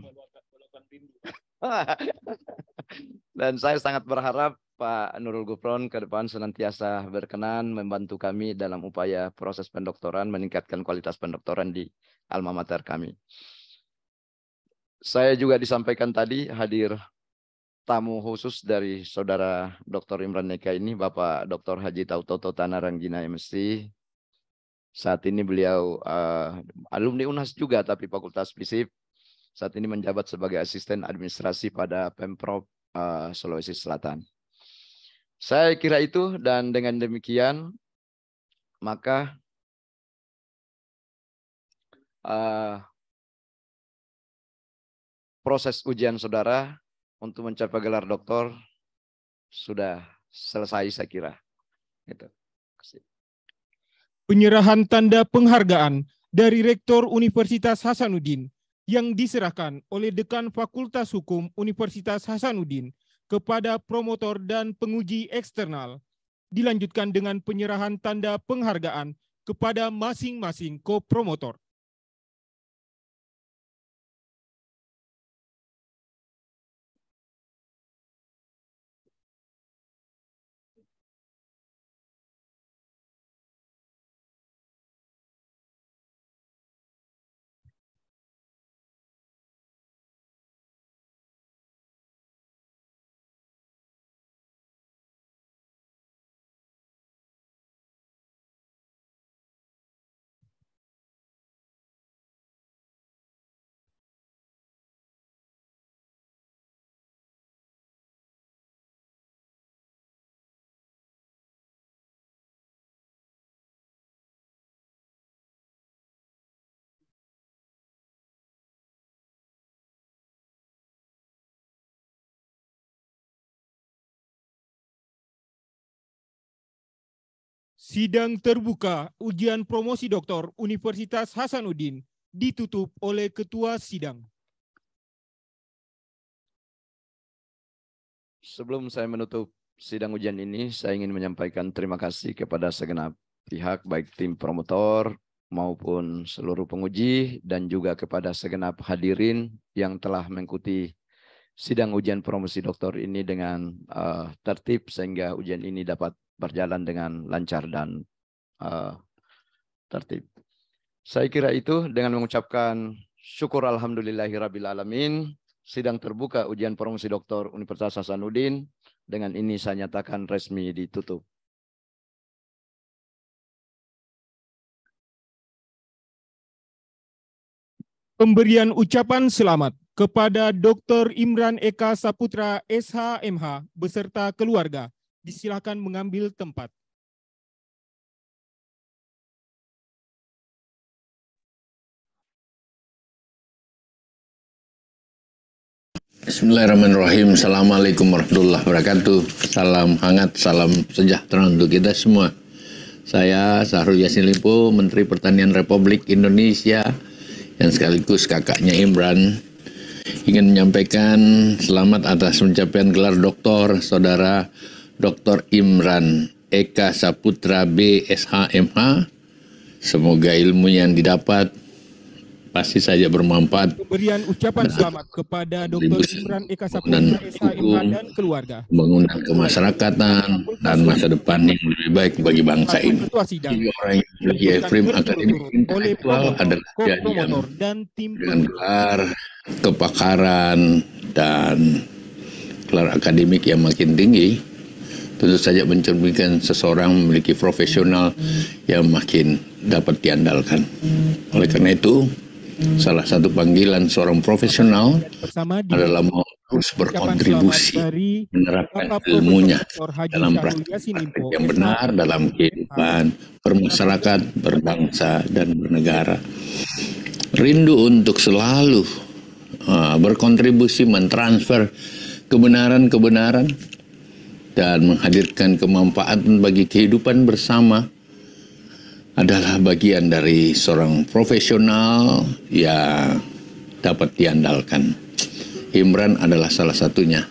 dan saya sangat berharap Pak Nurul Gufron ke depan senantiasa berkenan membantu kami dalam upaya proses pendoktoran meningkatkan kualitas pendoktoran di alma mater kami. Saya juga disampaikan tadi hadir tamu khusus dari saudara Dr. Imran Neka ini Bapak Dr. Haji Tautoto Tanarangjina MSc. Saat ini beliau uh, alumni UNAS juga tapi Fakultas Fisip. Saat ini menjabat sebagai asisten administrasi pada Pemprov uh, Sulawesi Selatan. Saya kira itu dan dengan demikian maka uh, proses ujian saudara untuk mencapai gelar doktor sudah selesai saya kira. Itu. Penyerahan tanda penghargaan dari Rektor Universitas Hasanuddin yang diserahkan oleh Dekan Fakultas Hukum Universitas Hasanuddin kepada promotor dan penguji eksternal dilanjutkan dengan penyerahan tanda penghargaan kepada masing-masing kopromotor. Sidang terbuka ujian promosi doktor Universitas Hasanuddin ditutup oleh ketua sidang. Sebelum saya menutup sidang ujian ini, saya ingin menyampaikan terima kasih kepada segenap pihak baik tim promotor maupun seluruh penguji dan juga kepada segenap hadirin yang telah mengikuti sidang ujian promosi doktor ini dengan uh, tertib sehingga ujian ini dapat berjalan dengan lancar dan uh, tertib. Saya kira itu dengan mengucapkan syukur alhamdulillahirabbil alamin sidang terbuka ujian promosi doktor Universitas Hasanuddin dengan ini saya nyatakan resmi ditutup. Pemberian ucapan selamat kepada Dr. Imran Eka Saputra SHMH beserta keluarga Disilakan mengambil tempat. Bismillahirrahmanirrahim. Assalamualaikum warahmatullahi wabarakatuh. Salam hangat, salam sejahtera untuk kita semua. Saya Sahrul Yasin Limpo, Menteri Pertanian Republik Indonesia yang sekaligus kakaknya Imran ingin menyampaikan selamat atas pencapaian gelar doktor saudara Dr. Imran Eka Saputra BSHMH. Semoga ilmu yang didapat pasti saja bermanfaat. Pemberian ucapan nah, selamat kepada Dr. Imran Eka Saputra dan keluarga. mengundang kemasyarakatan dan masa depan yang lebih baik bagi bangsa ini. Jadi orang yang memiliki Efrim akademik intelektual adalah jadi yang dengan gelar, kepakaran, dan gelar akademik yang makin tinggi tentu saja mencerminkan seseorang memiliki profesional yang makin dapat diandalkan. Oleh karena itu, salah satu panggilan seorang profesional adalah mau terus berkontribusi menerapkan ilmunya dalam praktik, yang benar dalam kehidupan bermasyarakat, berbangsa, dan bernegara. Rindu untuk selalu ah, berkontribusi mentransfer kebenaran-kebenaran dan menghadirkan kemanfaatan bagi kehidupan bersama adalah bagian dari seorang profesional yang dapat diandalkan. Imran adalah salah satunya.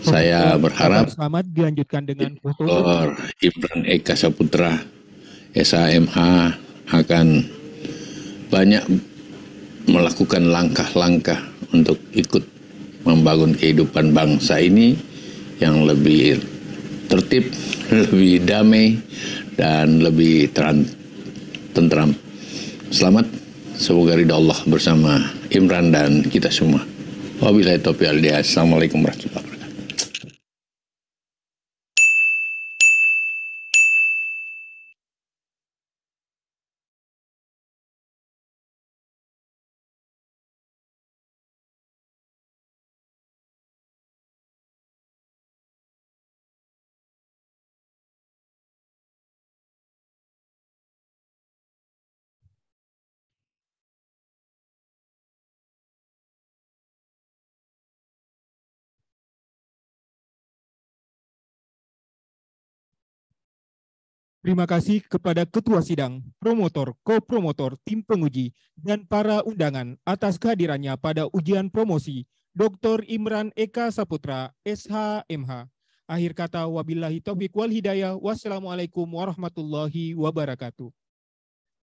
Saya oh, berharap selamat dilanjutkan dengan Dr. Imran Eka Saputra SAMH akan banyak melakukan langkah-langkah untuk ikut membangun kehidupan bangsa ini yang lebih tertib, lebih damai, dan lebih terang, tentram. Selamat, semoga ridha Allah bersama Imran dan kita semua. Wabillahi taufiq Assalamualaikum warahmatullahi wabarakatuh. Terima kasih kepada Ketua Sidang, Promotor, Kopromotor, Tim Penguji, dan para undangan atas kehadirannya pada ujian promosi Dr. Imran Eka Saputra, SHMH. Akhir kata, wabillahi taufiq wal hidayah. Wassalamualaikum warahmatullahi wabarakatuh.